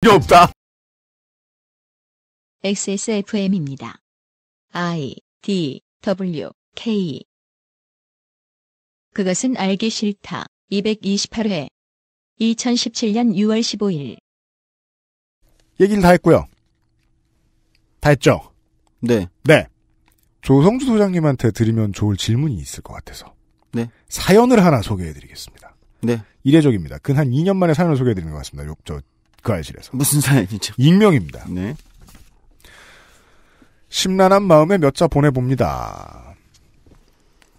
필요 없다. XSFM입니다. I D W K 그것은 알기 싫다. 228회 2017년 6월 15일 얘기를 다 했고요. 다 했죠? 네. 네. 조성주 소장님한테 드리면 좋을 질문이 있을 것 같아서. 네. 사연을 하나 소개해드리겠습니다. 네. 이례적입니다. 근 한 2년 만에 사연을 소개해드리는 것 같습니다. 저그 알실에서. 무슨 사연이죠? 익명입니다. 네. 심란한 마음에 몇 자 보내봅니다.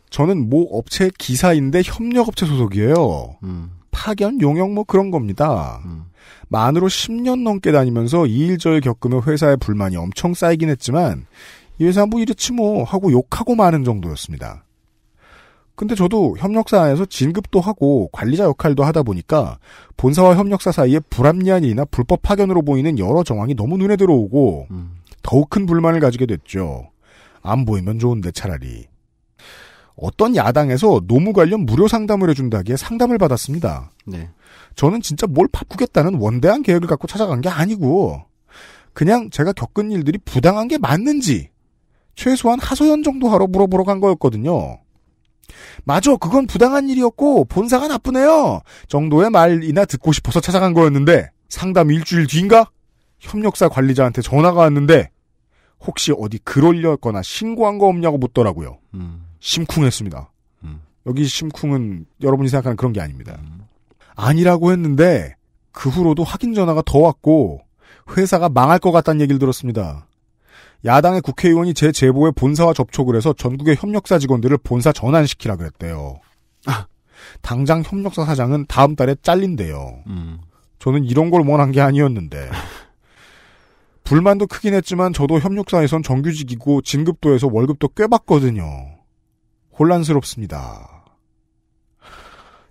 저는 모 업체 기사인데 협력업체 소속이에요. 음. 파견, 용역 뭐 그런 겁니다. 음. 만으로 10년 넘게 다니면서 이 일저일 겪으며 회사에 불만이 엄청 쌓이긴 했지만 이 회사 뭐 이렇지 뭐 하고 욕하고 마는 정도였습니다. 근데 저도 협력사 안에서 진급도 하고 관리자 역할도 하다 보니까 본사와 협력사 사이에 불합리한이나 불법 파견으로 보이는 여러 정황이 너무 눈에 들어오고 음. 더욱 큰 불만을 가지게 됐죠. 안 보이면 좋은데 차라리. 어떤 야당에서 노무 관련 무료 상담을 해준다기에 상담을 받았습니다. 네. 저는 진짜 뭘 바꾸겠다는 원대한 계획을 갖고 찾아간 게 아니고 그냥 제가 겪은 일들이 부당한 게 맞는지 최소한 하소연 정도 하러 물어보러 간 거였거든요. 맞아, 그건 부당한 일이었고 본사가 나쁘네요. 정도의 말이나 듣고 싶어서 찾아간 거였는데 상담 일주일 뒤인가 협력사 관리자한테 전화가 왔는데 혹시 어디 글 올렸거나 신고한 거 없냐고 묻더라고요. 음. 심쿵했습니다. 음. 여기 심쿵은 여러분이 생각하는 그런 게 아닙니다. 음. 아니라고 했는데 그 후로도 확인 전화가 더 왔고 회사가 망할 것 같다는 얘기를 들었습니다. 야당의 국회의원이 제 제보에 본사와 접촉을 해서 전국의 협력사 직원들을 본사 전환시키라 그랬대요. 아, 당장 협력사 사장은 다음 달에 잘린대요. 음. 저는 이런 걸 원한 게 아니었는데. 불만도 크긴 했지만 저도 협력사에선 정규직이고 진급도에서 월급도 꽤 받거든요. 혼란스럽습니다.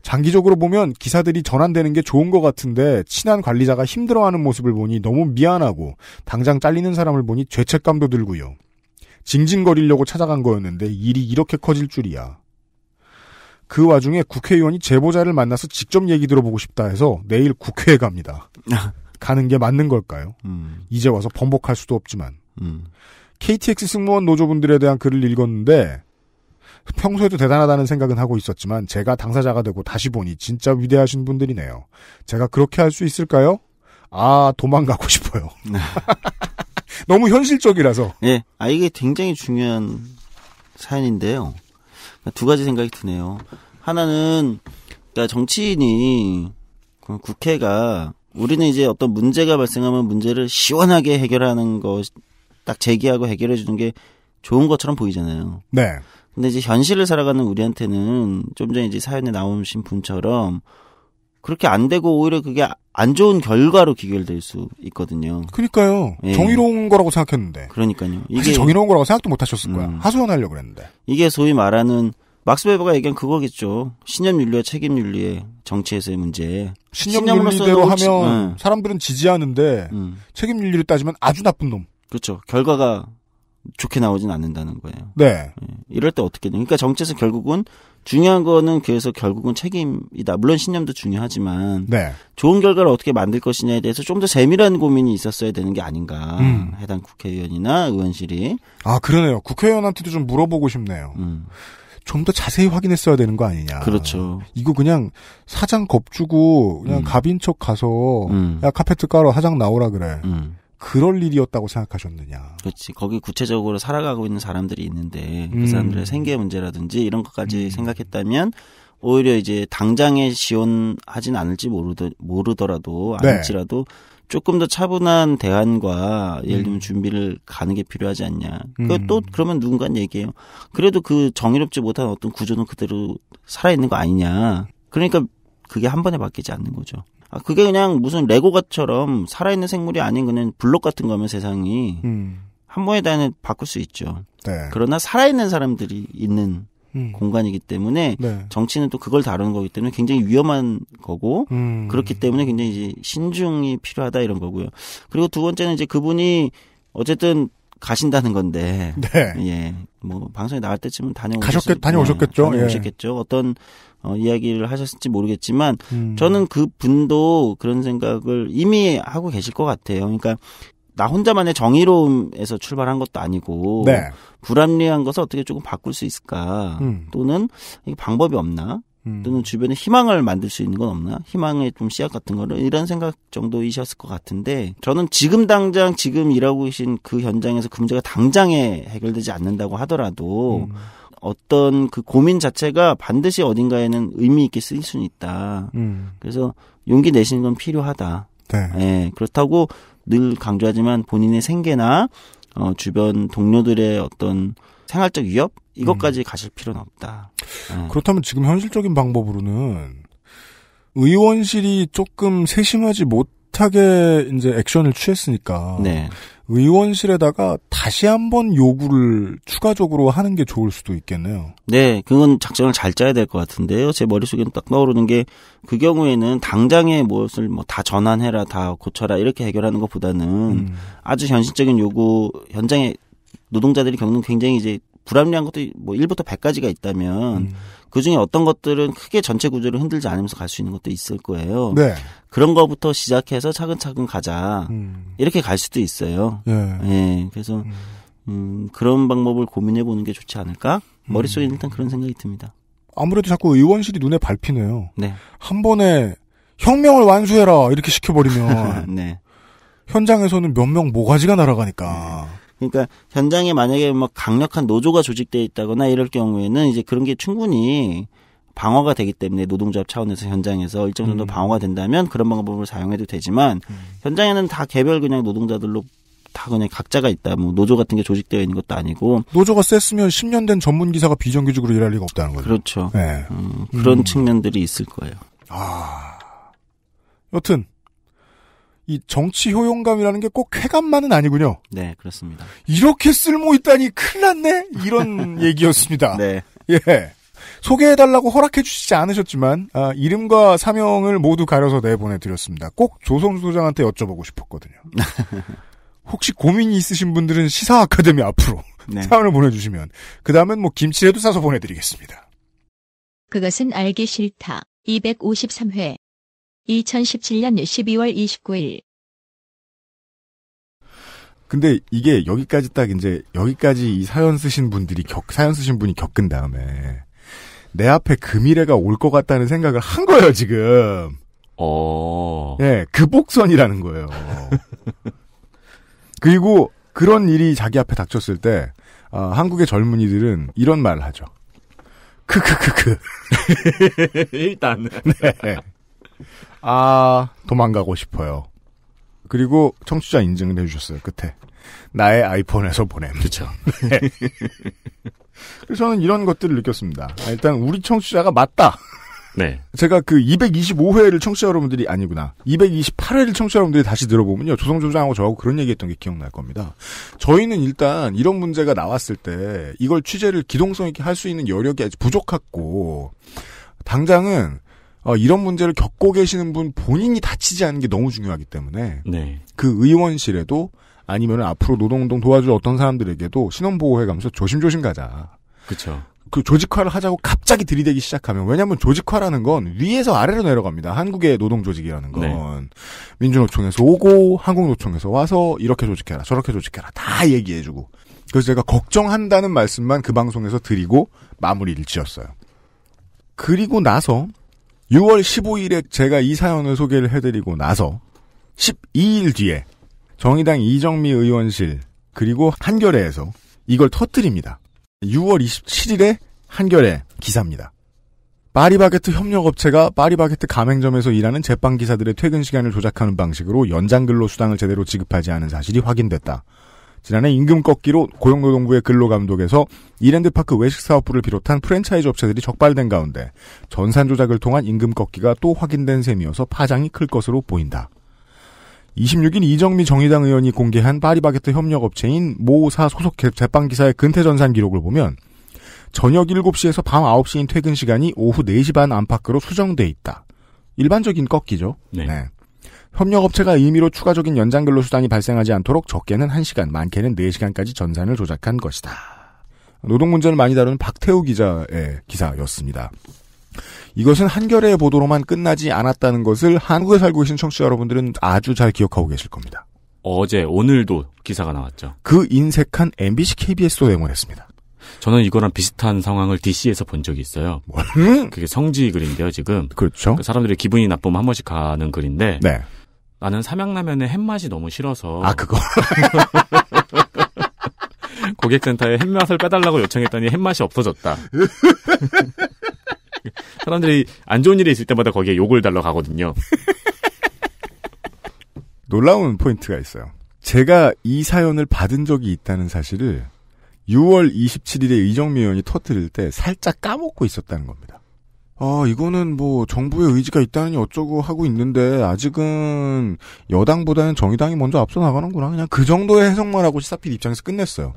장기적으로 보면 기사들이 전환되는 게 좋은 것 같은데 친한 관리자가 힘들어하는 모습을 보니 너무 미안하고 당장 잘리는 사람을 보니 죄책감도 들고요. 징징거리려고 찾아간 거였는데 일이 이렇게 커질 줄이야. 그 와중에 국회의원이 제보자를 만나서 직접 얘기 들어보고 싶다 해서 내일 국회에 갑니다. 가는 게 맞는 걸까요? 음. 이제 와서 번복할 수도 없지만. 음. KTX 승무원 노조분들에 대한 글을 읽었는데 평소에도 대단하다는 생각은 하고 있었지만 제가 당사자가 되고 다시 보니 진짜 위대하신 분들이네요. 제가 그렇게 할 수 있을까요? 아 도망가고 싶어요. 너무 현실적이라서. 예, 아 이게 굉장히 중요한 사연인데요. 그러니까 두 가지 생각이 드네요. 하나는 그러니까 정치인이 그 국회가 우리는 이제 어떤 문제가 발생하면 문제를 시원하게 해결하는 것 딱 제기하고 해결해 주는 게 좋은 것처럼 보이잖아요. 네. 근데 이제 현실을 살아가는 우리한테는 좀 전에 이제 사연에 나오신 분처럼 그렇게 안 되고 오히려 그게 안 좋은 결과로 귀결될 수 있거든요. 그러니까요. 예. 정의로운 거라고 생각했는데. 그러니까요. 이게 정의로운 거라고 생각도 못 하셨을 음. 거야. 하소연하려고 그랬는데. 이게 소위 말하는 막스 베버가 얘기한 그거겠죠. 신념 윤리와 책임 윤리의 정치에서의 문제. 신념 윤리대로 하면 음. 사람들은 지지하는데 음. 책임 윤리를 따지면 아주 나쁜 놈. 그렇죠. 결과가 좋게 나오진 않는다는 거예요. 네. 예, 이럴 때 어떻게 되냐. 그러니까 정체성 결국은 중요한 거는 그래서 결국은 책임이다. 물론 신념도 중요하지만 네. 좋은 결과를 어떻게 만들 것이냐에 대해서 좀 더 세밀한 고민이 있었어야 되는 게 아닌가. 음. 해당 국회의원이나 의원실이 아 그러네요. 국회의원한테도 좀 물어보고 싶네요. 음. 좀더 자세히 확인했어야 되는 거 아니냐. 그렇죠. 이거 그냥 사장 겁주고 그냥 음. 갑인 척 가서 음. 야 카페트 깔아 사장 나오라 그래. 음. 그럴 일이었다고 생각하셨느냐. 그렇지. 거기 구체적으로 살아가고 있는 사람들이 있는데 그 음. 그 사람들의 생계 문제라든지 이런 것까지 음. 생각했다면 오히려 이제 당장에 지원하진 않을지 모르더, 모르더라도 네. 아닐지라도 네. 조금 더 차분한 대안과 예를 들면 음. 준비를 가는 게 필요하지 않냐. 그 음. 그또 그러면 누군가 얘기해요. 그래도 그 정의롭지 못한 어떤 구조는 그대로 살아있는 거 아니냐. 그러니까 그게 한 번에 바뀌지 않는 거죠. 아, 그게 그냥 무슨 레고가처럼 살아있는 생물이 아닌 그냥 블록 같은 거면 세상이 음. 한 번에 다 바꿀 수 있죠. 네. 그러나 살아있는 사람들이 있는 음. 공간이기 때문에 네. 정치는 또 그걸 다루는 거기 때문에 굉장히 위험한 거고 음. 그렇기 때문에 굉장히 이제 신중이 필요하다 이런 거고요. 그리고 두 번째는 이제 그분이 어쨌든 가신다는 건데 네. 예. 뭐 방송에 나갈 때쯤은 다녀오셨, 겠 어, 다녀오셨겠죠. 예. 다녀오셨겠죠. 어떤 어, 이야기를 하셨을지 모르겠지만 음. 저는 그 분도 그런 생각을 이미 하고 계실 것 같아요. 그러니까 나 혼자만의 정의로움에서 출발한 것도 아니고 네. 불합리한 것을 어떻게 조금 바꿀 수 있을까 음. 또는 방법이 없나 음. 또는 주변에 희망을 만들 수 있는 건 없나 희망의 좀 씨앗 같은 거를 이런 생각 정도이셨을 것 같은데 저는 지금 당장 지금 일하고 계신 그 현장에서 그 문제가 당장에 해결되지 않는다고 하더라도 음. 어떤 그 고민 자체가 반드시 어딘가에는 의미 있게 쓰일 수는 있다. 음. 그래서 용기 내시는 건 필요하다. 네. 예, 그렇다고 늘 강조하지만 본인의 생계나 어, 주변 동료들의 어떤 생활적 위협 이것까지 음. 가실 필요는 없다. 예. 그렇다면 지금 현실적인 방법으로는 의원실이 조금 세심하지 못하게 이제 액션을 취했으니까 네. 의원실에다가 다시 한번 요구를 추가적으로 하는 게 좋을 수도 있겠네요. 네, 그건 작전을 잘 짜야 될 것 같은데요. 제 머릿속에는 딱 떠오르는 게 그 경우에는 당장에 무엇을 뭐 다 전환해라, 다 고쳐라 이렇게 해결하는 것보다는 음. 아주 현실적인 요구 현장에 노동자들이 겪는 굉장히 이제 불합리한 것도 뭐 1부터 100까지가 있다면 음. 그 중에 어떤 것들은 크게 전체 구조를 흔들지 않으면서 갈 수 있는 것도 있을 거예요. 네. 그런 거부터 시작해서 차근차근 가자. 음. 이렇게 갈 수도 있어요. 예. 예. 그래서 음, 음 그런 방법을 고민해 보는 게 좋지 않을까? 음. 머릿속에 일단 그런 생각이 듭니다. 아무래도 자꾸 의원실이 눈에 밟히네요. 네. 한 번에 혁명을 완수해라 이렇게 시켜버리면 네. 현장에서는 몇 명 모가지가 날아가니까 네. 그러니까 현장에 만약에 뭐 강력한 노조가 조직되어 있다거나 이럴 경우에는 이제 그런 게 충분히 방어가 되기 때문에 노동조합 차원에서 현장에서 일정 정도 음. 방어가 된다면 그런 방법을 사용해도 되지만 음. 현장에는 다 개별 그냥 노동자들로 다 그냥 각자가 있다. 뭐 노조 같은 게 조직되어 있는 것도 아니고 노조가 셌으면 10년 된 전문 기사가 비정규직으로 일할 리가 없다는 거죠. 그렇죠. 네. 음, 그런 음. 측면들이 있을 거예요. 아, 여튼 이 정치 효용감이라는 게 꼭 쾌감만은 아니군요. 네, 그렇습니다. 이렇게 쓸모 있다니 큰일 났네? 이런 얘기였습니다. 네. 예. 소개해달라고 허락해주시지 않으셨지만, 아, 이름과 사명을 모두 가려서 내보내드렸습니다. 꼭 조성수 소장한테 여쭤보고 싶었거든요. 혹시 고민이 있으신 분들은 시사 아카데미 앞으로 네. 사연을 보내주시면, 그 다음엔 뭐 김치라도 싸서 보내드리겠습니다. 그것은 알기 싫다. 253회. 2017년 12월 29일. 근데 이게 여기까지 딱 이제 여기까지 이 사연 쓰신 분들이 겪, 사연 쓰신 분이 겪은 다음에 내 앞에 금일래가 그 올것 같다는 생각을 한 거예요, 지금. 어. 예, 그 복선이라는 거예요. 그리고 그런 일이 자기 앞에 닥쳤을 때, 어, 한국의 젊은이들은 이런 말을 하죠. 크크크크. 일단. 네. 아, 도망가고 싶어요. 그리고 청취자 인증을 해주셨어요, 끝에. 나의 아이폰에서 보냄. 그죠 네. 그래서 저는 이런 것들을 느꼈습니다. 아, 일단, 우리 청취자가 맞다. 네. 제가 그 225회를 청취자 여러분들이 아니구나. 228회를 청취자 여러분들이 다시 들어보면요. 조성조장하고 저하고 그런 얘기했던 게 기억날 겁니다. 저희는 일단 이런 문제가 나왔을 때 이걸 취재를 기동성 있게 할 수 있는 여력이 아직 부족했고 당장은 어, 이런 문제를 겪고 계시는 분 본인이 다치지 않는 게 너무 중요하기 때문에 네. 그 의원실에도 아니면 앞으로 노동운동 도와줄 어떤 사람들에게도 신원보호해 가면서 조심조심 가자. 그렇죠. 그 조직화를 하자고 갑자기 들이대기 시작하면 왜냐하면 조직화라는 건 위에서 아래로 내려갑니다. 한국의 노동 조직이라는 건 네. 민주노총에서 오고 한국노총에서 와서 이렇게 조직해라 저렇게 조직해라 다 얘기해주고 그래서 제가 걱정한다는 말씀만 그 방송에서 드리고 마무리를 지었어요. 그리고 나서 6월 15일에 제가 이 사연을 소개를 해드리고 나서 12일 뒤에 정의당 이정미 의원실 그리고 한겨레에서 이걸 터뜨립니다. 6월 27일에 한겨레 기사입니다. 파리바게트 협력업체가 파리바게트 가맹점에서 일하는 제빵 기사들의 퇴근 시간을 조작하는 방식으로 연장근로 수당을 제대로 지급하지 않은 사실이 확인됐다. 지난해 임금 꺾기로 고용노동부의 근로감독에서 이랜드파크 외식사업부를 비롯한 프랜차이즈 업체들이 적발된 가운데 전산 조작을 통한 임금 꺾기가 또 확인된 셈이어서 파장이 클 것으로 보인다. 26일 이정미 정의당 의원이 공개한 파리바게트 협력업체인 모사 소속 재판기사의 근태전산 기록을 보면 저녁 7시에서 밤 9시인 퇴근 시간이 오후 4시 반 안팎으로 수정돼 있다. 일반적인 꺾기죠. 네. 네. 협력업체가 임의로 추가적인 연장 근로수당이 발생하지 않도록 적게는 1시간, 많게는 4시간까지 전산을 조작한 것이다. 노동 문제를 많이 다루는 박태우 기자의 기사였습니다. 이것은 한겨레의 보도로만 끝나지 않았다는 것을 한국에 살고 계신 청취자 여러분들은 아주 잘 기억하고 계실 겁니다. 어제, 오늘도 기사가 나왔죠. 그 인색한 MBC KBS도 응원했습니다. 저는 이거랑 비슷한 상황을 DC에서 본 적이 있어요. 뭐? 그게 성지 글인데요, 지금. 그렇죠. 그 사람들이 기분이 나쁘면 한 번씩 가는 글인데. 네. 나는 삼양라면의 햇맛이 너무 싫어서 아 그거 고객센터에 햇맛을 빼달라고 요청했더니 햇맛이 없어졌다. 사람들이 안 좋은 일이 있을 때마다 거기에 욕을 달러 가거든요. 놀라운 포인트가 있어요. 제가 이 사연을 받은 적이 있다는 사실을 6월 27일에 이정미 의원이 터뜨릴 때 살짝 까먹고 있었다는 겁니다. 아, 이거는 뭐 정부의 의지가 있다니 어쩌고 하고 있는데 아직은 여당보다는 정의당이 먼저 앞서 나가는구나. 그냥 그 정도의 해석만 하고 시사필 입장에서 끝냈어요.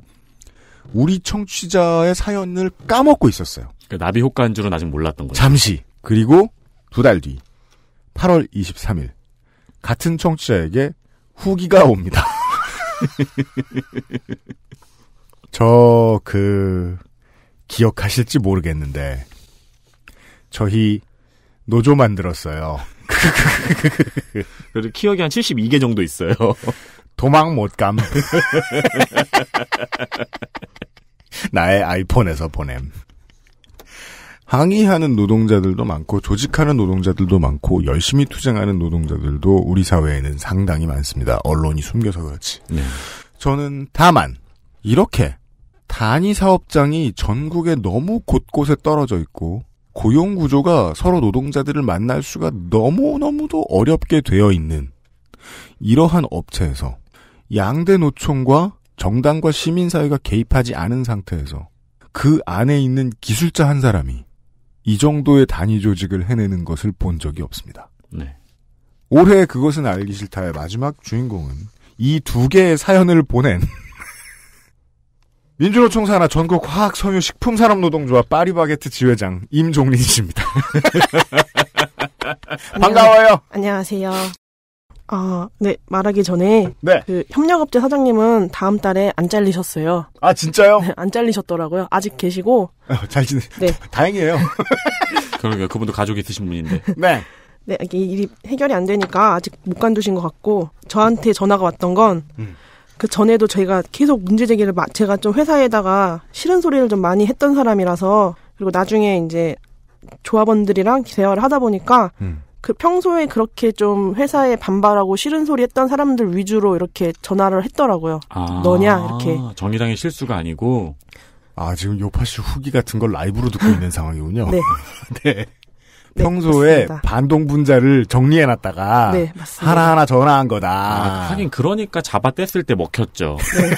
우리 청취자의 사연을 까먹고 있었어요. 그 나비 효과인 줄은 아직 몰랐던 거죠. 잠시. 그리고 두 달 뒤. 8월 23일. 같은 청취자에게 후기가 옵니다. 저, 그, 기억하실지 모르겠는데, 저희 노조 만들었어요. 그래도 키워기 한 72개 정도 있어요. 도망 못 감. 나의 아이폰에서 보냄. 항의하는 노동자들도 많고 조직하는 노동자들도 많고 열심히 투쟁하는 노동자들도 우리 사회에는 상당히 많습니다. 언론이 숨겨서 그렇지. 네. 저는 다만 이렇게 단위 사업장이 전국에 너무 곳곳에 떨어져 있고 고용 구조가 서로 노동자들을 만날 수가 너무너무도 어렵게 되어 있는 이러한 업체에서 양대 노총과 정당과 시민사회가 개입하지 않은 상태에서 그 안에 있는 기술자 한 사람이 이 정도의 단위 조직을 해내는 것을 본 적이 없습니다. 네. 올해 그것은 알기 싫다의 마지막 주인공은 이 두 개의 사연을 보낸 민주노총 사나 전국 화학 섬유 식품 산업 노동조합 파리바게트 지회장 임종린 씨입니다. 반가워요. 안녕하세요. 아, 네, 말하기 전에. 네. 그 협력업체 사장님은 다음 달에 안 잘리셨어요. 아, 진짜요? 네, 안 잘리셨더라고요. 아직 계시고. 아, 잘 지내. 네. 다행이에요. 그러니까 그분도 가족이 드신 분인데. 네. 네, 이게 일이 해결이 안 되니까 아직 못 간두신 것 같고, 저한테 전화가 왔던 건, 음. 그 전에도 저희가 계속 문제 제기를 제가 좀 회사에다가 싫은 소리를 좀 많이 했던 사람이라서 그리고 나중에 이제 조합원들이랑 대화를 하다 보니까 음. 그 평소에 그렇게 좀 회사에 반발하고 싫은 소리 했던 사람들 위주로 이렇게 전화를 했더라고요. 아, 너냐 이렇게 정의당의 실수가 아니고 아 지금 요파시 후기 같은 걸 라이브로 듣고 있는 상황이군요. 네. 네. 네, 평소에 맞 반동 분자를 정리해놨다가 네, 하나하나 전화한 거다. 아, 하긴 그러니까 잡아 뗐을 때 먹혔죠. 네.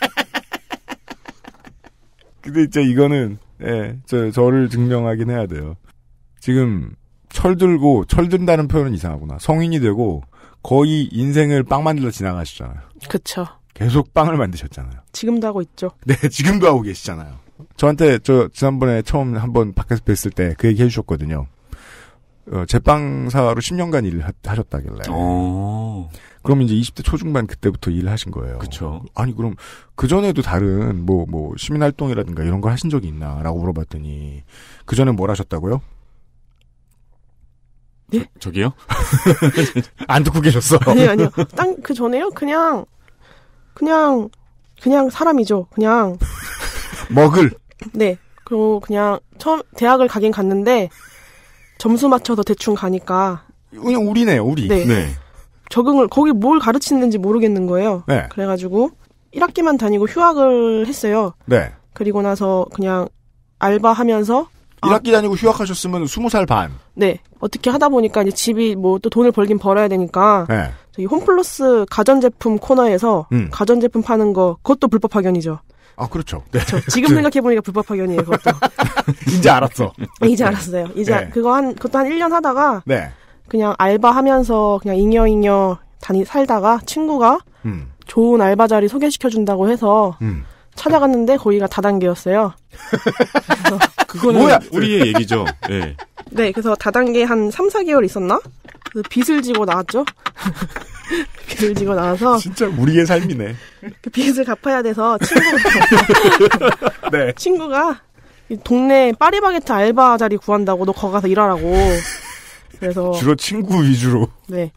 근데 이제 이거는 예, 저 저를 증명하긴 해야 돼요. 지금 철들고 철든다는 표현은 이상하구나. 성인이 되고 거의 인생을 빵 만들러 지나가시잖아요. 그쵸. 계속 빵을 만드셨잖아요. 지금도 하고 있죠. 네, 지금도 하고 계시잖아요. 저한테 저 지난번에 처음 한번 밖에서 뵀을 때 그 얘기 해주셨거든요. 어, 제빵사로 10년간 일 하, 셨다길래 오. 어. 그럼 이제 20대 초중반 그때부터 일을 하신 거예요. 그죠 아니 그럼 그 전에도 다른 뭐 뭐 시민 활동이라든가 이런 걸 하신 적이 있나라고 물어봤더니 그 전에 뭘 하셨다고요? 네? 저, 기요 안 듣고 계셨어. 아니 아니요. 땅그 전에요? 그냥 그냥 그냥 사람이죠. 그냥 먹을. 네. 그리고 그냥 처음 대학을 가긴 갔는데 점수 맞춰서 대충 가니까 그냥 우리네요, 우리. 네. 네. 적응을 거기 뭘 가르치는지 모르겠는 거예요. 네. 그래가지고 1학기만 다니고 휴학을 했어요. 네. 그리고 나서 그냥 알바하면서 1학기 아, 다니고 휴학하셨으면 20살 반. 네. 어떻게 하다 보니까 이제 집이 뭐 또 돈을 벌긴 벌어야 되니까 네. 저기 홈플러스 가전제품 코너에서 음. 가전제품 파는 거 그것도 불법 파견이죠. 아, 그렇죠. 네. 그 지금 생각해보니까 불법 파견이에요, 그것도. 이제 알았어. 이제 알았어요. 이제 네. 그거 한, 그것도 한 1년 하다가. 네. 그냥 알바하면서 그냥 잉여잉여 다니, 살다가 친구가 음. 좋은 알바 자리 소개시켜준다고 해서 음. 찾아갔는데 거기가 다단계였어요. 그거는 뭐야? 우리의 네. 얘기죠. 네. 네, 그래서 다단계 한 3, 4개월 있었나? 빚을 지고 나왔죠. 빚을 지고 나와서 진짜 우리의 삶이네. 그 빚을 갚아야 돼서 친구가 네. 친구가 동네 파리바게트 알바 자리 구한다고 너 거기 가서 일하라고. 그래서 주로 친구 위주로. 네.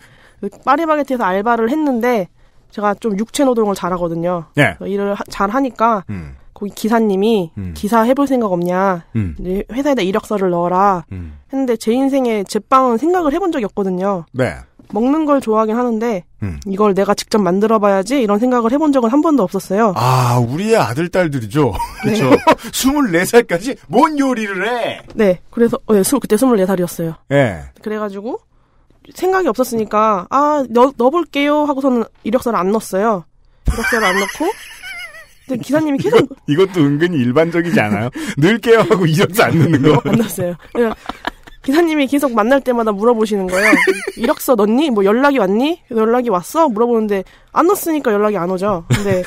파리바게트에서 알바를 했는데 제가 좀 육체 노동을 잘하거든요. 네. 일을 하, 잘 하니까 음. 거기 기사님이 음. 기사 해볼 생각 없냐 음. 회사에다 이력서를 넣어라 음. 했는데 제 인생에 제빵은 생각을 해본 적이 없거든요. 네. 먹는 걸 좋아하긴 하는데 음. 이걸 내가 직접 만들어 봐야지 이런 생각을 해본 적은 한 번도 없었어요. 아, 우리의 아들 딸들이죠. 그렇죠. 네. 24살까지 뭔 요리를 해? 네. 그래서 네, 어, 수, 예, 그때 24살이었어요. 예. 네. 그래 가지고 생각이 없었으니까 아, 넣, 넣어볼게요 하고서는 이력서를 안 넣었어요. 이력서를 안 넣고 근데 기사님이 계속 이것, 도 은근히 일반적이지 않아요? 늘게요 하고 이력서 안 넣는 거. 안 넣었어요. 기사님이 계속 만날 때마다 물어보시는 거예요. 이력서 넣니? 뭐 연락이 왔니? 연락이 왔어? 물어보는데 안 넣었으니까 연락이 안 오죠. 근데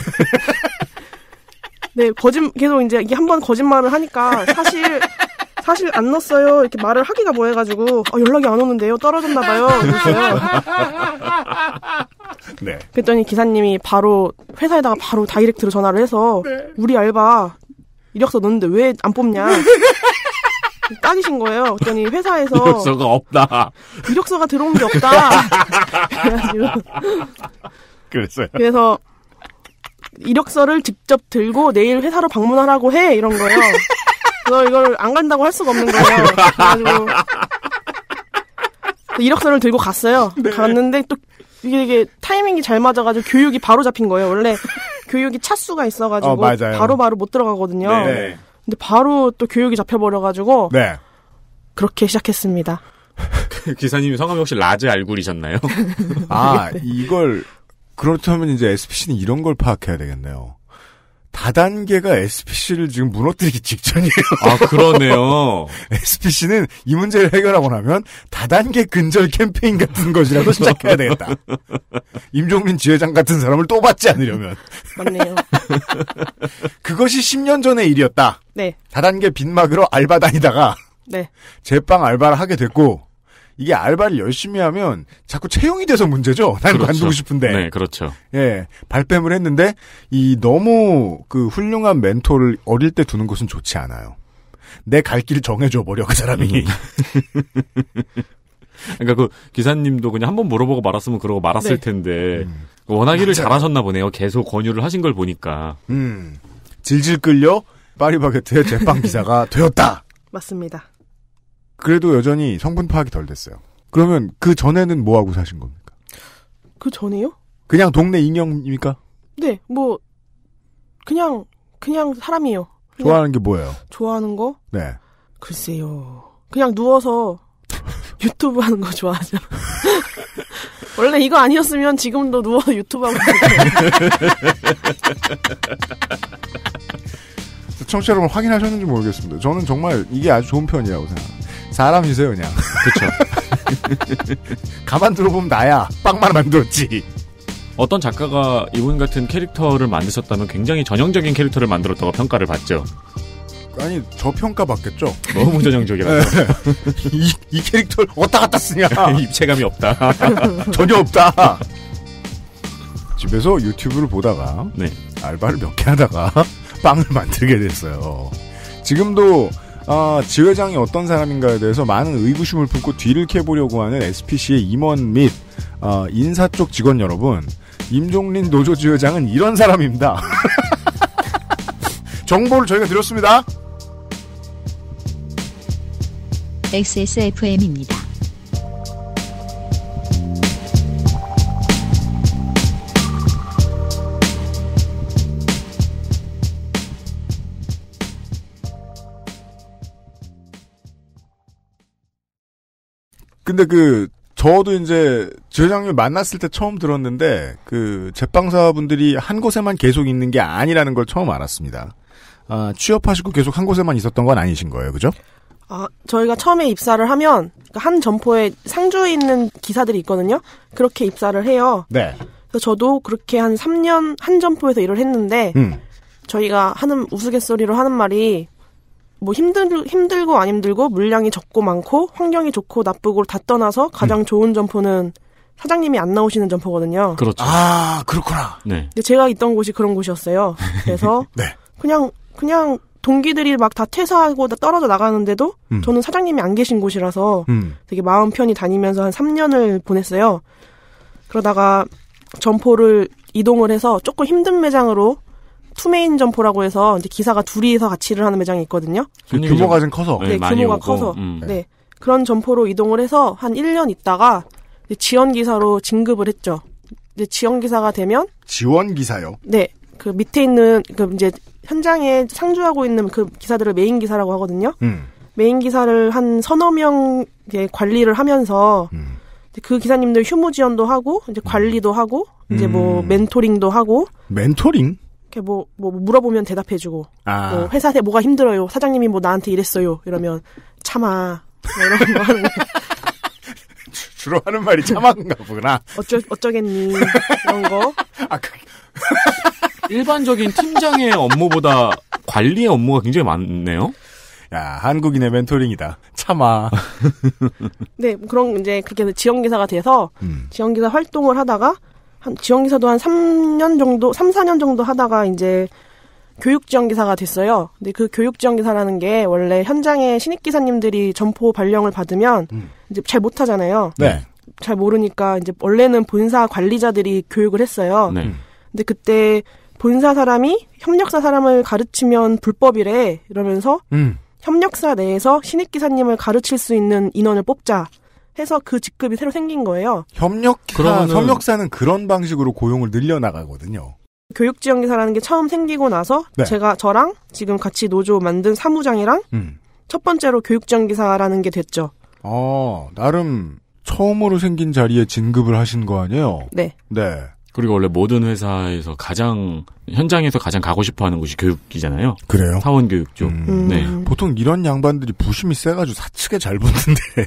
네 거짓 계속 이제 이게 한번 거짓말을 하니까 사실 사실 안 넣었어요. 이렇게 말을 하기가 뭐해가지고 아, 연락이 안 오는데요. 떨어졌나 봐요. 그랬어요. 네. 그랬더니 기사님이 바로 회사에다가 바로 다이렉트로 전화를 해서 네. 우리 알바 이력서 넣는데 왜 안 뽑냐. 딱이신 거예요. 그랬더니 회사에서 이력서가 없다. 이력서가 들어온 게 없다. 그래서요. 그래서 이력서를 직접 들고 내일 회사로 방문하라고 해 이런 거예요. 그래서 이걸 안 간다고 할 수가 없는 거예요. 그래가지고 이력서를 들고 갔어요. 네. 갔는데 또 이게, 이게 타이밍이 잘 맞아가지고 교육이 바로 잡힌 거예요. 원래 교육이 차수가 있어가지고 어, 바로 바로 못 들어가거든요. 네. 근데 바로 또 교육이 잡혀버려가지고 네. 그렇게 시작했습니다. 기사님 이 성함이 혹시 라즈 알굴이셨나요? 아 이걸 그렇다면 이제 SPC는 이런 걸 파악해야 되겠네요. 다단계가 SPC를 지금 무너뜨리기 직전이에요. 아, 그러네요. SPC는 이 문제를 해결하고 나면 다단계 근절 캠페인 같은 것이라도 시작해야 되겠다. 임종민 지회장 같은 사람을 또 받지 않으려면. 맞네요. 그것이 10년 전의 일이었다. 네. 다단계 빈막으로 알바 다니다가 네. 제빵 알바를 하게 됐고 이게 알바를 열심히 하면 자꾸 채용이 돼서 문제죠. 난 그렇죠. 관두고 싶은데. 네, 그렇죠. 예, 발뺌을 했는데 이 너무 그 훌륭한 멘토를 어릴 때 두는 것은 좋지 않아요. 내 갈길을 정해줘 버려 그 사람이. 음. 그러니까 그 기사님도 그냥 한번 물어보고 말았으면 그러고 말았을 네. 텐데 음. 워낙 일을 잘하셨나 보네요. 계속 권유를 하신 걸 보니까. 음, 질질 끌려 파리바게트의 제빵 기사가 되었다. 맞습니다. 그래도 여전히 성분 파악이 덜 됐어요. 그러면 그 전에는 뭐 하고 사신 겁니까? 그 전에요? 그냥 동네 인형입니까? 네, 뭐 그냥 그냥 사람이에요. 그 좋아하는 게 뭐예요? 좋아하는 거? 네. 글쎄요. 그냥 누워서 유튜브 하는 거 좋아하죠. 원래 이거 아니었으면 지금도 누워서 유튜브 하고 청취자 여러분 확인하셨는지 모르겠습니다. 저는 정말 이게 아주 좋은 편이라고 생각합니다. 사람이세요, 그냥. 그렇죠. 가만 들어보면 나야. 빵만 만들었지. 어떤 작가가 이분 같은 캐릭터를 만드셨다면 굉장히 전형적인 캐릭터를 만들었다고 평가를 받죠. 아니 저 평가 받겠죠. 너무 전형적이라서 이, 이 캐릭터를 어디다 갖다 쓰냐. 입체감이 없다. 전혀 없다. 집에서 유튜브를 보다가 네. 알바를 몇 개 하다가 빵을 만들게 됐어요. 지금도 아, 지회장이 어떤 사람인가에 대해서 많은 의구심을 품고 뒤를 캐보려고 하는 SPC의 임원 및 아, 인사 쪽 직원 여러분, 임종린 노조 지회장은 이런 사람입니다. 정보를 저희가 드렸습니다. XSFM입니다. 근데 그 저도 이제 지회장님 만났을 때 처음 들었는데 그 제빵사분들이 한 곳에만 계속 있는 게 아니라는 걸 처음 알았습니다. 아, 취업하시고 계속 한 곳에만 있었던 건 아니신 거예요, 그죠? 아, 저희가 처음에 입사를 하면 그 한 점포에 상주에 있는 기사들이 있거든요. 그렇게 입사를 해요. 네. 그래서 저도 그렇게 한 3년 한 점포에서 일을 했는데 음. 저희가 하는 우스갯소리로 하는 말이 뭐 힘들 힘들고 안 힘들고 물량이 적고 많고 환경이 좋고 나쁘고 다 떠나서 가장 음. 좋은 점포는 사장님이 안 나오시는 점포거든요. 그렇죠. 아 그렇구나. 네. 근데 제가 있던 곳이 그런 곳이었어요. 그래서 네. 그냥 그냥 동기들이 막 다 퇴사하고 다 떨어져 나가는데도 음. 저는 사장님이 안 계신 곳이라서 음. 되게 마음 편히 다니면서 한 3년을 보냈어요. 그러다가 점포를 이동을 해서 조금 힘든 매장으로 투메인 점포라고 해서 이제 기사가 둘이서 같이 일을 하는 매장이 있거든요. 그 규모가 좀 커서. 네, 네 규모가 오고. 커서. 음. 네. 그런 점포로 이동을 해서 한 1년 있다가 지원 기사로 진급을 했죠. 이제 지원 기사가 되면 지원 기사요. 네. 그 밑에 있는 그 이제 현장에 상주하고 있는 그 기사들을 메인 기사라고 하거든요. 음. 메인 기사를 한 서너 명 관리를 하면서 음. 그 기사님들 휴무 지원도 하고 이제 관리도 하고 이제 뭐 음. 뭐 멘토링도 하고 멘토링 이렇게 뭐, 뭐 물어보면 대답해주고 아. 뭐 회사에 뭐가 힘들어요 사장님이 뭐 나한테 이랬어요 이러면 참아 뭐 이런 거 하는 주로 하는 말이 참아인가 보구나 어쩌 어쩌겠니 이런 거 아, 그... 일반적인 팀장의 업무보다 관리의 업무가 굉장히 많네요. 야 한국인의 멘토링이다. 참아. 네 그런 이제 그렇게 지원기사가 돼서 음. 지원기사 활동을 하다가 한 지원기사도 한 3년 정도, 3, 4년 정도 하다가 이제 교육지원기사가 됐어요. 근데 그 교육지원기사라는 게 원래 현장에 신입기사님들이 점포 발령을 받으면 음. 이제 잘 못하잖아요. 네. 잘 모르니까 이제 원래는 본사 관리자들이 교육을 했어요. 네. 음. 근데 그때 본사 사람이 협력사 사람을 가르치면 불법이래 이러면서 음. 협력사 내에서 신입 기사님을 가르칠 수 있는 인원을 뽑자. 해서 그 직급이 새로 생긴 거예요. 협력사, 그러면은... 협력사는 그런 방식으로 고용을 늘려나가거든요. 교육지원기사라는 게 처음 생기고 나서 네. 제가 저랑 지금 같이 노조 만든 사무장이랑 음. 첫 번째로 교육지원기사라는 게 됐죠. 아, 나름 처음으로 생긴 자리에 진급을 하신 거 아니에요? 네. 네. 그리고 원래 모든 회사에서 가장 현장에서 가장 가고 싶어하는 곳이 교육이잖아요. 그래요? 사원 교육 쪽. 음. 네. 음. 보통 이런 양반들이 부심이 세가지고 사측에 잘 붙는데.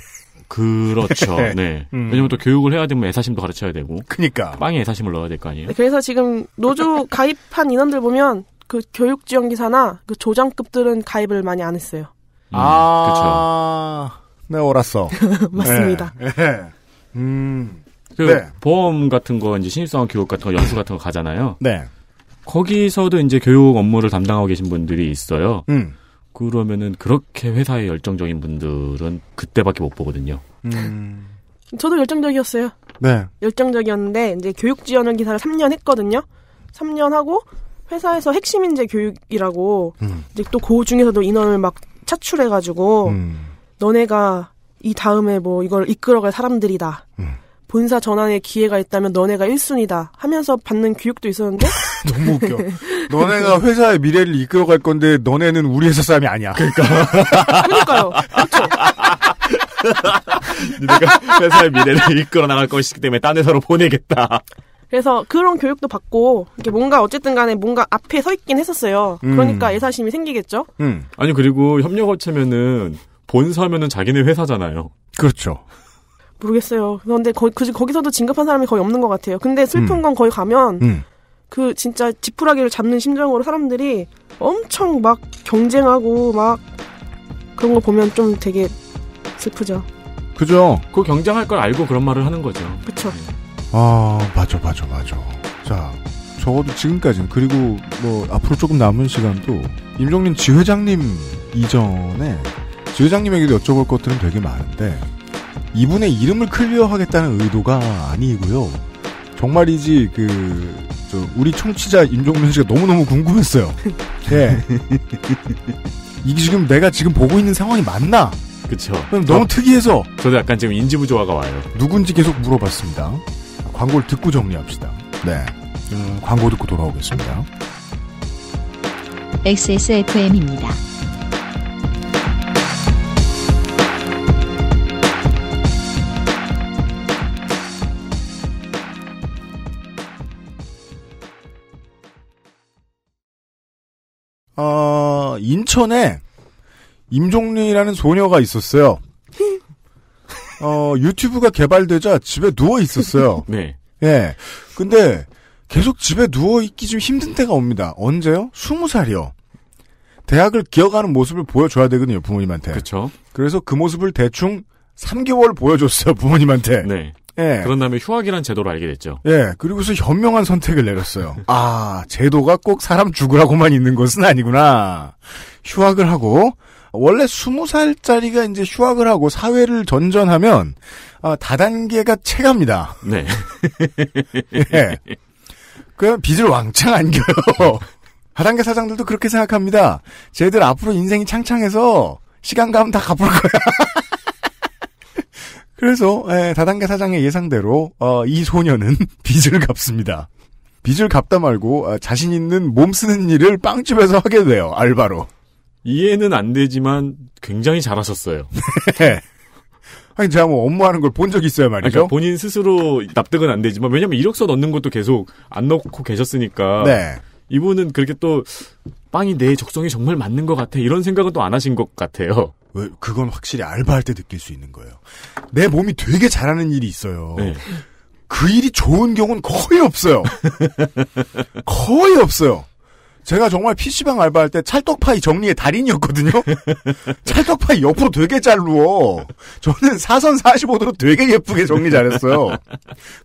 그렇죠. 네. 네. 음. 왜냐면 또 교육을 해야 되면 애사심도 가르쳐야 되고. 그니까. 빵에 애사심을 넣어야 될 거 아니에요? 네, 그래서 지금 노조 가입한 인원들 보면 그 교육 지원 기사나 그 조장급들은 가입을 많이 안 했어요. 음, 아, 그쵸 네, 옳았어. 맞습니다. 네, 네. 음. 그 네. 보험 같은 거 이제 신입사원 교육 같은 거 연수 같은 거 가잖아요. 네. 거기서도 이제 교육 업무를 담당하고 계신 분들이 있어요. 음. 그러면은 그렇게 회사에 열정적인 분들은 그때밖에 못 보거든요. 음. 저도 열정적이었어요. 네. 열정적이었는데 이제 교육 지원을 기사를 3년 했거든요. 3년 하고 회사에서 핵심 인재 교육이라고 음. 이제 또그 중에서도 인원을 막 차출해 가지고 음. 너네가 이 다음에 뭐 이걸 이끌어갈 사람들이다. 음. 본사 전환의 기회가 있다면 너네가 1순위다 하면서 받는 교육도 있었는데 너무 웃겨. 너네가 회사의 미래를 이끌어갈 건데 너네는 우리 회사 사람이 아니야. 그러니까. 그러니까요. 그렇죠. 내가 회사의 미래를 이끌어 나갈 것이기 때문에 딴 회사로 보내겠다. 그래서 그런 교육도 받고 이렇게 뭔가 어쨌든 간에 뭔가 앞에 서 있긴 했었어요. 음. 그러니까 예사심이 생기겠죠. 음. 아니 그리고 협력업체면은 본사면은 자기네 회사잖아요. 그렇죠. 모르겠어요. 그런데 거, 그, 거기서도 진급한 사람이 거의 없는 것 같아요. 근데 슬픈 음. 건거의 가면 음. 그 진짜 지푸라기를 잡는 심정으로 사람들이 엄청 막 경쟁하고 막 그런 거 보면 좀 되게 슬프죠. 그죠. 그 경쟁할 걸 알고 그런 말을 하는 거죠. 그쵸. 네. 아, 맞아, 맞아, 맞아. 자, 적어도 지금까지는, 그리고 뭐, 앞으로 조금 남은 시간도, 임종린 지회장님 이전에, 지회장님에게도 여쭤볼 것들은 되게 많은데, 이분의 이름을 클리어하겠다는 의도가 아니고요. 정말이지 그 우리 청취자 임종민 씨가 너무너무 궁금했어요. 예. 이게 지금 내가 지금 보고 있는 상황이 맞나? 그렇죠. 너무 특이해서 저도 약간 지금 인지부조화가 와요. 누군지 계속 물어봤습니다. 광고를 듣고 정리합시다. 네. 음, 광고 듣고 돌아오겠습니다. XSFM입니다. 어, 인천에 임종리라는 소녀가 있었어요. 어, 유튜브가 개발되자 집에 누워 있었어요. 네. 예. 근데 계속 집에 누워 있기 좀 힘든 때가 옵니다. 언제요? 스무 살이요. 대학을 기어가는 모습을 보여줘야 되거든요, 부모님한테. 그렇죠. 그래서 그 모습을 대충 3개월 보여줬어요, 부모님한테. 네. 예. 그런 다음에 휴학이란 제도를 알게 됐죠. 예. 그리고서 현명한 선택을 내렸어요. 아, 제도가 꼭 사람 죽으라고만 있는 것은 아니구나. 휴학을 하고 원래 스무 살짜리가 이제 휴학을 하고 사회를 전전하면 아, 다단계가 체갑니다. 네. 예. 그냥 빚을 왕창 안겨요. 하단계 사장들도 그렇게 생각합니다. 쟤들 앞으로 인생이 창창해서 시간 가면 다 갚을 거야. 그래서 에, 예, 다단계 사장의 예상대로 어, 이 소녀는 빚을 갚습니다. 빚을 갚다 말고 아, 자신 있는 몸 쓰는 일을 빵집에서 하게 돼요. 알바로. 이해는 안 되지만 굉장히 잘하셨어요. 네. 아니 제가 뭐 업무하는 걸 본 적이 있어요 말이죠. 그러니까 본인 스스로 납득은 안 되지만 왜냐면 이력서 넣는 것도 계속 안 넣고 계셨으니까. 네. 이분은 그렇게 또 빵이 내적성이 정말 맞는 것 같아 이런 생각은 또 안 하신 것 같아요. 왜 그건 확실히 알바할 때 느낄 수 있는 거예요. 내 몸이 되게 잘하는 일이 있어요. 네. 그 일이 좋은 경우는 거의 없어요. 거의 없어요. 제가 정말 PC방 알바할 때 찰떡파이 정리의 달인이었거든요? 찰떡파이 옆으로 되게 잘 누워. 저는 사선 45도로 되게 예쁘게 정리 잘했어요.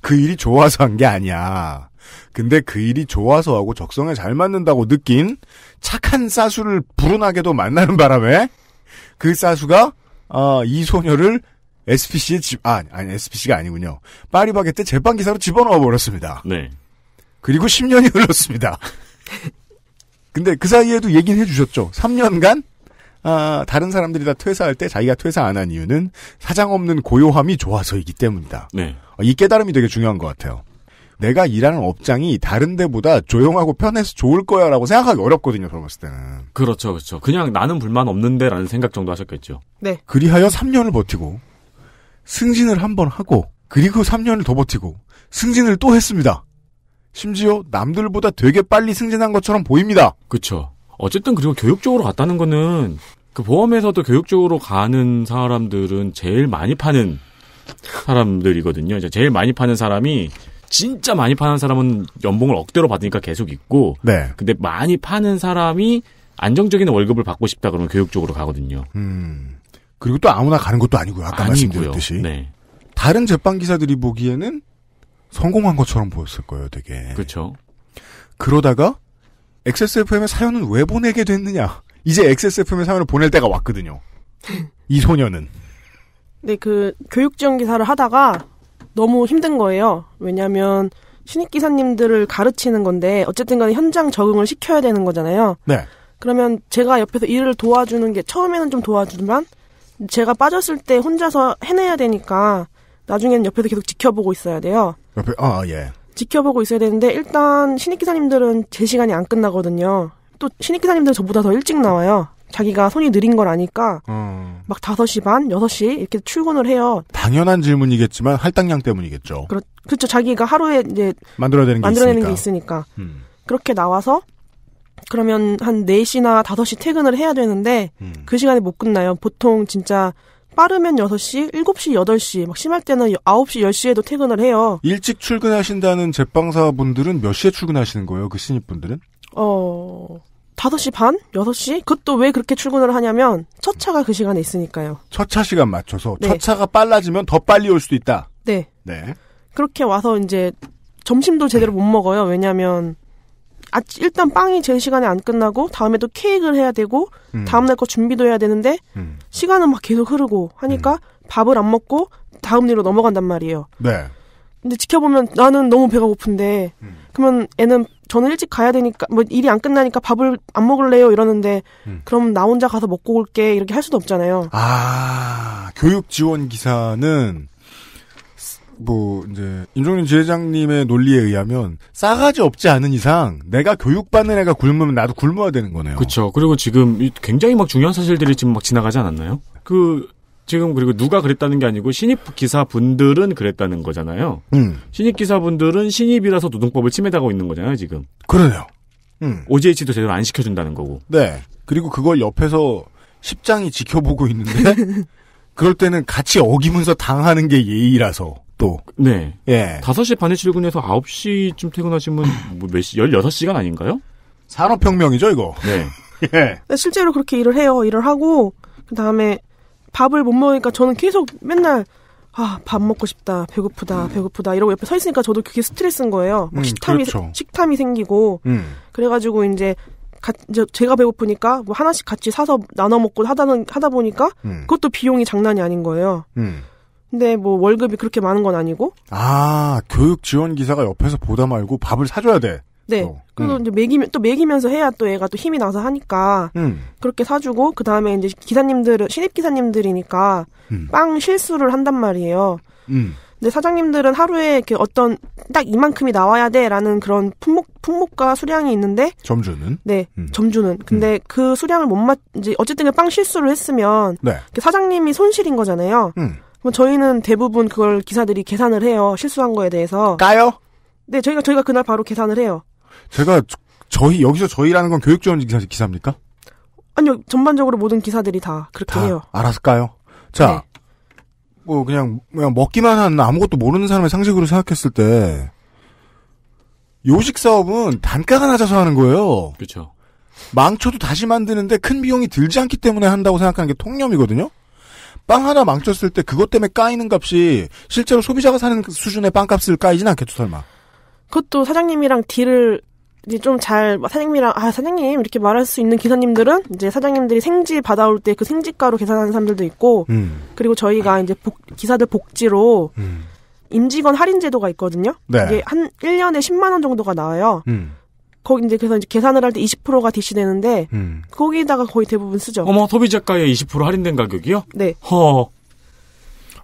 그 일이 좋아서 한 게 아니야. 근데 그 일이 좋아서 하고 적성에 잘 맞는다고 느낀 착한 사수를 불운하게도 만나는 바람에 그사수가 어, 이 소녀를 SPC의 집, 아, 아니, SPC가 아니군요. 파리바게트 제빵기사로 집어넣어 버렸습니다. 네. 그리고 10년이 흘렀습니다. 근데 그 사이에도 얘기는 해주셨죠. 3년간, 아, 다른 사람들이 다 퇴사할 때 자기가 퇴사 안 한 이유는 사장 없는 고요함이 좋아서이기 때문이다. 네. 어, 이 깨달음이 되게 중요한 것 같아요. 내가 일하는 업장이 다른 데보다 조용하고 편해서 좋을 거야 라고 생각하기 어렵거든요, 젊었을 때는. 그렇죠, 그렇죠. 그냥 나는 불만 없는데 라는 생각 정도 하셨겠죠. 네. 그리하여 3년을 버티고, 승진을 한 번 하고, 그리고 3년을 더 버티고, 승진을 또 했습니다. 심지어 남들보다 되게 빨리 승진한 것처럼 보입니다. 그렇죠. 어쨌든 그리고 교육 적으로 갔다는 거는 그 보험에서도 교육 적으로 가는 사람들은 제일 많이 파는 사람들이거든요. 제일 많이 파는 사람이 진짜 많이 파는 사람은 연봉을 억대로 받으니까 계속 있고 네. 근데 많이 파는 사람이 안정적인 월급을 받고 싶다 그러면 교육 쪽으로 가거든요. 음. 그리고 또 아무나 가는 것도 아니고요. 아까 아니고요. 말씀드렸듯이. 네. 다른 제빵 기사들이 보기에는 성공한 것처럼 보였을 거예요, 되게. 그렇죠. 그러다가 XSFM의 사연은 왜 보내게 됐느냐? 이제 XSFM의 사연을 보낼 때가 왔거든요. 이 소녀는. 네, 그 교육 지원 기사를 하다가 너무 힘든 거예요. 왜냐하면 신입 기사님들을 가르치는 건데 어쨌든 간에 현장 적응을 시켜야 되는 거잖아요. 네. 그러면 제가 옆에서 일을 도와주는 게 처음에는 좀 도와주지만 제가 빠졌을 때 혼자서 해내야 되니까 나중에는 옆에서 계속 지켜보고 있어야 돼요. 옆에 아 예. 지켜보고 있어야 되는데 일단 신입 기사님들은 제 시간이 안 끝나거든요. 또 신입 기사님들 은 저보다 더 일찍 나와요. 자기가 손이 느린 걸 아니까 음. 막 5시 반, 6시 이렇게 출근을 해요. 당연한 질문이겠지만 할당량 때문이겠죠. 그렇, 그렇죠. 자기가 하루에 이제 만들어내는 게 만들어내는 있으니까. 게 있으니까. 음. 그렇게 나와서 그러면 한 4시나 5시 퇴근을 해야 되는데 음. 그 시간에 못 끝나요. 보통 진짜 빠르면 6시, 7시, 8시, 막 심할 때는 9시, 10시에도 퇴근을 해요. 일찍 출근하신다는 제빵사분들은 몇 시에 출근하시는 거예요? 그 신입분들은? 어... 5시 반? 6시? 그것도 왜 그렇게 출근을 하냐면 첫 차가 그 시간에 있으니까요. 첫차 시간 맞춰서 네. 첫 차가 빨라지면 더 빨리 올 수도 있다. 네. 네. 그렇게 와서 이제 점심도 제대로 못 먹어요. 왜냐하면 아, 일단 빵이 제 시간에 안 끝나고 다음에 또 케이크를 해야 되고 음. 다음날 거 준비도 해야 되는데 음. 시간은 막 계속 흐르고 하니까 음. 밥을 안 먹고 다음 일로 넘어간단 말이에요. 네. 근데 지켜보면 나는 너무 배가 고픈데 음. 그러면 애는 저는 일찍 가야 되니까 뭐 일이 안 끝나니까 밥을 안 먹을래요 이러는데 음. 그럼 나 혼자 가서 먹고 올게 이렇게 할 수도 없잖아요. 아 교육 지원 기사는 뭐 이제 임종민 지회장님의 논리에 의하면 싸가지 없지 않은 이상 내가 교육받는 애가 굶으면 나도 굶어야 되는 거네요. 그렇죠. 그리고 지금 굉장히 막 중요한 사실들이 지금 막 지나가지 않았나요? 그 지금 그리고 누가 그랬다는 게 아니고 신입 기사분들은 그랬다는 거잖아요. 음. 신입 기사분들은 신입이라서 노동법을 침해당하고 있는 거잖아요, 지금. 그러네요 음. OJH도 제대로 안 시켜준다는 거고. 네. 그리고 그걸 옆에서 십장이 지켜보고 있는데 그럴 때는 같이 어기면서 당하는 게 예의라서 또. 네. 예. 5시 반에 출근해서 9시쯤 퇴근하시면 뭐 몇 시, 16시간 아닌가요? 산업혁명이죠, 이거. 네. 예. 네, 실제로 그렇게 일을 해요. 일을 하고, 그 다음에 밥을 못 먹으니까 저는 계속 맨날 아, 밥 먹고 싶다, 배고프다, 음. 배고프다, 이러고 옆에 서 있으니까 저도 그게 스트레스인 거예요. 막 음, 식탐이, 그렇죠. 식탐이 생기고. 음. 그래가지고 이제, 가, 제가 배고프니까 뭐 하나씩 같이 사서 나눠 먹고 하다는, 하다 보니까 음. 그것도 비용이 장난이 아닌 거예요. 음. 근데 뭐 월급이 그렇게 많은 건 아니고. 아, 교육 지원 기사가 옆에서 보다 말고 밥을 사줘야 돼. 네. 또. 어, 그래서 음. 이제 매기면또매기면서 해야 또애가또 힘이 나서 하니까 음. 그렇게 사주고 그 다음에 이제 기사님들은 신입 기사님들이니까 음. 빵 실수를 한단 말이에요. 음. 근데 사장님들은 하루에 이렇게 어떤 딱 이만큼이 나와야 돼라는 그런 품목 품목과 수량이 있는데 점주는 네 음. 점주는 근데 음. 그 수량을 못 맞 이제 어쨌든 빵 실수를 했으면 네. 사장님이 손실인 거잖아요. 그럼 저희는 대부분 그걸 기사들이 계산을 해요 실수한 거에 대해서 까요? 네, 저희가 저희가 그날 바로 계산을 해요. 제가 저희 여기서 저희라는 건 교육지원 기 기사입니까? 아니요 전반적으로 모든 기사들이 다 그렇게 다 해요. 알았을까요? 자, 네. 뭐 그냥 그냥 먹기만 한 아무것도 모르는 사람의 상식으로 생각했을 때 요식 사업은 단가가 낮아서 하는 거예요. 그렇죠. 망쳐도 다시 만드는데 큰 비용이 들지 않기 때문에 한다고 생각하는 게 통념이거든요. 빵 하나 망쳤을 때 그것 때문에 까이는 값이 실제로 소비자가 사는 수준의 빵값을 까이진 않겠죠 설마. 그것도 사장님이랑 딜을 이제 좀잘 사장님이랑 아 사장님 이렇게 말할 수 있는 기사님들은 이제 사장님들이 생지 받아올 때 그 생지가로 계산하는 사람들도 있고 음. 그리고 저희가 음. 이제 복, 기사들 복지로 음. 임직원 할인 제도가 있거든요. 네. 이게 한 1년에 10만 원 정도가 나와요. 음. 거기 이제 그래서 이제 계산을 할 때 20%가 디시되는데 음. 거기다가 거의 대부분 쓰죠. 어머 소비자가의 20% 할인된 가격이요? 네. 허.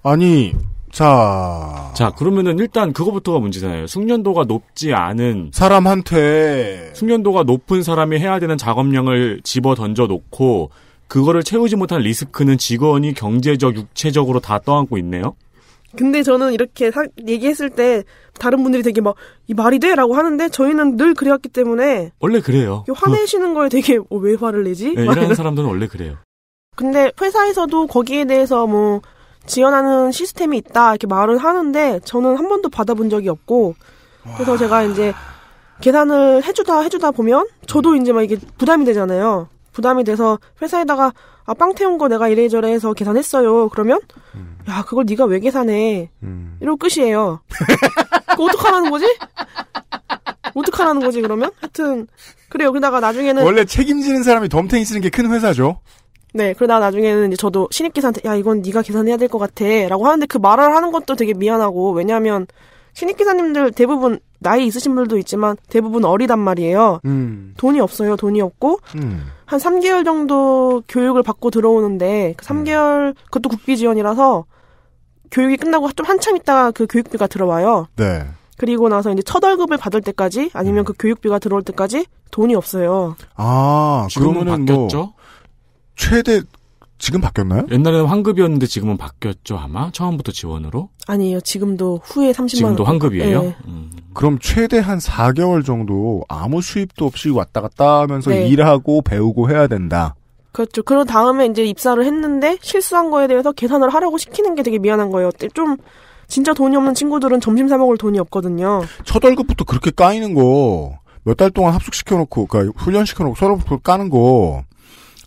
아니 자. 자, 그러면은 일단 그거부터가 문제잖아요. 숙련도가 높지 않은 사람한테 숙련도가 높은 사람이 해야 되는 작업량을 집어 던져 놓고 그거를 채우지 못한 리스크는 직원이 경제적, 육체적으로 다 떠안고 있네요. 근데 저는 이렇게 사, 얘기했을 때 다른 분들이 되게 막 이 말이 돼라고 하는데 저희는 늘 그래왔기 때문에 원래 그래요. 화내시는 그... 거에 되게 어, 왜 화를 내지? 네, 이런 사람들은 원래 그래요. 근데 회사에서도 거기에 대해서 뭐 지원하는 시스템이 있다 이렇게 말을 하는데 저는 한 번도 받아본 적이 없고 그래서 제가 이제 계산을 해주다 해주다 보면 저도 이제 막 이게 부담이 되잖아요. 부담이 돼서 회사에다가 아 빵 태운 거 내가 이래저래 해서 계산했어요. 그러면 음. 야 그걸 네가 왜 계산해? 음. 이러고 끝이에요. 그 어떡하라는 거지? 어떡하라는 거지 그러면? 하여튼 그래요. 그러다가 나중에는 원래 책임지는 사람이 덤탱이 쓰는 게 큰 회사죠. 네, 그러다 나중에는 이제 저도 신입기사한테 야 이건 네가 계산해야 될 것 같아라고 하는데 그 말을 하는 것도 되게 미안하고 왜냐하면 신입기사님들 대부분 나이 있으신 분들도 있지만 대부분 어리단 말이에요. 음. 돈이 없어요. 돈이 없고 음. 한 3개월 정도 교육을 받고 들어오는데 그 3개월 음. 그것도 국비 지원이라서 교육이 끝나고 좀 한참 있다가 그 교육비가 들어와요. 네. 그리고 나서 이제 첫 월급을 받을 때까지 아니면 음. 그 교육비가 들어올 때까지 돈이 없어요. 아, 그러면은 뭐 바뀌었죠? 뭐 최대 지금 바뀌었나요? 옛날에는 환급이었는데 지금은 바뀌었죠 아마 처음부터 지원으로? 아니에요 지금도 후에 30만 지금도 환급이에요? 네. 예. 음. 그럼 최대 한 4개월 정도 아무 수입도 없이 왔다 갔다 하면서 네. 일하고 배우고 해야 된다. 그렇죠. 그런 다음에 이제 입사를 했는데 실수한 거에 대해서 계산을 하라고 시키는 게 되게 미안한 거예요. 좀 진짜 돈이 없는 친구들은 점심 사 먹을 돈이 없거든요. 첫 월급부터 그렇게 까이는 거 몇 달 동안 합숙시켜놓고 그러니까 훈련시켜놓고 서로 까는 거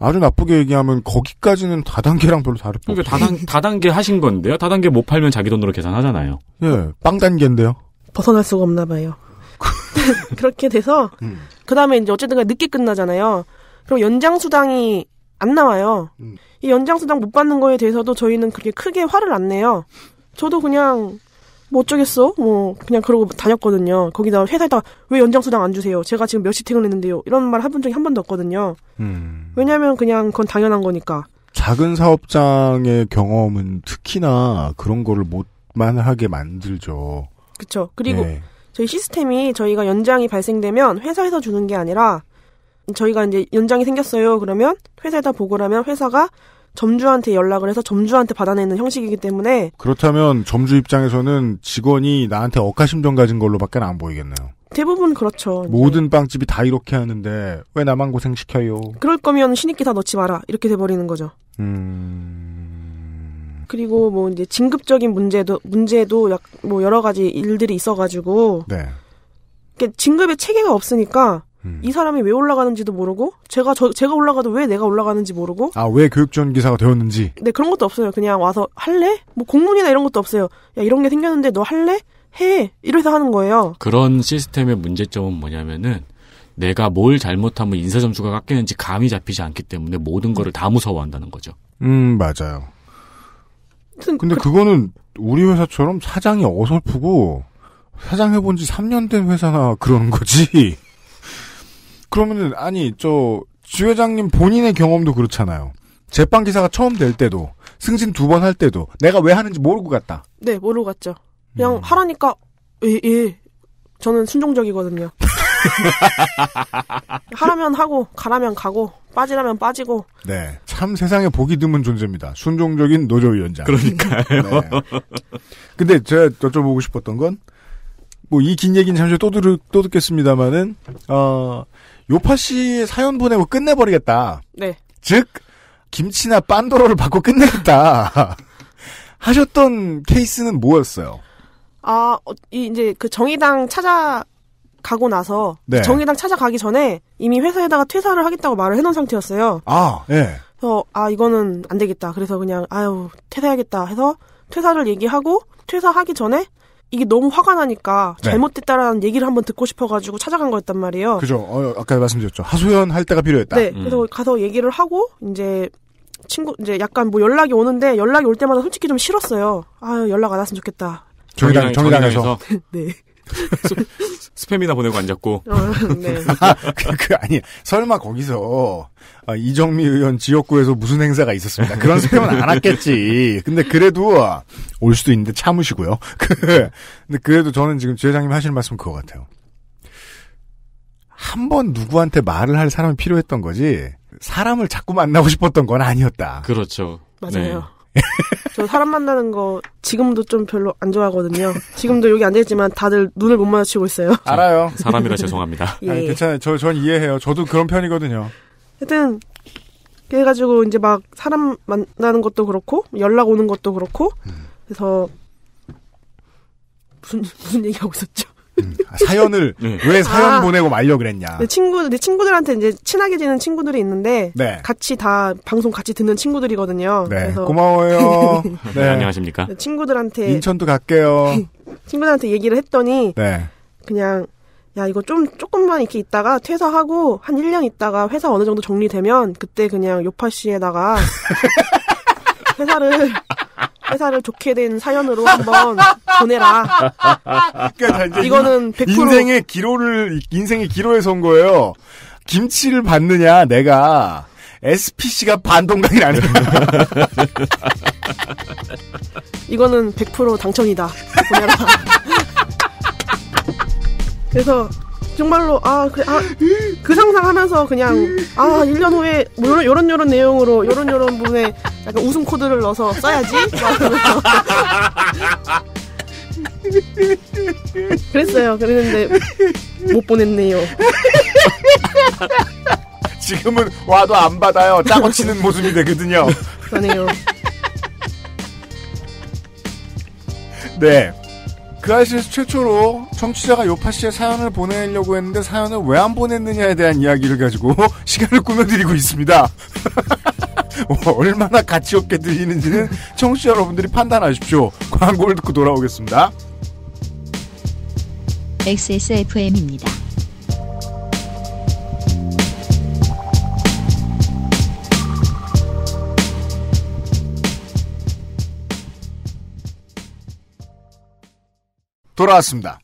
아주 나쁘게 얘기하면 거기까지는 다단계랑 별로 다를 그러니까 다단, 다단계 하신 건데요. 다단계 못 팔면 자기 돈으로 계산하잖아요. 예, 빵 단계인데요. 벗어날 수가 없나 봐요. 그렇게 돼서 음. 그 다음에 이제 어쨌든 간 늦게 끝나잖아요. 그럼 연장 수당이 안 나와요. 음. 이 연장 수당 못 받는 거에 대해서도 저희는 그렇게 크게 화를 안 내요. 저도 그냥 뭐 어쩌겠어? 뭐 그냥 그러고 다녔거든요. 거기다 회사에다왜 연장수당 안 주세요? 제가 지금 몇 시 퇴근했는데요. 이런 말 해본 적이 한 번도 없거든요. 음. 왜냐하면 그냥 그건 당연한 거니까. 작은 사업장의 경험은 특히나 그런 거를 못만 하게 만들죠. 그렇죠. 그리고 네. 저희 시스템이 저희가 연장이 발생되면 회사에서 주는 게 아니라 저희가 이제 연장이 생겼어요. 그러면 회사에다 보고를 하면 회사가 점주한테 연락을 해서 점주한테 받아내는 형식이기 때문에 그렇다면 점주 입장에서는 직원이 나한테 억하심정 가진 걸로밖에 안 보이겠네요. 대부분 그렇죠. 모든 빵집이 다 이렇게 하는데 왜 나만 고생 시켜요? 그럴 거면 신입기 다 넣지 마라 이렇게 돼버리는 거죠. 음... 그리고 뭐 이제 진급적인 문제도 문제도 약뭐 여러 가지 일들이 있어가지고 네. 진급의 체계가 없으니까 음. 이 사람이 왜 올라가는지도 모르고 제가 저 제가 올라가도 왜 내가 올라가는지 모르고 아왜 교육전 기사가 되었는지 네 그런 것도 없어요 그냥 와서 할래 뭐 공문이나 이런 것도 없어요 야 이런 게 생겼는데 너 할래 해 이래서 하는 거예요 그런 시스템의 문제점은 뭐냐면은 내가 뭘 잘못하면 인사 점수가 깎이는지 감이 잡히지 않기 때문에 모든 음. 거를 다 무서워한다는 거죠 음 맞아요 근데 그... 그거는 우리 회사처럼 사장이 어설프고 사장 해본 지 3년 된 회사나 그러는 거지. 그러면은 아니 저주 회장님 본인의 경험도 그렇잖아요. 제빵 기사가 처음 될 때도 승진 두 번 할 때도 내가 왜 하는지 모르고 갔다. 네 모르고 갔죠. 그냥 음. 하라니까 예, 예. 저는 순종적이거든요. 하라면 하고 가라면 가고 빠지라면 빠지고. 네, 참 세상에 보기 드문 존재입니다. 순종적인 노조위원장. 그러니까요. 네. 근데 제가 여쭤보고 싶었던 건 뭐 이 긴 얘기는 잠시 또, 들, 또 듣겠습니다만은 어, 요파 씨 사연 보내고 끝내버리겠다. 네. 즉 김치나 빤도로를 받고 끝내겠다. 하셨던 케이스는 뭐였어요? 아, 어, 이 이제 그 정의당 찾아가고 나서 네. 정의당 찾아가기 전에 이미 회사에다가 퇴사를 하겠다고 말을 해놓은 상태였어요. 아, 예. 네. 그래서 아 이거는 안 되겠다. 그래서 그냥 아유 퇴사해야겠다 해서 퇴사를 얘기하고 퇴사하기 전에 이게 너무 화가 나니까 네. 잘못됐다라는 얘기를 한번 듣고 싶어가지고 찾아간 거였단 말이에요. 그죠. 어, 아까 말씀드렸죠. 하소연 할 때가 필요했다. 네. 음. 그래서 음. 가서 얘기를 하고 이제 친구 이제 약간 뭐 연락이 오는데 연락이 올 때마다 솔직히 좀 싫었어요. 아 연락 안 왔으면 좋겠다. 정의당 정의당에서. 네. 스팸이나 보내고 앉았고. 어, 네. 아, 그, 그, 아니, 설마 거기서, 아, 이정미 의원 지역구에서 무슨 행사가 있었습니다. 그런 스팸은 안 왔겠지. 근데 그래도, 올 수도 있는데 참으시고요. 그, 근데 그래도 저는 지금 지회장님 하시는 말씀 그거 같아요. 한 번 누구한테 말을 할 사람이 필요했던 거지, 사람을 자꾸 만나고 싶었던 건 아니었다. 그렇죠. 맞아요. 네. 저 사람 만나는 거 지금도 좀 별로 안 좋아하거든요. 지금도 여기 앉아있지만 다들 눈을 못 마주치고 있어요. 알아요. 사람이라 죄송합니다. 예. 아니, 괜찮아요. 저, 전 이해해요. 저도 그런 편이거든요. 하여튼, 그래가지고 이제 막 사람 만나는 것도 그렇고, 연락 오는 것도 그렇고, 그래서, 무슨, 무슨 얘기하고 있었죠? 아, 사연을 네. 왜 사연 아, 보내고 말려 그랬냐. 내 친구 내 친구들한테 이제 친하게 지는 친구들이 있는데 네. 같이 다 방송 같이 듣는 친구들이거든요. 네. 그래서 고마워요. 네. 네. 안녕하십니까? 네, 친구들한테 인천도 갈게요. 친구들한테 얘기를 했더니 네. 그냥 야 이거 좀 조금만 이렇게 있다가 퇴사하고 한 1년 있다가 회사 어느 정도 정리되면 그때 그냥 요파 씨에다가 회사를 회사를 좋게 된 사연으로 한번 보내라. 그러니까 이거는 100% 인생의 기로를 인생의 기로에서 온 거예요. 김치를 받느냐 내가 SPC가 반동강이 아 나는 이거는 100% 당첨이다. 보내라. 그래서 정말로 아, 그, 아, 그 상상하면서 그냥 아 1년 후에 뭐 요런 요런 요런 내용으로 요런 요런 부분에 약간 웃음 코드를 넣어서 써야지 그랬어요 그랬는데 못 보냈네요 지금은 와도 안 받아요 짜고 치는 모습이 되거든요 그러네요 네 그아이씨에서 최초로 청취자가 요파 씨의 사연을 보내려고 했는데 사연을 왜 안 보냈느냐에 대한 이야기를 가지고 시간을 꾸며드리고 있습니다. 어, 얼마나 가치 없게 들리는지는 청취자 여러분들이 판단하십시오. 광고를 듣고 돌아오겠습니다. XSFM입니다. 돌아왔습니다.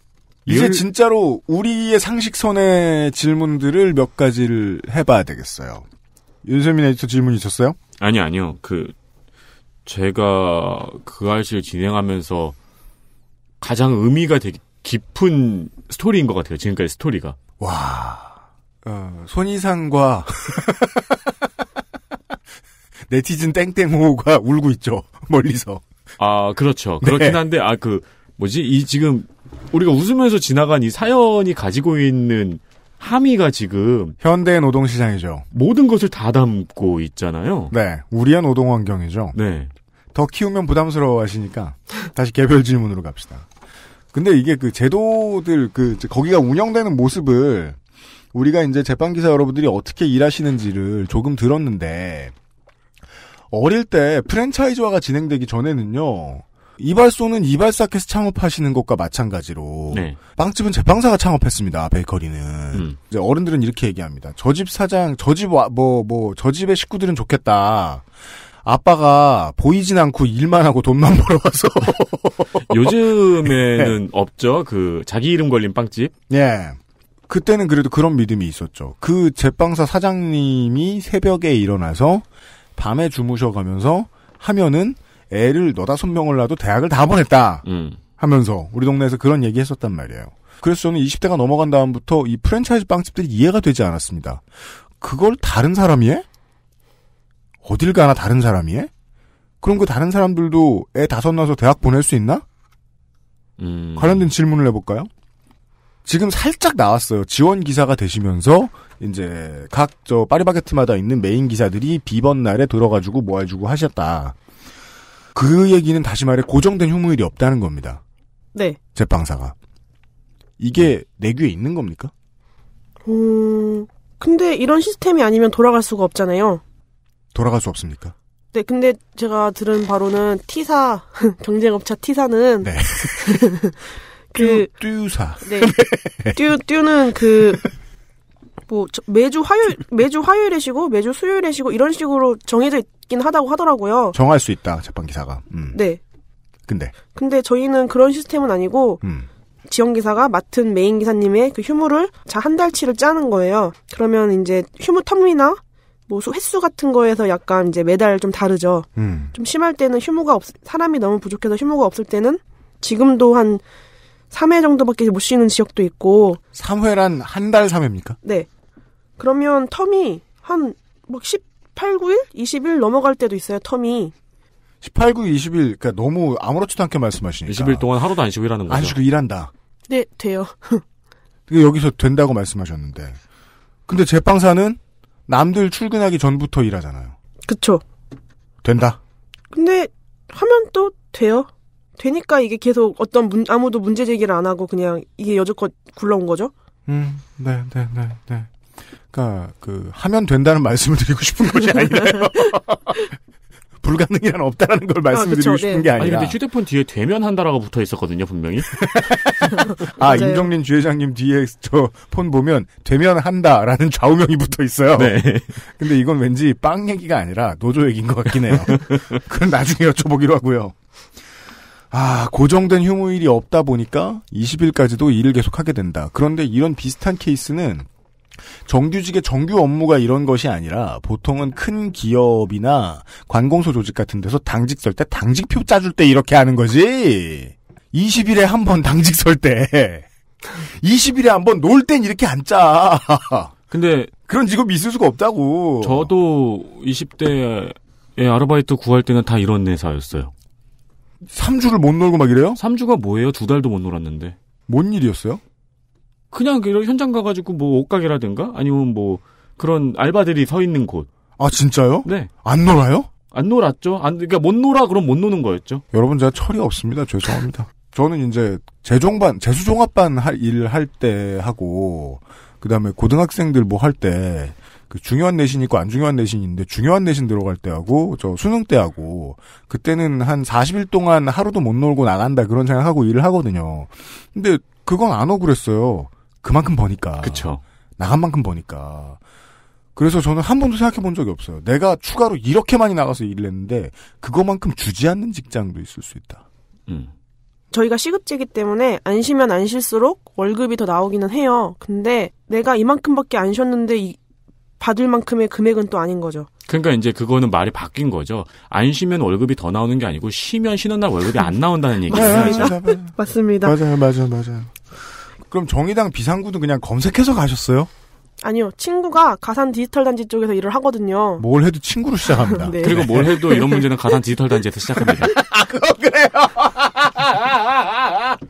이제 율... 진짜로 우리의 상식선의 질문들을 몇 가지를 해봐야 되겠어요. 윤세민 에디터 질문 있었어요? 아니 요 아니요. 그 제가 그아 알씨를 진행하면서 가장 의미가 되게 깊은 스토리인 것 같아요. 지금까지 스토리가. 와, 어, 손이상과 네티즌 땡땡호가 울고 있죠 멀리서. 아 그렇죠. 그렇긴 네. 한데 아그 뭐지 이 지금 우리가 웃으면서 지나간 이 사연이 가지고 있는 함의가 지금 현대 노동 시장이죠. 모든 것을 다 담고 있잖아요. 네, 우리한 노동 환경이죠. 네. 더 키우면 부담스러워 하시니까 다시 개별 질문으로 갑시다. 근데 이게 그 제도들 그 거기가 운영되는 모습을 우리가 이제 재판 기사 여러분들이 어떻게 일하시는지를 조금 들었는데 어릴 때 프랜차이즈화가 진행되기 전에는요. 이발소는 이발사께서 창업하시는 것과 마찬가지로 네. 빵집은 제빵사가 창업했습니다. 베이커리는 음. 이제 어른들은 이렇게 얘기합니다. 저 집 사장, 저 집 뭐 뭐저 뭐, 뭐, 집의 식구들은 좋겠다. 아빠가 보이진 않고 일만 하고 돈만 벌어와서 요즘에는 네. 없죠. 그 자기 이름 걸린 빵집. 예. 그때는 그래도 그런 믿음이 있었죠. 그 제빵사 사장님이 새벽에 일어나서 밤에 주무셔가면서 하면은 애를 너다섯 명을 낳아도 대학을 다 보냈다 음. 하면서 우리 동네에서 그런 얘기 했었단 말이에요. 그래서 저는 20대가 넘어간 다음부터 이 프랜차이즈 빵집들이 이해가 되지 않았습니다. 그걸 다른 사람이 해? 어딜 가나 다른 사람이 해? 그럼 그 다른 사람들도 애 다섯 나서 대학 보낼 수 있나? 음. 관련된 질문을 해볼까요? 지금 살짝 나왔어요. 지원 기사가 되시면서 이제 각 저 파리바게트마다 있는 메인 기사들이 비번 날에 들어가지고 뭐 해주고 하셨다. 그 얘기는 다시 말해 고정된 휴무일이 없다는 겁니다. 네. 제빵사가. 이게 네. 내 귀에 있는 겁니까? 음, 근데 이런 시스템이 아니면 돌아갈 수가 없잖아요. 돌아갈 수 없습니까? 네, 근데 제가 들은 바로는 T사, 경쟁업체 T사는. 네. 그. 듀, 듀사. 네. 듀, 듀는 그, 뭐 매주 화요일 매주 화요일에 쉬고 매주 수요일에 쉬고 이런 식으로 정해져 있긴 하다고 하더라고요. 정할 수 있다 재판 기사가. 음. 네. 근데 근데 저희는 그런 시스템은 아니고 음. 지원 기사가 맡은 메인 기사님의 그 휴무를 자 한 달치를 짜는 거예요. 그러면 이제 휴무 텀이나 뭐 횟수 같은 거에서 약간 이제 매달 좀 다르죠. 음. 좀 심할 때는 휴무가 없 사람이 너무 부족해서 휴무가 없을 때는 지금도 한 3회 정도밖에 못 쉬는 지역도 있고. 3회란 한 달 3회입니까? 네. 그러면 텀이 한막 18, 9일? 20일 넘어갈 때도 있어요, 텀이. 18, 9, 20일, 그러니까 너무 아무렇지도 않게 말씀하시니까. 20일 동안 하루도 안 쉬고 일하는 거죠. 안 쉬고 일한다. 네, 돼요. 여기서 된다고 말씀하셨는데. 근데 제빵사는 남들 출근하기 전부터 일하잖아요. 그쵸. 된다? 근데 하면 또 돼요. 되니까 이게 계속 어떤 문, 아무도 문제 제기를 안 하고 그냥 이게 여지껏 굴러온 거죠? 음, 네, 네, 네, 네. 그까그 하면 된다는 말씀을 드리고 싶은 것이 아니라요. 불가능이란 없다라는 걸 말씀드리고 아, 싶은 네. 게 아니라. 아니 근데 휴대폰 뒤에 되면 한다라고 붙어 있었거든요 분명히. 아임정민 주회장님 뒤에 저 폰 보면 되면 한다라는 좌우명이 붙어 있어요. 네. 근데 이건 왠지 빵 얘기가 아니라 노조 얘기인 것 같긴 해요. 그건 나중에 여쭤보기로 하고요. 아 고정된 휴무일이 없다 보니까 20일까지도 일을 계속하게 된다. 그런데 이런 비슷한 케이스는 정규직의 정규 업무가 이런 것이 아니라 보통은 큰 기업이나 관공서 조직 같은 데서 당직 설 때 당직표 짜줄 때 이렇게 하는 거지. 20일에 한 번 당직 설 때. 20일에 한 번 놀 땐 이렇게 안 짜. 근데 그런 직업이 있을 수가 없다고. 저도 20대에 아르바이트 구할 때는 다 이런 회사였어요. 3주를 못 놀고 막 이래요? 3주가 뭐예요? 두 달도 못 놀았는데. 뭔 일이었어요? 그냥 이런 현장 가가지고 뭐 옷가게라든가 아니면 뭐 그런 알바들이 서 있는 곳. 아 진짜요? 네. 안 놀아요? 안 놀았죠. 안 그러니까 못 놀아 그럼 못 노는 거였죠. 여러분 제가 철이 없습니다. 죄송합니다. 저는 이제 재종반 재수종합반 할 일 할 때 하고 그다음에 고등학생들 뭐 할 때 그 중요한 내신 있고 안 중요한 내신 있는데 중요한 내신 들어갈 때 하고 저 수능 때 하고 그때는 한 40일 동안 하루도 못 놀고 나간다 그런 생각하고 일을 하거든요. 근데 그건 안 억울했어요. 그만큼 버니까. 그쵸. 나간 만큼 버니까. 그래서 저는 한 번도 생각해 본 적이 없어요. 내가 추가로 이렇게 많이 나가서 일을 했는데 그것만큼 주지 않는 직장도 있을 수 있다. 음. 저희가 시급제기 때문에 안 쉬면 안 쉴수록 월급이 더 나오기는 해요. 근데 내가 이만큼밖에 안 쉬었는데 이, 받을 만큼의 금액은 또 아닌 거죠. 그러니까 이제 그거는 말이 바뀐 거죠. 안 쉬면 월급이 더 나오는 게 아니고 쉬면 쉬는 날 월급이 안 나온다는 얘기예요. 맞습니다. 맞아요, 맞아요, 맞아요. 그럼 정의당 비상구도 그냥 검색해서 가셨어요? 아니요. 친구가 가산 디지털 단지 쪽에서 일을 하거든요. 뭘 해도 친구로 시작합니다. 네. 그리고 뭘 해도 이런 문제는 가산 디지털 단지에서 시작합니다. 아, 그건 그래요.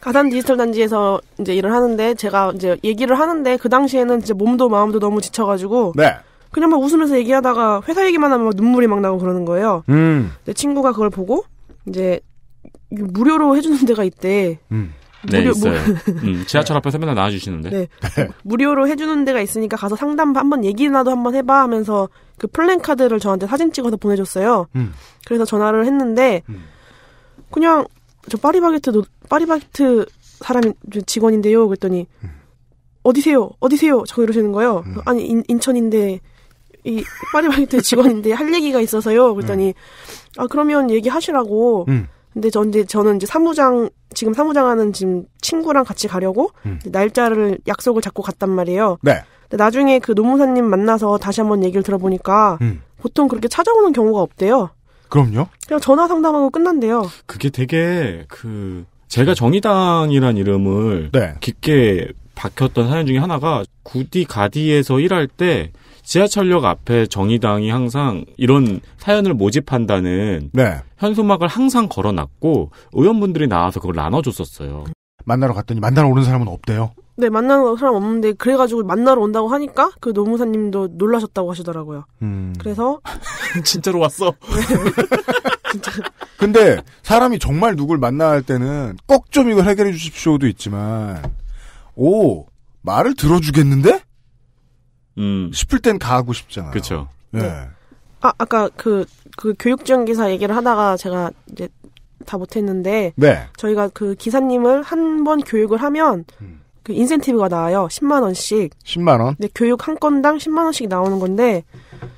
가산 디지털 단지에서 이제 일을 하는데 제가 이제 얘기를 하는데 그 당시에는 이제 몸도 마음도 너무 지쳐가지고 네. 그냥 막 웃으면서 얘기하다가 회사 얘기만 하면 막 눈물이 막 나고 그러는 거예요. 음. 내 친구가 그걸 보고 이제 무료로 해주는 데가 있대. 음. 네, 무료, 있어요. 뭐... 음, 지하철 앞에서 맨날 나와주시는데. 네. 네. 무료로 해주는 데가 있으니까 가서 상담 한번 얘기나도 한번 해봐 하면서 그 플랜카드를 저한테 사진 찍어서 보내줬어요. 음. 그래서 전화를 했는데, 음. 그냥 저 파리바게트, 노, 파리바게트 사람, 직원인데요. 그랬더니, 음. 어디세요? 어디세요? 저거 이러시는 거예요. 음. 아니, 인, 인천인데, 이 파리바게트 직원인데 할 얘기가 있어서요. 그랬더니, 음. 아, 그러면 얘기하시라고. 근데 전 이제 저는 이제 사무장 지금 사무장 하는 지금 친구랑 같이 가려고 음. 날짜를 약속을 잡고 갔단 말이에요. 네. 근데 나중에 그 노무사님 만나서 다시 한 번 얘기를 들어보니까 음. 보통 그렇게 찾아오는 경우가 없대요. 그럼요. 그냥 전화 상담하고 끝난대요. 그게 되게 그 제가 정의당이란 이름을 네. 깊게 박혔던 사연 중에 하나가 구디 가디에서 일할 때 지하철역 앞에 정의당이 항상 이런 사연을 모집한다는 네. 현수막을 항상 걸어놨고 의원분들이 나와서 그걸 나눠줬었어요. 만나러 갔더니 만나러 오는 사람은 없대요. 네, 만나는 사람 없는데 그래가지고 만나러 온다고 하니까 그 노무사님도 놀라셨다고 하시더라고요. 음. 그래서 진짜로 왔어. 진짜. 근데 사람이 정말 누굴 만나할 때는 꼭 좀 이걸 해결해 주십시오도 있지만 오 말을 들어주겠는데? 음. 싶을 땐 가고 싶잖아요. 그렇죠. 네. 네. 아 아까 그그 그, 그 교육 지원 기사 얘기를 하다가 제가 이제 다 못했는데 네. 저희가 그 기사님을 한 번 교육을 하면 음. 그 인센티브가 나와요. 10만 원씩. 10만 원. 네, 교육 한 건당 10만 원씩 나오는 건데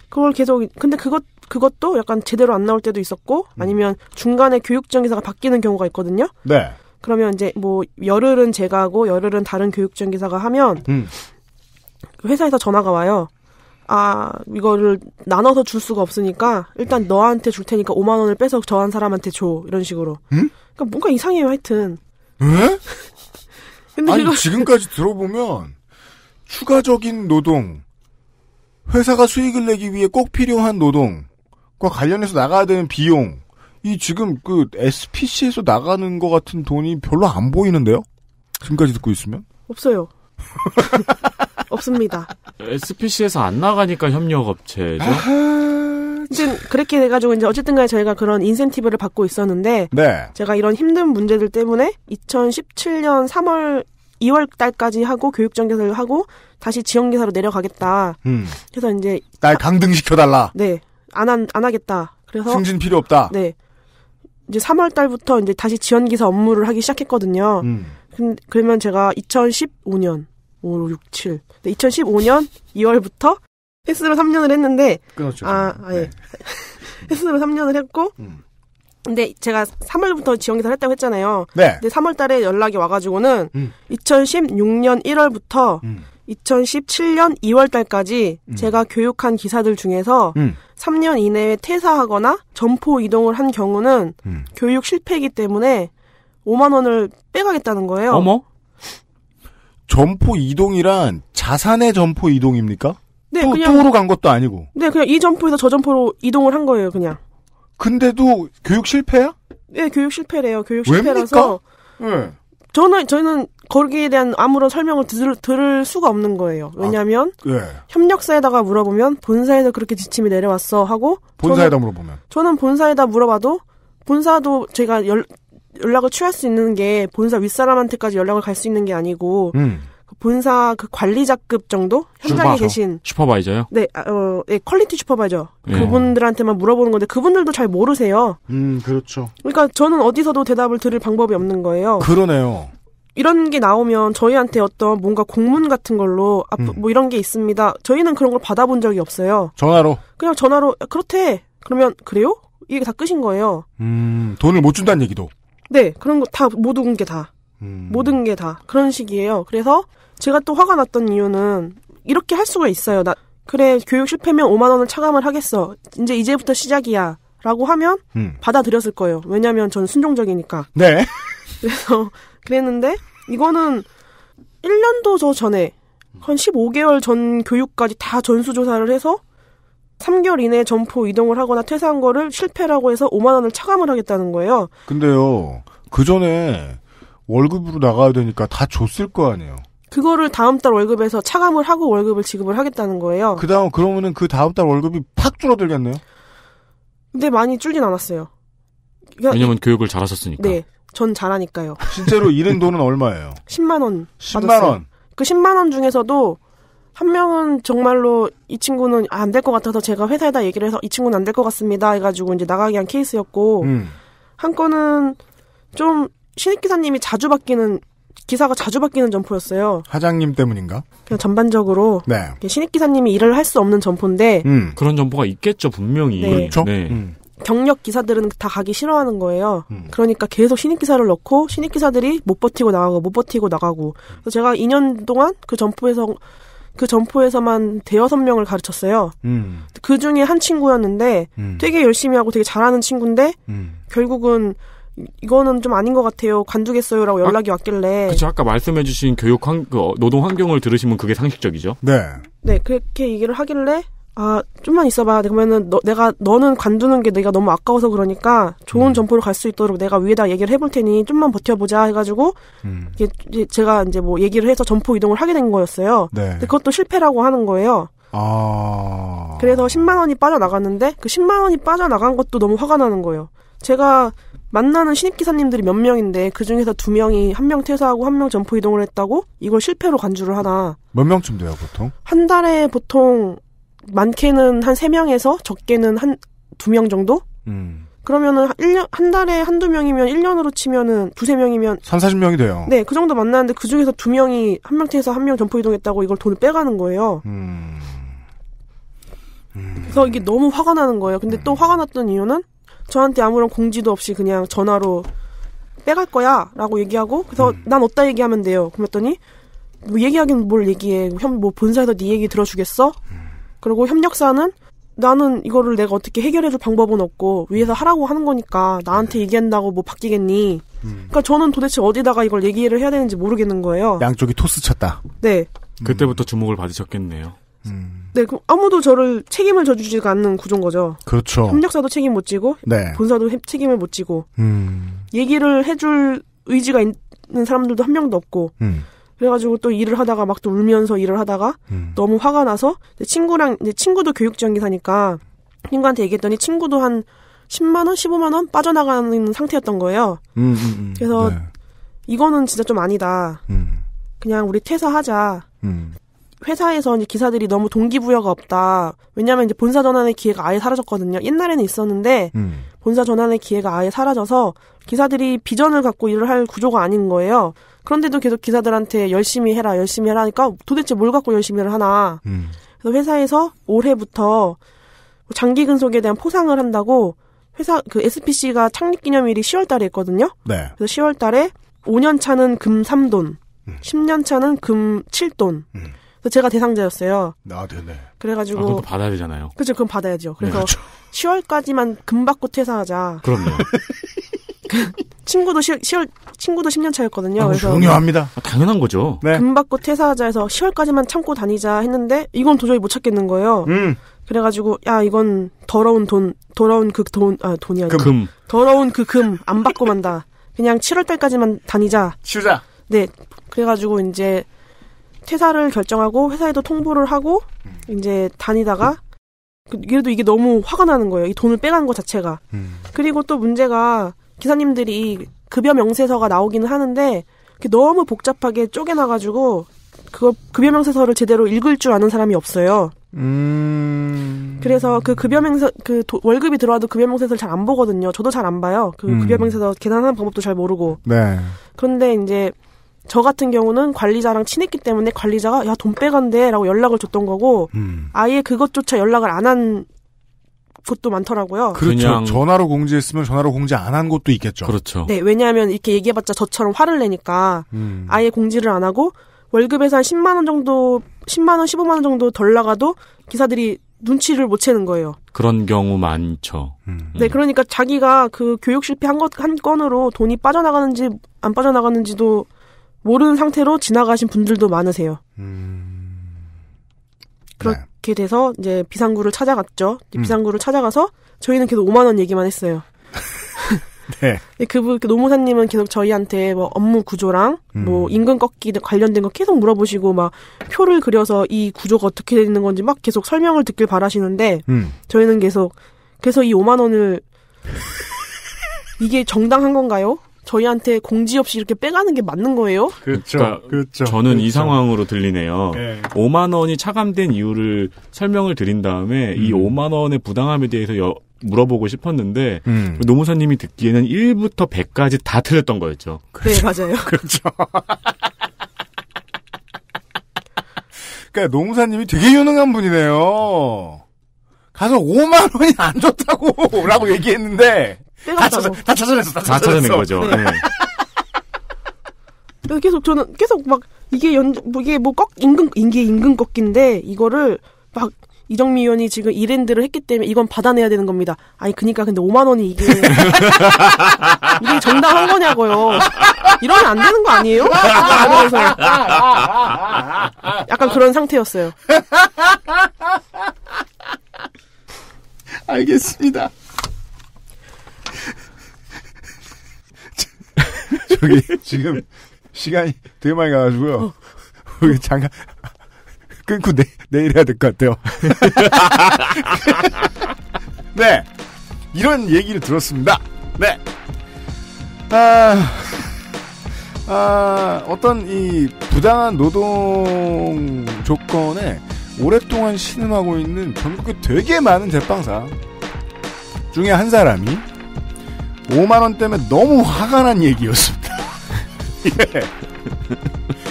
그걸 계속 근데 그것 그것도 약간 제대로 안 나올 때도 있었고 음. 아니면 중간에 교육 지원 기사가 바뀌는 경우가 있거든요. 네. 그러면 이제 뭐 열흘은 제가 하고 열흘은 다른 교육 지원 기사가 하면 음. 회사에서 전화가 와요. 아, 이거를 나눠서 줄 수가 없으니까 일단 너한테 줄 테니까 5만 원을 빼서 저한 사람한테 줘. 이런 식으로. 응? 그니까 뭔가 이상해요, 하여튼. 응? 아니, 이거... 지금까지 들어보면 추가적인 노동, 회사가 수익을 내기 위해 꼭 필요한 노동과 관련해서 나가야 되는 비용, 이 지금 그 SPC에서 나가는 것 같은 돈이 별로 안 보이는데요? 지금까지 듣고 있으면? 없어요. 없습니다. SPC에서 안 나가니까 협력업체죠. 아무 그렇게 돼가지고 이제 어쨌든간에 저희가 그런 인센티브를 받고 있었는데 네. 제가 이런 힘든 문제들 때문에 2017년 3월 2월 달까지 하고 교육 전개사를 하고 다시 지원 기사로 내려가겠다. 음. 그래서 이제 날 강등시켜 달라. 네. 안안 안 하겠다. 그래서 승진 필요 없다. 네. 이제 3월 달부터 이제 다시 지원 기사 업무를 하기 시작했거든요. 음. 근, 그러면 제가 2015년 5, 6, 7. 2015년 2월부터 횟스로 3년을 했는데 끊었죠. 아, 아 예. 네. 횟수로 3년을 했고 음. 근데 제가 3월부터 지원 기사를 했다고 했잖아요. 네. 근데 3월 달에 연락이 와 가지고는 음. 2016년 1월부터 음. 2017년 2월 달까지 음. 제가 교육한 기사들 중에서 음. 3년 이내에 퇴사하거나 점포 이동을 한 경우는 음. 교육 실패이기 때문에 5만 원을 빼가겠다는 거예요. 어머? 점포 이동이란 자산의 점포 이동입니까? 네, 또, 그냥, 또로 간 것도 아니고. 네, 그냥 이 점포에서 저 점포로 이동을 한 거예요, 그냥. 근데도 교육 실패야? 네, 교육 실패래요. 교육 실패라서. 네. 저는 저는 거기에 대한 아무런 설명을 들, 들을 수가 없는 거예요. 왜냐하면 아, 네. 협력사에다가 물어보면 본사에서 그렇게 지침이 내려왔어 하고 본사에다 저는, 물어보면 저는 본사에다 물어봐도 본사도 제가 연락을 취할 수 있는 게 본사 윗사람한테까지 연락을 갈 수 있는 게 아니고 음. 그 본사 그 관리자급 정도 현장에 슈퍼 계신 슈퍼바이저요? 네, 아, 어, 네, 퀄리티 슈퍼바이저 예. 그분들한테만 물어보는 건데 그분들도 잘 모르세요. 음, 그렇죠. 그러니까 저는 어디서도 대답을 들을 방법이 없는 거예요. 그러네요. 이런 게 나오면 저희한테 어떤 뭔가 공문 같은 걸로 아, 음. 뭐 이런 게 있습니다. 저희는 그런 걸 받아본 적이 없어요. 전화로? 그냥 전화로 아, 그렇대. 그러면 그래요? 이게 다 끝인 거예요. 음, 돈을 못 준다는 얘기도. 네, 그런 거 다 모든 게 다. 음. 모든 게 다 그런 식이에요. 그래서 제가 또 화가 났던 이유는 이렇게 할 수가 있어요. 나 그래 교육 실패면 5만 원을 차감을 하겠어. 이제 이제부터 시작이야. 라고 하면 음. 받아들였을 거예요. 왜냐면 하 하전 순종적이니까. 네. 그래서 그랬는데 이거는 1년도 저 전에 한 15개월 전 교육까지 다 전수조사를 해서 3개월 이내에 점포 이동을 하거나 퇴사한 거를 실패라고 해서 5만 원을 차감을 하겠다는 거예요. 근데요. 그 전에 월급으로 나가야 되니까 다 줬을 거 아니에요. 그거를 다음 달 월급에서 차감을 하고 월급을 지급을 하겠다는 거예요. 그 다음 그러면은 그 다음 달 월급이 팍 줄어들겠네요. 근데 많이 줄진 않았어요. 그러니까 왜냐면 교육을 잘하셨으니까. 네, 전 잘하니까요. 실제로 잃은 돈은 얼마예요? 10만 원. 10만 원. 그 10만 원 중에서도 한 명은 정말로 이 친구는 안 될 것 같아서 제가 회사에다 얘기를 해서 이 친구는 안 될 것 같습니다 해가지고 이제 나가게 한 케이스였고 음. 한 건은 좀 신입 기사님이 자주 바뀌는 기사가 자주 바뀌는 점포였어요. 사장님 때문인가? 그냥 전반적으로 네. 신입 기사님이 일을 할 수 없는 점포인데 음. 그런 점포가 있겠죠 분명히. 네. 그렇죠. 네. 음. 경력 기사들은 다 가기 싫어하는 거예요. 음. 그러니까 계속 신입 기사를 넣고 신입 기사들이 못 버티고 나가고 못 버티고 나가고. 그래서 제가 2년 동안 그 점포에서 그 점포에서만 대여섯 명을 가르쳤어요. 음. 그 중에 한 친구였는데 음. 되게 열심히 하고 되게 잘하는 친구인데 음. 결국은 이거는 좀 아닌 것 같아요. 관두겠어요라고 아, 연락이 아, 왔길래. 그쵸. 아까 말씀해주신 교육 환, 그 노동 환경을 들으시면 그게 상식적이죠. 네. 네 그렇게 얘기를 하길래 아 좀만 있어봐 그러면은 너, 내가 너는 관두는 게 내가 너무 아까워서 그러니까 좋은 음. 점포로 갈 수 있도록 내가 위에다 얘기를 해볼 테니 좀만 버텨보자 해가지고 음. 이게 제가 이제 뭐 얘기를 해서 점포 이동을 하게 된 거였어요 네. 근데 그것도 실패라고 하는 거예요 아... 그래서 10만 원이 빠져나갔는데 그 10만 원이 빠져나간 것도 너무 화가 나는 거예요 제가 만나는 신입 기사님들이 몇 명인데 그 중에서 두 명이 한 명 퇴사하고 한 명 점포 이동을 했다고 이걸 실패로 간주를 하나. 몇 명쯤 돼요 보통? 한 달에 보통 많게는 한 세명에서 적게는 한 두 명 정도? 음. 그러면은 1년 한 달에 한두 명이면 1년으로 치면은 두세 명이면 3, 40명이 돼요. 네, 그 정도 만나는데 그 중에서 두 명이 한 명태에서 한명 점포 이동했다고 이걸 돈을 빼가는 거예요. 음. 음. 그래서 이게 너무 화가 나는 거예요. 근데 또 음. 화가 났던 이유는 저한테 아무런 공지도 없이 그냥 전화로 빼갈 거야 라고 얘기하고 그래서 음. 난 어디다 얘기하면 돼요 그랬더니 뭐 얘기하긴 뭘 얘기해 형 뭐 본사에서 네 얘기 들어주겠어 음. 그리고 협력사는 나는 이거를 내가 어떻게 해결해줄 방법은 없고 위에서 하라고 하는 거니까 나한테 얘기한다고 뭐 바뀌겠니? 음. 그러니까 저는 도대체 어디다가 이걸 얘기를 해야 되는지 모르겠는 거예요. 양쪽이 토스 쳤다. 네. 음. 그때부터 주목을 받으셨겠네요. 음. 네, 그럼 아무도 저를 책임을 져주지가 않는 구조인 거죠. 그렇죠. 협력사도 책임 못 지고, 네. 본사도 책임을 못 지고, 음. 얘기를 해줄 의지가 있는 사람들도 한 명도 없고, 음. 그래가지고 또 일을 하다가 막 또 울면서 일을 하다가 음. 너무 화가 나서 친구랑 이제 친구도 교육지원기 사니까 친구한테 얘기했더니 친구도 한 10만 원, 15만 원 빠져나가는 상태였던 거예요. 음, 음, 음, 그래서 네. 이거는 진짜 좀 아니다. 음. 그냥 우리 퇴사하자. 음. 회사에서 이제 기사들이 너무 동기부여가 없다. 왜냐하면 이제 본사 전환의 기회가 아예 사라졌거든요. 옛날에는 있었는데 본사 전환의 기회가 아예 사라져서 기사들이 비전을 갖고 일을 할 구조가 아닌 거예요. 그런데도 계속 기사들한테 열심히 해라, 열심히 해라 하니까 도대체 뭘 갖고 열심히 를 하나. 음. 그래서 회사에서 올해부터 뭐 장기 근속에 대한 포상을 한다고 회사 그 SPC가 창립 기념일이 10월 달에 있거든요. 네. 그래서 10월 달에 5년 차는 금 3돈, 음. 10년 차는 금 7돈. 음. 그래서 제가 대상자였어요. 아, 네네. 네. 그래가지고 아, 그 받아야 되잖아요. 그렇죠, 그럼 받아야죠. 그래서 네, 그렇죠. 10월까지만 금 받고 퇴사하자. 그럼요. 그러니까 친구도 시, 10월 친구도 10년 차였거든요. 아, 그래서 중요합니다. 아, 당연한 거죠. 네. 금 받고 퇴사하자 해서 10월까지만 참고 다니자 했는데 이건 도저히 못 찾겠는 거예요. 음. 그래가지고 야 이건 더러운 돈 더러운 그돈아 돈이 아니라 금 더러운 그 금 안 받고 만다. 그냥 7월 달까지만 다니자. 치우자. 네. 그래가지고 이제 퇴사를 결정하고 회사에도 통보를 하고 이제 다니다가 그, 그래도 이게 너무 화가 나는 거예요. 이 돈을 빼간 것 자체가. 음. 그리고 또 문제가 기사님들이 급여 명세서가 나오기는 하는데 그게 너무 복잡하게 쪼개놔가지고 그 급여 명세서를 제대로 읽을 줄 아는 사람이 없어요. 음... 그래서 그 급여명세 그 도, 월급이 들어와도 급여명세서를 잘 안 보거든요. 저도 잘 안 봐요. 그 음. 급여명세서 계산하는 방법도 잘 모르고. 네. 그런데 이제 저 같은 경우는 관리자랑 친했기 때문에 관리자가 야 돈 빼간대라고 연락을 줬던 거고 음. 아예 그것조차 연락을 안한 것도 많더라고요. 그렇죠. 전화로 공지했으면 전화로 공지 안 한것도 있겠죠. 그렇죠. 네, 왜냐하면 이렇게 얘기해봤자 저처럼 화를 내니까 음. 아예 공지를 안 하고 월급에서 한 10만 원 정도, 10만 원, 15만 원 정도 덜 나가도 기사들이 눈치를 못 채는 거예요. 그런 경우 많죠. 음. 음. 네, 그러니까 자기가 그 교육 실패 한 것, 한 건으로 돈이 빠져나가는지 안 빠져나가는지도 모르는 상태로 지나가신 분들도 많으세요. 음... 그렇, 네. 이렇게 돼서 이제 비상구를 찾아갔죠. 음. 비상구를 찾아가서 저희는 계속 5만 원 얘기만 했어요. 네. 그분 그 노무사님은 계속 저희한테 뭐 업무 구조랑 뭐 음. 뭐 임금 꺾기 관련된 거 계속 물어보시고 막 표를 그려서 이 구조가 어떻게 되는 건지 막 계속 설명을 듣길 바라시는데 음. 저희는 계속 그래서 이 5만 원을 이게 정당한 건가요? 저희한테 공지 없이 이렇게 빼가는 게 맞는 거예요? 그렇죠. 그러니까 그렇죠. 저는 그렇죠. 이 상황으로 들리네요. 네. 5만 원이 차감된 이유를 설명을 드린 다음에 음. 이 5만 원의 부당함에 대해서 여, 물어보고 싶었는데 음. 노무사님이 듣기에는 1부터 100까지 다 틀렸던 거였죠. 네, 그렇죠. 네, 맞아요. 그렇죠. 그러니까 노무사님이 되게 유능한 분이네요. 가서 5만 원이 안 좋다고라고 얘기했는데 다, 찾아, 다 찾아냈어. 다, 다 찾아낸 거죠. 네. 네. 네. 계속 저는 계속 막 이게 연 뭐 이게 뭐꺾 임금 이게 임금 꺾인데 이거를 막 이정미 의원이 지금 이랜드를 했기 때문에 이건 받아내야 되는 겁니다. 아니 그니까 근데 5만 원이 이게 이게 정당한 거냐고요. 이러면 안 되는 거 아니에요? 그래서 약간 그런 상태였어요. 알겠습니다. 저기 지금 시간이 되게 많이 가가지고요. 어. 우리 잠깐 끊고 내, 내일 해야 될 것 같아요. 네. 이런 얘기를 들었습니다. 네. 아, 아, 어떤 이 부당한 노동 조건에 오랫동안 신음하고 있는 전국의 되게 많은 제빵사 중에 한 사람이 5만원 때문에 너무 화가 난 얘기였습니다. 예.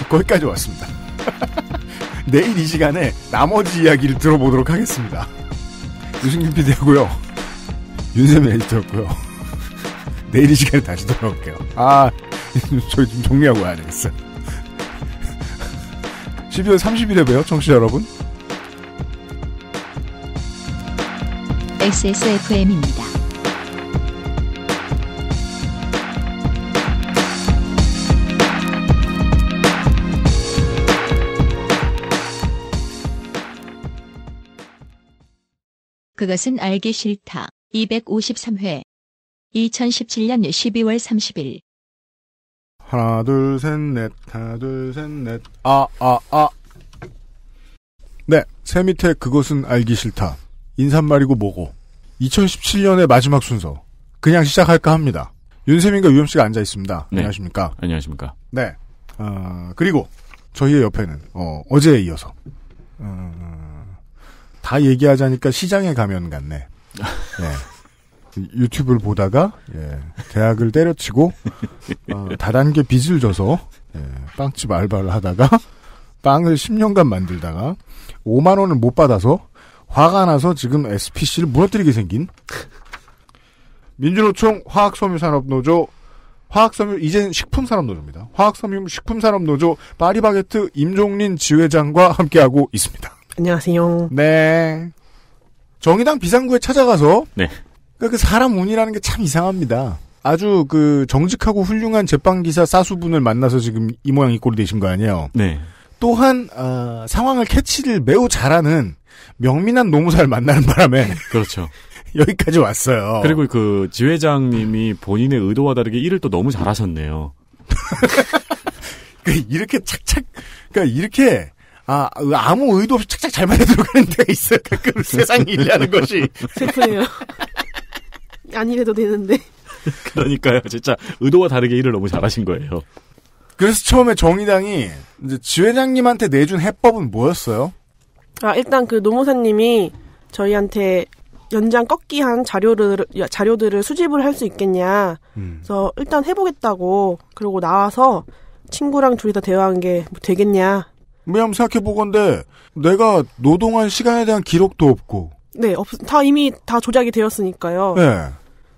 거기까지 왔습니다. 내일 이 시간에 나머지 이야기를 들어보도록 하겠습니다. 유승균 PD하고요. 윤세민 에디터였고요. 내일 이 시간에 다시 돌아올게요. 아, 저희 좀 정리하고 와야 되겠어요. 12월 30일에 봬요, 청취자 여러분. XSFM입니다. 그것은 알기 싫다. 253회 2017년 12월 30일 하나 둘셋넷 하나 둘셋넷아아아 아, 아. 네, 새 밑에 그것은 알기 싫다. 인사말이고 뭐고 2017년의 마지막 순서 그냥 시작할까 합니다. 윤세민과 유염 씨가 앉아 있습니다. 네. 안녕하십니까? 안녕하십니까? 네. 어, 그리고 저희의 옆에는 어, 어제에 이어서 어, 다 얘기하자니까 시장에 가면 같네 예. 유튜브를 보다가 예. 대학을 때려치고 어, 다단계 빚을 져서 예. 빵집 알바를 하다가 빵을 10년간 만들다가 5만 원을 못 받아서 화가 나서 지금 SPC를 무너뜨리게 생긴 민주노총 화학섬유산업노조 화학섬유 이젠 식품산업노조입니다. 화학섬유 식품산업노조 파리바게트 임종린 지회장과 함께하고 있습니다. 안녕하세요. 네. 정의당 비상구에 찾아가서 네. 그러니까 그 사람 운이라는 게 참 이상합니다. 아주 그 정직하고 훌륭한 제빵기사 사수분을 만나서 지금 이 모양 이 꼴이 되신 거 아니에요? 네. 또한 어, 상황을 캐치를 매우 잘하는 명민한 노무사를 만나는 바람에 그렇죠. 여기까지 왔어요. 그리고 그 지회장님이 본인의 의도와 다르게 일을 또 너무 잘하셨네요. 그 이렇게 착착, 그러니까 이렇게 아, 아무 의도 없이 착착 잘 맞아 들어가는 데가 있어요. 가끔 세상 일이라는 것이. 슬프네요. 아니래도 되는데. 그러니까요. 진짜 의도와 다르게 일을 너무 잘하신 거예요. 그래서 처음에 정의당이 이제 지회장님한테 내준 해법은 뭐였어요? 아, 일단 그 노무사님이 저희한테 연장 꺾기한 자료를 자료들을 수집을 할 수 있겠냐. 음. 그래서 일단 해보겠다고 그러고 나와서 친구랑 둘이 다 대화한 게뭐 되겠냐 왜냐면 뭐 생각해보건데, 내가 노동한 시간에 대한 기록도 없고. 네, 없, 다 이미 다 조작이 되었으니까요. 네.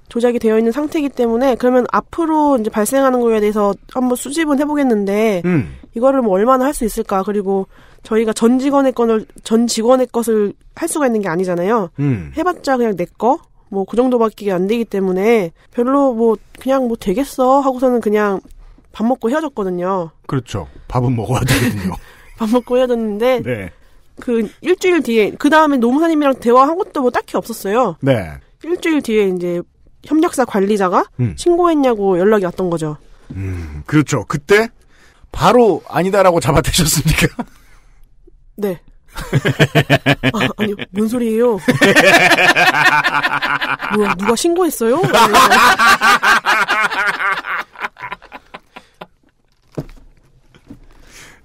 조작이 되어 있는 상태이기 때문에 그러면 앞으로 이제 발생하는 거에 대해서 한번 수집은 해보겠는데 음. 이거를 뭐 얼마나 할 수 있을까 그리고 저희가 전 직원의 건을 전 직원의 것을 할 수가 있는 게 아니잖아요. 음. 해봤자 그냥 내 거. 뭐 그 정도밖에 안 되기 때문에 별로 뭐 그냥 뭐 되겠어 하고서는 그냥 밥 먹고 헤어졌거든요. 그렇죠. 밥은 먹어야 되거든요. 밥 먹고 헤어졌는데 네. 그 일주일 뒤에 그 다음에 노무사님이랑 대화한 것도 뭐 딱히 없었어요. 네. 일주일 뒤에 이제 협력사 관리자가 음. 신고했냐고 연락이 왔던 거죠. 음, 그렇죠. 그때 바로 아니다라고 잡아대셨습니까? 네. 아, 아니, 요뭔 소리예요? 뭐야, 누가 신고했어요? 네.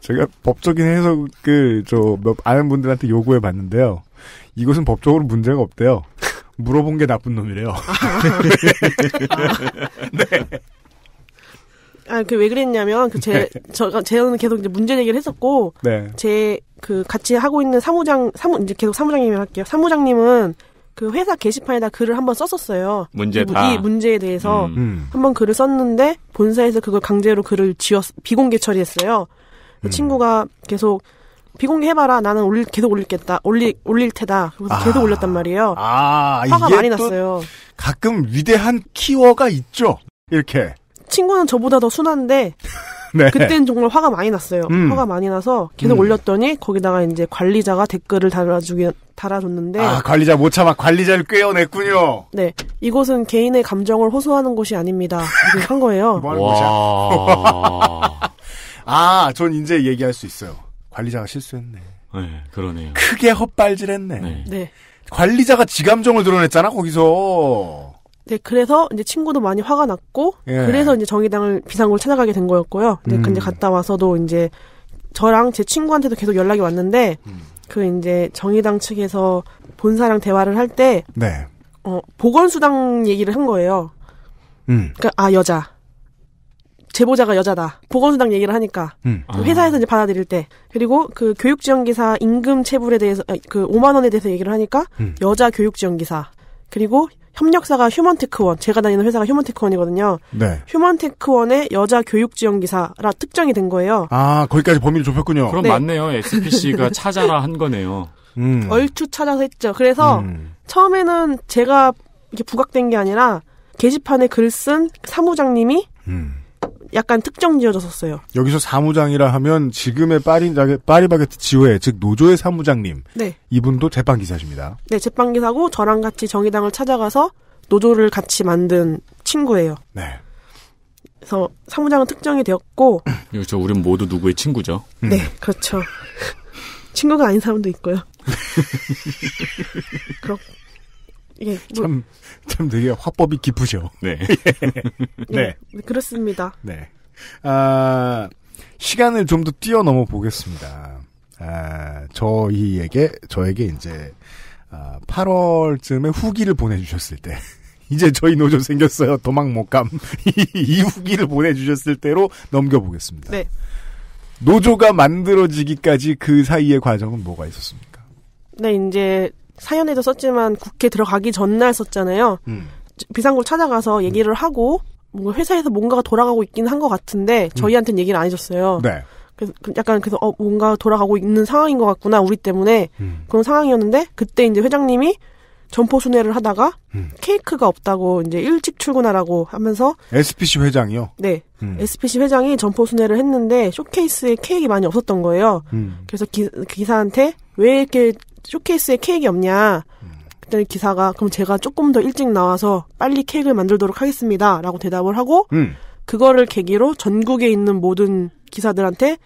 제가 법적인 해석을 저몇 아는 분들한테 요구해 봤는데요. 이것은 법적으로 문제가 없대요. 물어본 게 나쁜 놈이래요. 네. 아, 그 왜 그랬냐면 그제저 네. 제는 계속 이제 문제 얘기를 했었고 네. 제 그 같이 하고 있는 사무장 사무 이제 계속 사무장님이 할게요. 사무장님은 그 회사 게시판에다 글을 한번 썼었어요. 문제 다. 이 문제에 대해서 음. 음. 한번 글을 썼는데 본사에서 그걸 강제로 글을 지웠 비공개 처리했어요. 음. 친구가 계속 비공개해봐라. 나는 올릴, 계속 올릴겠다. 올리, 올릴 테다. 그래서 아, 계속 올렸단 말이에요. 아, 화가 많이 났어요. 가끔 위대한 키워가 있죠. 이렇게. 친구는 저보다 더 순한데, 네. 그때는 정말 화가 많이 났어요. 음. 화가 많이 나서 계속 음. 올렸더니 거기다가 이제 관리자가 댓글을 달아주기 달아줬는데 아 관리자 못 참아 관리자를 꿰어냈군요. 네, 이곳은 개인의 감정을 호소하는 곳이 아닙니다. 이렇게 한 거예요. 뭐 와. 아, 전 이제 얘기할 수 있어요. 관리자가 실수했네. 네, 그러네요. 크게 헛발질했네. 네. 네. 관리자가 지감정을 드러냈잖아 거기서. 네, 그래서 이제 친구도 많이 화가 났고, 예. 그래서 이제 정의당을 비상구로 찾아가게 된 거였고요. 음. 근데 갔다 와서도 이제 저랑 제 친구한테도 계속 연락이 왔는데, 음. 그 이제 정의당 측에서 본사랑 대화를 할 때, 네. 어, 보건수당 얘기를 한 거예요. 음. 그러니까 아 여자. 제보자가 여자다. 보건수당 얘기를 하니까 음. 그 회사에서 이제 받아들일 때 그리고 그 교육지원기사 임금 체불에 대해서 그 5만 원에 대해서 얘기를 하니까 음. 여자 교육지원기사 그리고 협력사가 휴먼테크원 제가 다니는 회사가 휴먼테크원이거든요. 네. 휴먼테크원의 여자 교육지원기사라 특정이 된 거예요. 아 거기까지 범위를 좁혔군요. 그럼 네. 맞네요. SPC가 찾아라 한 거네요. 음. 얼추 찾아서 했죠. 그래서 음. 처음에는 제가 이게 부각된 게 아니라 게시판에 글 쓴 사무장님이 음. 약간 특정 지어졌었어요. 여기서 사무장이라 하면 지금의 파리, 파리바게트 지회, 즉 노조의 사무장님. 네. 이분도 제빵기사십니다 네, 제빵기사고 저랑 같이 정의당을 찾아가서 노조를 같이 만든 친구예요. 네. 그래서 사무장은 특정이 되었고. 그렇죠. 우린 모두 누구의 친구죠. 음. 네, 그렇죠. 친구가 아닌 사람도 있고요. 그렇고. 예, 뭐, 참, 참 되게 화법이 깊으셔. 네. 네. 네. 그렇습니다. 네. 아, 시간을 좀 더 뛰어넘어 보겠습니다. 아, 저희에게, 저에게 이제, 아, 8월쯤에 후기를 보내주셨을 때. 이제 저희 노조 생겼어요. 도망 못 감. 이 후기를 보내주셨을 때로 넘겨보겠습니다. 네. 노조가 만들어지기까지 그 사이의 과정은 뭐가 있었습니까? 네, 이제 사연에도 썼지만 국회 들어가기 전날 썼잖아요. 음. 비상구 찾아가서 얘기를 음. 하고 뭔가 회사에서 뭔가가 돌아가고 있긴 한 것 같은데 음. 저희한테는 얘기를 안 해줬어요. 네. 그래서 그, 약간 그래서 어 뭔가 돌아가고 있는 상황인 것 같구나 우리 때문에 음. 그런 상황이었는데 그때 이제 회장님이 점포 순회를 하다가 음. 케이크가 없다고 이제 일찍 출근하라고 하면서 SPC 회장이요. 네, 음. SPC 회장이 점포 순회를 했는데 쇼케이스에 케이크 많이 없었던 거예요. 음. 그래서 기, 그 기사한테 왜 이렇게 쇼케이스에 케이크 없냐. 그때더 기사가 그럼 제가 조금 더 일찍 나와서 빨리 케이크를 만들도록 하겠습니다. 라고 대답을 하고 음. 그거를 계기로 전국에 있는 모든 기사들한테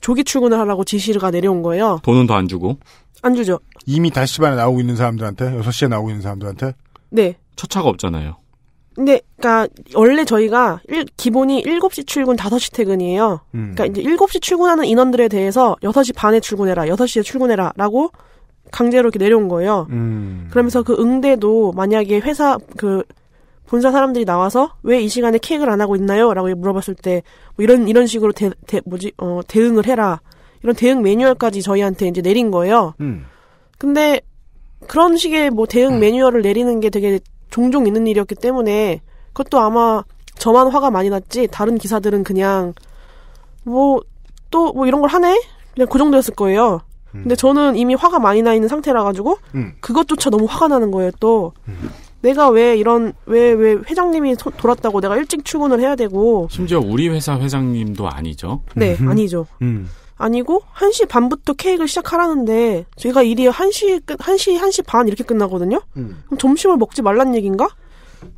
조기 출근을 하라고 지시가 내려온 거예요. 돈은 더 안 주고? 안 주죠. 이미 5시 반에 나오고 있는 사람들한테? 6시에 나오고 있는 사람들한테? 네. 첫 차가 없잖아요. 근데 그니까 원래 저희가 일, 기본이 7시 출근 5시 퇴근이에요. 음. 그러니까 이제 7시 출근하는 인원들에 대해서 6시 반에 출근해라. 6시에 출근해라라고 강제로 이렇게 내려온 거예요. 음. 그러면서 그 응대도 만약에 회사 그 본사 사람들이 나와서 왜 이 시간에 케이크를 안 하고 있나요? 라고 물어봤을 때 뭐 이런 이런 식으로 대, 대 뭐지 어 대응을 해라 이런 대응 매뉴얼까지 저희한테 이제 내린 거예요. 음. 근데 그런 식의 뭐 대응 음. 매뉴얼을 내리는 게 되게 종종 있는 일이었기 때문에 그것도 아마 저만 화가 많이 났지 다른 기사들은 그냥 뭐 또뭐 뭐 이런 걸 하네 그냥 그 정도였을 거예요. 근데 저는 이미 화가 많이 나 있는 상태라 가지고 음. 그것조차 너무 화가 나는 거예요. 또 내가 왜 이런 왜 왜 회장님이 소, 돌았다고 내가 일찍 출근을 해야 되고 심지어 우리 회사 회장님도 아니죠. 네, 음. 아니죠. 음. 아니고 1시 반부터 케이크를 시작하라는데 제가 일이 1시 끝 1시 1시 반 이렇게 끝나거든요. 음. 그럼 점심을 먹지 말란 얘기인가?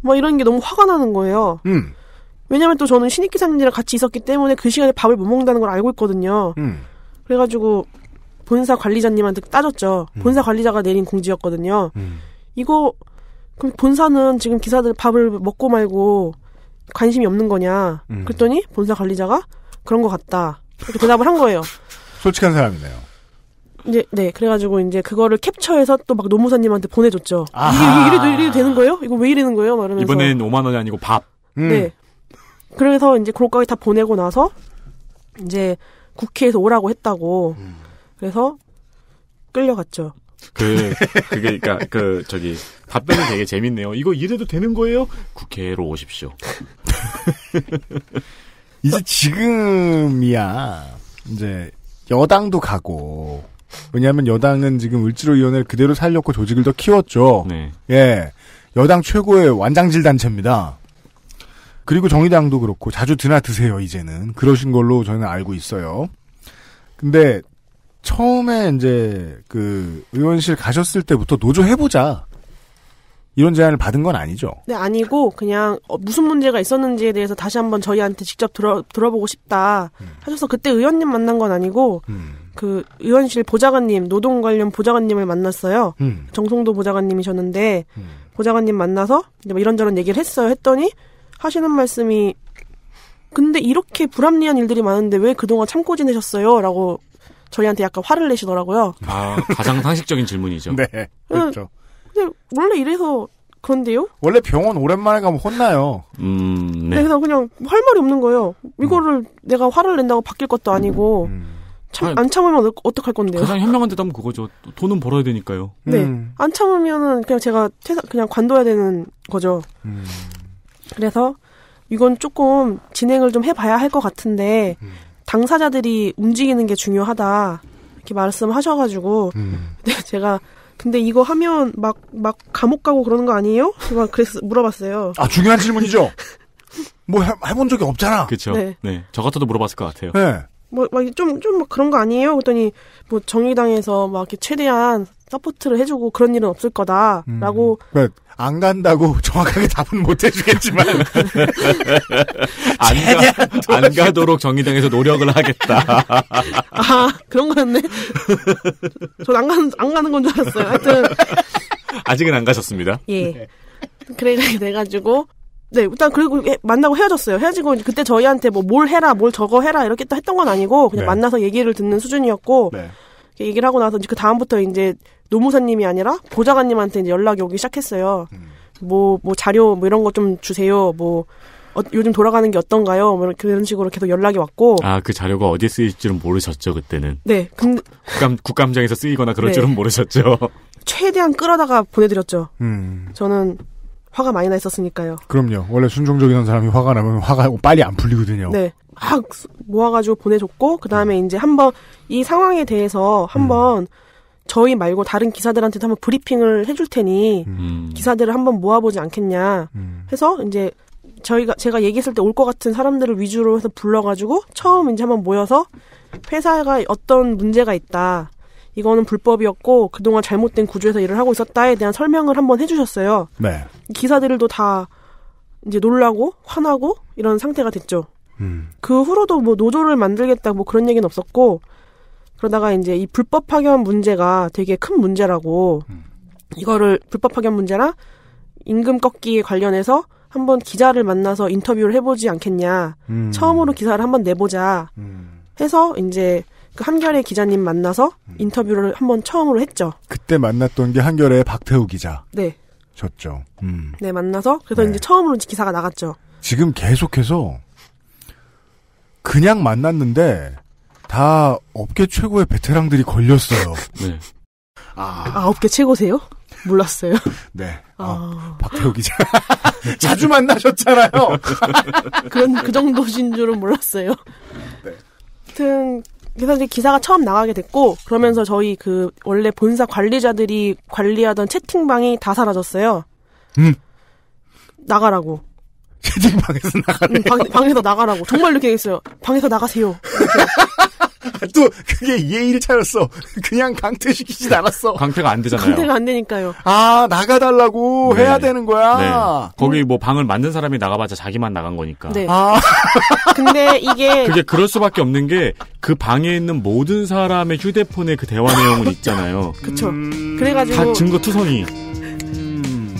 막 이런 게 너무 화가 나는 거예요. 음. 왜냐면 또 저는 신입 기사님들이랑 같이 있었기 때문에 그 시간에 밥을 못 먹는다는 걸 알고 있거든요. 음. 그래가지고 본사 관리자님한테 따졌죠. 음. 본사 관리자가 내린 공지였거든요. 음. 이거 그럼 본사는 지금 기사들 밥을 먹고 말고 관심이 없는 거냐? 음. 그랬더니 본사 관리자가 그런 것 같다. 이렇게 대답을 한 거예요. 솔직한 사람이네요. 이제 네 그래가지고 이제 그거를 캡처해서 또 막 노무사님한테 보내줬죠. 아하. 이게, 이 이래도 이래도 되는 거예요? 이거 왜 이러는 거예요? 말하면서 이번엔 5만 원이 아니고 밥. 음. 네. 그래서 이제 그것까지 다 보내고 나서 이제 국회에서 오라고 했다고. 음. 그래서 끌려갔죠. 그, 그게, 그니까, 러 그, 저기, 답변이 되게 재밌네요. 이거 이래도 되는 거예요? 국회로 오십시오. 이제 지금이야, 이제, 여당도 가고, 왜냐하면 여당은 지금 을지로위원회를 그대로 살렸고 조직을 더 키웠죠. 네. 예. 여당 최고의 완장질 단체입니다. 그리고 정의당도 그렇고 자주 드나드세요 이제는 그러신 걸로 저는 알고 있어요. 근데 처음에 이제 그 의원실 가셨을 때부터 노조 해보자 이런 제안을 받은 건 아니죠? 네 아니고 그냥 어, 무슨 문제가 있었는지에 대해서 다시 한번 저희한테 직접 들어 들어보고 싶다 음. 하셔서 그때 의원님 만난 건 아니고 음. 그 의원실 보좌관님 노동 관련 보좌관님을 만났어요. 음. 정성도 보좌관님이셨는데 음. 보좌관님 만나서 이제 뭐 이런저런 얘기를 했어요. 했더니 하시는 말씀이 근데 이렇게 불합리한 일들이 많은데 왜 그동안 참고 지내셨어요? 라고 저희한테 약간 화를 내시더라고요. 아, 가장 상식적인 질문이죠. 네. 그렇죠. 네. 근데 원래 이래서 그런데요? 원래 병원 오랜만에 가면 혼나요. 음, 네. 네 그래서 그냥 할 말이 없는 거예요. 이거를 음. 내가 화를 낸다고 바뀔 것도 아니고 음. 참, 아, 안 참으면 어떡할 건데요? 가장 현명한 대답은 그거죠. 돈은 벌어야 되니까요. 네. 음. 안 참으면은 그냥 제가 퇴사, 그냥 관둬야 되는 거죠. 음. 그래서 이건 조금 진행을 좀 해봐야 할 것 같은데 음. 당사자들이 움직이는 게 중요하다 이렇게 말씀하셔가지고 음. 네, 제가 근데 이거 하면 막 막 감옥 가고 그러는 거 아니에요? 막 그래서 물어봤어요. 아 중요한 질문이죠. 뭐 해, 해본 적이 없잖아. 그렇죠. 네. 네. 저 같아도 물어봤을 것 같아요. 네. 뭐막좀좀 좀막 그런 거 아니에요? 그랬더니 뭐 정의당에서 막 이렇게 최대한 서포트를 해주고 그런 일은 없을 거다라고. 음. 네, 안 간다고 정확하게 답은 못 해주겠지만 안, 가, 안 가도록 정의당에서 노력을 하겠다. 아 그런 거였네. 전 안 가는 안 가는 건 줄 알았어요. 하여튼 아직은 안 가셨습니다. 예. 그래가지고 네, 일단 그리고 만나고 헤어졌어요. 헤어지고 그때 저희한테 뭐 뭘 해라, 뭘 저거 해라 이렇게 또 했던 건 아니고 그냥 네. 만나서 얘기를 듣는 수준이었고 네. 얘기를 하고 나서 이제 그 다음부터 이제 노무사님이 아니라 보좌관님한테 이제 연락이 오기 시작했어요. 뭐뭐 음. 뭐, 뭐 자료 뭐 이런 거 좀 주세요. 뭐 어, 요즘 돌아가는 게 어떤가요? 뭐 그런 식으로 계속 연락이 왔고. 아, 그 자료가 어디에 쓰일 지는 모르셨죠, 그때는. 네. 근 국감, 국감장에서 쓰이거나 그럴 네. 줄은 모르셨죠. 최대한 끌어다가 보내드렸죠. 음. 저는 화가 많이 나 있었으니까요. 그럼요. 원래 순종적인 사람이 화가 나면 화가 빨리 안 풀리거든요. 네. 확 모아가지고 보내줬고, 그 다음에 음. 이제 한번 이 상황에 대해서 한번 음. 저희 말고 다른 기사들한테도 한번 브리핑을 해줄 테니, 음. 기사들을 한번 모아보지 않겠냐 음. 해서 이제 저희가, 제가 얘기했을 때 올 것 같은 사람들을 위주로 해서 불러가지고, 처음 이제 한번 모여서 회사가 어떤 문제가 있다. 이거는 불법이었고 그동안 잘못된 구조에서 일을 하고 있었다에 대한 설명을 한번 해주셨어요. 네. 기사들도 다 이제 놀라고 화나고 이런 상태가 됐죠. 음. 그 후로도 뭐 노조를 만들겠다 뭐 그런 얘기는 없었고 그러다가 이제 이 불법 파견 문제가 되게 큰 문제라고 음. 이거를 불법 파견 문제랑 임금 꺾기에 관련해서 한번 기자를 만나서 인터뷰를 해보지 않겠냐. 음. 처음으로 기사를 한번 내보자. 음. 해서 이제 그 한결의 기자님 만나서 음. 인터뷰를 한번 처음으로 했죠. 그때 만났던 게 한결의 박태우 기자. 네. 셨죠. 음. 네, 만나서 그래서 네. 이제 처음으로 기사가 나갔죠. 지금 계속해서 그냥 만났는데 다 업계 최고의 베테랑들이 걸렸어요. 네. 아. 아, 업계 최고세요? 몰랐어요. 네. 아. 아. 박태호 기자. 자주 만나셨잖아요. 그런, 그 정도신 줄은 몰랐어요. 네. 하여튼, 기사들이 기사가 처음 나가게 됐고 그러면서 저희 그 원래 본사 관리자들이 관리하던 채팅방이 다 사라졌어요. 음. 나가라고. 채팅방에서 나가래. 음, 방, 방에서 나가라고. 정말 이렇게 했어요. 방에서 나가세요. 또 그게 예의를 차렸어. 그냥 강퇴시키진 않았어. 강퇴가 안 되잖아요. 강퇴가 안 되니까요. 아 나가달라고 네. 해야 되는 거야. 네. 거기 네. 뭐 방을 만든 사람이 나가봤자 자기만 나간 거니까. 네. 아. 근데 이게 그게 그럴 수밖에 없는 게 그 방에 있는 모든 사람의 휴대폰에 그 대화 내용은 있잖아요. 그렇죠. 음... 그래가지고 다 증거 투성이. 음...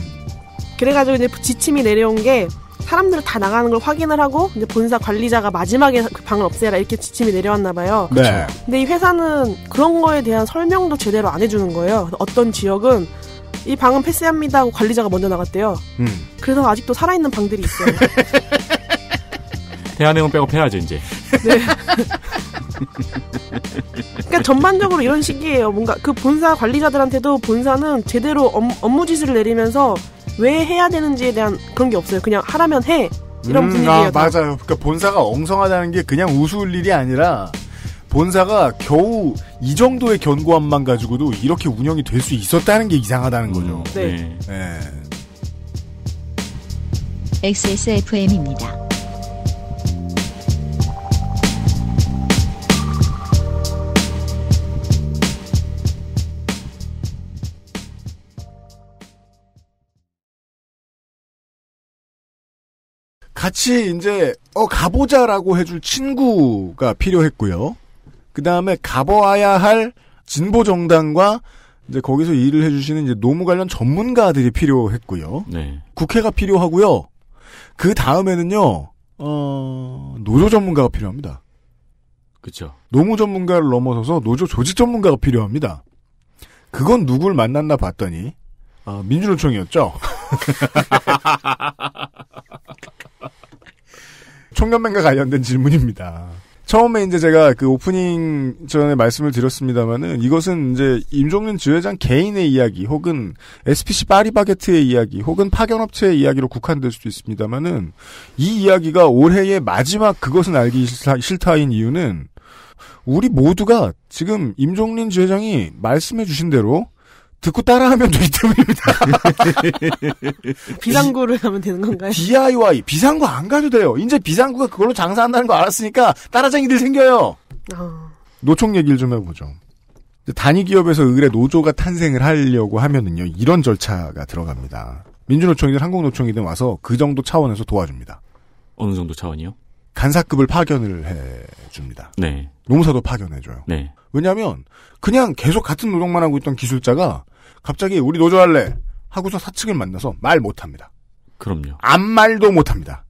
그래가지고 이제 지침이 내려온 게 사람들을 다 나가는 걸 확인을 하고 이제 본사 관리자가 마지막에 그 방을 없애라 이렇게 지침이 내려왔나 봐요. 네. 근데 이 회사는 그런 거에 대한 설명도 제대로 안 해주는 거예요. 어떤 지역은 이 방은 패스합니다 하고 관리자가 먼저 나갔대요. 음. 그래서 아직도 살아있는 방들이 있어요. 대한항공 백업해야죠 이제. 네. 그러니까 전반적으로 이런 식이에요. 뭔가 그 본사 관리자들한테도 본사는 제대로 업, 업무 지시를 내리면서 왜 해야 되는지에 대한 그런 게 없어요. 그냥 하라면 해. 이런 음, 아, 분위기예요. 아, 맞아요. 그러니까 본사가 엉성하다는 게 그냥 우스울 일이 아니라 본사가 겨우 이 정도의 견고함만 가지고도 이렇게 운영이 될 수 있었다는 게 이상하다는 음, 거죠. 음, 네. 네. 네. XSFM입니다. 같이 이제 어 가보자라고 해줄 친구가 필요했고요. 그 다음에 가보아야 할 진보 정당과 이제 거기서 일을 해주시는 이제 노무 관련 전문가들이 필요했고요. 네. 국회가 필요하고요. 그 다음에는요, 어, 노조 전문가가 필요합니다. 그죠 노무 전문가를 넘어서서 노조 조직 전문가가 필요합니다. 그건 누굴 만났나 봤더니, 아, 민주노총이었죠? 총연맹과 관련된 질문입니다. 처음에 이제 제가 그 오프닝 전에 말씀을 드렸습니다만은 이것은 이제 임종민 지회장 개인의 이야기 혹은 SPC 파리바게트의 이야기 혹은 파견업체의 이야기로 국한될 수도 있습니다만은 이 이야기가 올해의 마지막 그것은 알기 싫다, 인 이유는 우리 모두가 지금 임종민 지회장이 말씀해 주신 대로 듣고 따라하면 되기 때문입니다. 비상구를 하면 되는 건가요? DIY 비상구 안 가도 돼요. 이제 비상구가 그걸로 장사한다는 거 알았으니까 따라쟁이들 생겨요. 어. 노총 얘기를 좀 해보죠. 단위 기업에서 의뢰 노조가 탄생을 하려고 하면은요 이런 절차가 들어갑니다. 민주노총이든 한국노총이든 와서 그 정도 차원에서 도와줍니다. 어느 정도 차원이요? 간사급을 파견을 해줍니다. 네. 노무사도 파견해줘요. 네. 왜냐하면 그냥 계속 같은 노동만 하고 있던 기술자가 갑자기 우리 노조할래 하고서 사측을 만나서 말 못합니다. 그럼요. 안 말도 못합니다.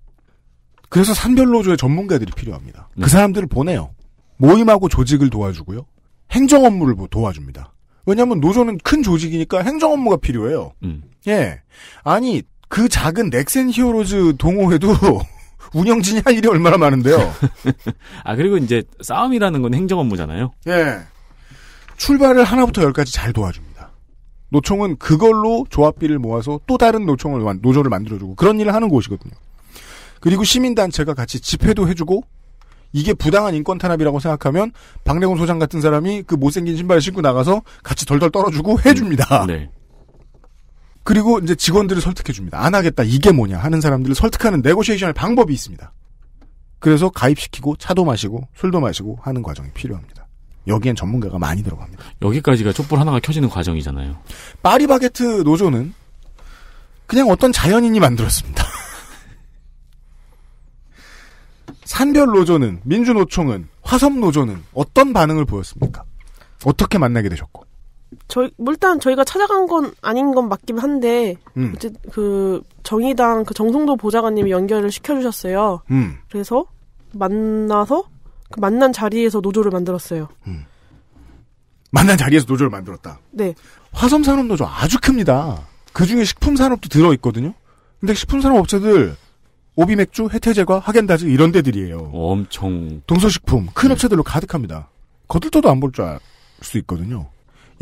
그래서 산별 노조의 전문가들이 필요합니다. 그 네. 그 사람들을 보내요. 모임하고 조직을 도와주고요. 행정 업무를 도와줍니다. 왜냐하면 노조는 큰 조직이니까 행정 업무가 필요해요. 음. 예, 아니 그 작은 넥센 히어로즈 동호회도 운영진이 할 일이 얼마나 많은데요. 아 그리고 이제 싸움이라는 건 행정 업무잖아요. 예, 출발을 하나부터 열까지 잘 도와줍니다. 노총은 그걸로 조합비를 모아서 또 다른 노총을 노조를 만들어주고 그런 일을 하는 곳이거든요. 그리고 시민단체가 같이 집회도 해주고 이게 부당한 인권 탄압이라고 생각하면 박래곤 소장 같은 사람이 그 못생긴 신발을 신고 나가서 같이 덜덜 떨어주고 해줍니다. 음, 네. 그리고 이제 직원들을 설득해줍니다. 안 하겠다 이게 뭐냐 하는 사람들을 설득하는 네고시에이션의 방법이 있습니다. 그래서 가입시키고 차도 마시고 술도 마시고 하는 과정이 필요합니다. 여기엔 전문가가 많이 들어갑니다. 여기까지가 촛불 하나가 켜지는 과정이잖아요. 파리바게트 노조는 그냥 어떤 자연인이 만들었습니다. 산별 노조는 민주노총은 화섬 노조는 어떤 반응을 보였습니까? 어떻게 만나게 되셨고? 저희 뭐 일단 저희가 찾아간 건 아닌 건 맞긴 한데 음. 어째, 그 정의당 그 정성도 보좌관님이 연결을 시켜주셨어요. 음. 그래서 만나서 그 만난 자리에서 노조를 만들었어요. 음. 만난 자리에서 노조를 만들었다. 네. 화성 산업 노조 아주 큽니다. 그 중에 식품 산업도 들어 있거든요. 근데 식품 산업 업체들 오비 맥주, 해태제과, 하겐다즈 이런 데들이에요. 엄청 동서식품 큰 네. 업체들로 가득합니다. 거들떠도 안 볼 줄 알 수 있거든요.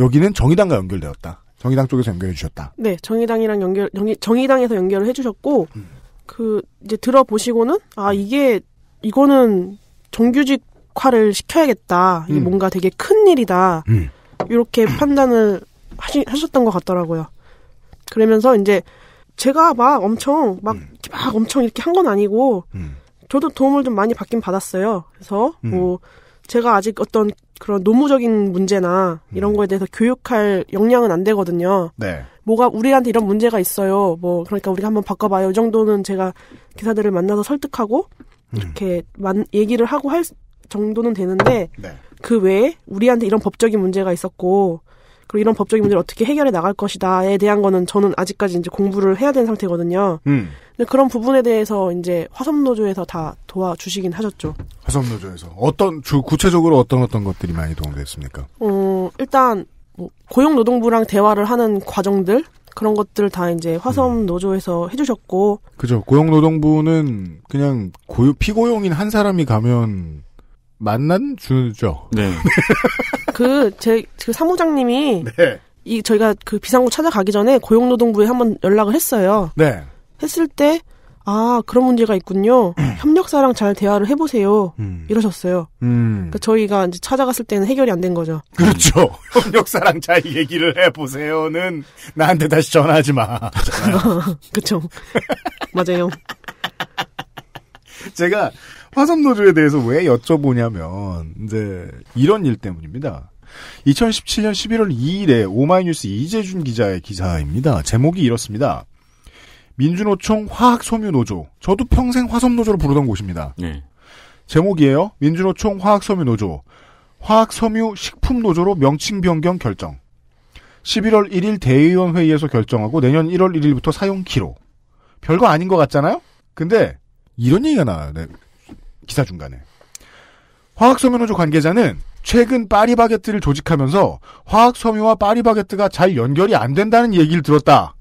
여기는 정의당과 연결되었다. 정의당 쪽에서 연결해 주셨다. 네, 정의당이랑 연결 정의, 정의당에서 연결을 해주셨고 음. 그 이제 들어보시고는 아 음. 이게 이거는 정규직화를 시켜야겠다. 음. 뭔가 되게 큰 일이다. 음. 이렇게 판단을 하시, 하셨던 것 같더라고요. 그러면서 이제 제가 막 엄청 막, 음. 막 엄청 이렇게 한 건 아니고 음. 저도 도움을 좀 많이 받긴 받았어요. 그래서 음. 뭐 제가 아직 어떤 그런 노무적인 문제나 이런 음. 거에 대해서 교육할 역량은 안 되거든요. 네. 뭐가 우리한테 이런 문제가 있어요. 뭐 그러니까 우리가 한번 바꿔봐요. 이 정도는 제가 기사들을 만나서 설득하고 이렇게 만, 음. 얘기를 하고 할 정도는 되는데 네. 그 외에 우리한테 이런 법적인 문제가 있었고 그리고 이런 법적인 문제를 어떻게 해결해 나갈 것이다에 대한 거는 저는 아직까지 이제 공부를 해야 되는 상태거든요. 음. 근데 그런 부분에 대해서 이제 화성노조에서 다 도와주시긴 하셨죠. 화성노조에서 어떤 주 구체적으로 어떤 어떤 것들이 많이 도움됐습니까? 어 일단 뭐 고용노동부랑 대화를 하는 과정들 그런 것들 다 이제 화성 음. 노조에서 해주셨고. 그죠. 고용노동부는 그냥 고유 피고용인 한 사람이 가면 만난 주죠. 네. 그, 제, 그 사무장님이. 네. 이, 저희가 그 비상구 찾아가기 전에 고용노동부에 한번 연락을 했어요. 네. 했을 때아 그런 문제가 있군요. 음. 협력사랑 잘 대화를 해보세요. 음. 이러셨어요. 음. 그러니까 저희가 이제 찾아갔을 때는 해결이 안 된 거죠. 그렇죠. 협력사랑 잘 얘기를 해보세요는 나한테 다시 전화하지 마. 그렇죠. 맞아요. 제가 화성노조에 대해서 왜 여쭤보냐면 이제 이런 일 때문입니다. 2017년 11월 2일에 오마이뉴스 이재준 기자의 기사입니다. 제목이 이렇습니다. 민주노총 화학섬유노조. 저도 평생 화섬노조를 부르던 곳입니다. 네. 제목이에요. 민주노총 화학섬유노조. 화학섬유 식품노조로 명칭 변경 결정. 11월 1일 대의원 회의에서 결정하고 내년 1월 1일부터 사용 키로. 별거 아닌 것 같잖아요? 근데 이런 얘기가 나와요. 네. 기사 중간에. 화학섬유노조 관계자는 최근 파리바게트를 조직하면서 화학섬유와 파리바게트가 잘 연결이 안 된다는 얘기를 들었다.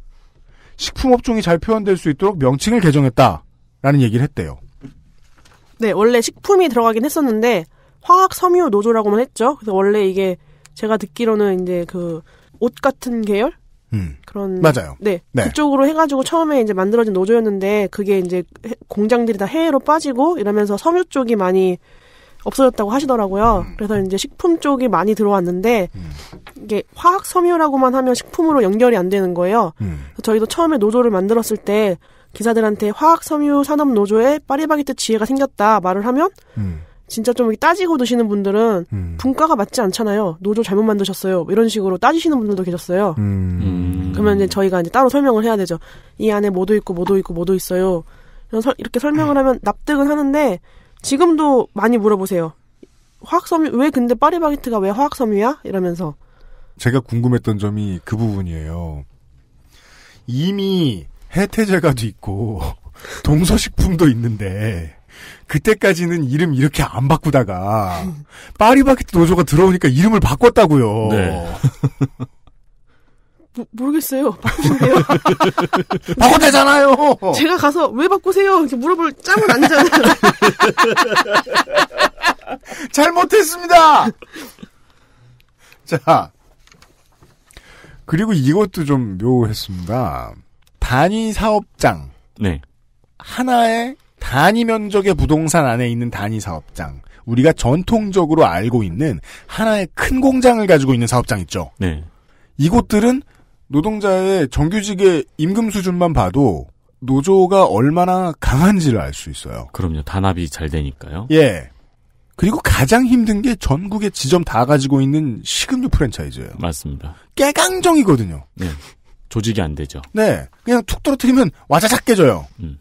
식품업종이 잘 표현될 수 있도록 명칭을 개정했다라는 얘기를 했대요. 네, 원래 식품이 들어가긴 했었는데 화학 섬유 노조라고만 했죠. 그래서 원래 이게 제가 듣기로는 이제 그 옷 같은 계열 음. 그런 맞아요. 네, 네, 그쪽으로 해가지고 처음에 이제 만들어진 노조였는데 그게 이제 공장들이 다 해외로 빠지고 이러면서 섬유 쪽이 많이 없어졌다고 하시더라고요. 음. 그래서 이제 식품 쪽이 많이 들어왔는데 음. 이게 화학 섬유라고만 하면 식품으로 연결이 안 되는 거예요. 음. 저희도 처음에 노조를 만들었을 때 기사들한테 화학 섬유 산업 노조에 파리바게트 지혜가 생겼다 말을 하면 진짜 좀 따지고 드시는 분들은 음. 분과가 맞지 않잖아요. 노조 잘못 만드셨어요. 뭐 이런 식으로 따지시는 분들도 계셨어요. 음. 그러면 이제 저희가 이제 따로 설명을 해야 되죠. 이 안에 뭐도 있고 뭐도 있고 뭐도 있어요. 이렇게 설명을 네. 하면 납득은 하는데 지금도 많이 물어보세요. 화학섬유 왜 근데 파리바게트가 왜 화학섬유야? 이러면서 제가 궁금했던 점이 그 부분이에요. 이미 해태제가도 있고 동서식품도 있는데 그때까지는 이름 이렇게 안 바꾸다가 파리바게트 노조가 들어오니까 이름을 바꿨다고요. 네. 모, 뭐, 모르겠어요. 바꾸신대요. 바꿔대잖아요. 제가 가서 왜 바꾸세요? 이렇게 물어볼 짬은 아니잖아요. 잘못했습니다. 자. 그리고 이것도 좀 묘했습니다. 단위 사업장. 네. 하나의 단위 면적의 부동산 안에 있는 단위 사업장. 우리가 전통적으로 알고 있는 하나의 큰 공장을 가지고 있는 사업장 있죠. 네. 이곳들은 노동자의 정규직의 임금 수준만 봐도 노조가 얼마나 강한지를 알 수 있어요. 그럼요. 단합이 잘 되니까요. 예. 그리고 가장 힘든 게 전국의 지점 다 가지고 있는 식음료 프랜차이즈예요. 맞습니다. 깨강정이거든요. 네. 조직이 안 되죠. 네. 그냥 툭 떨어뜨리면 와자작 깨져요. 음.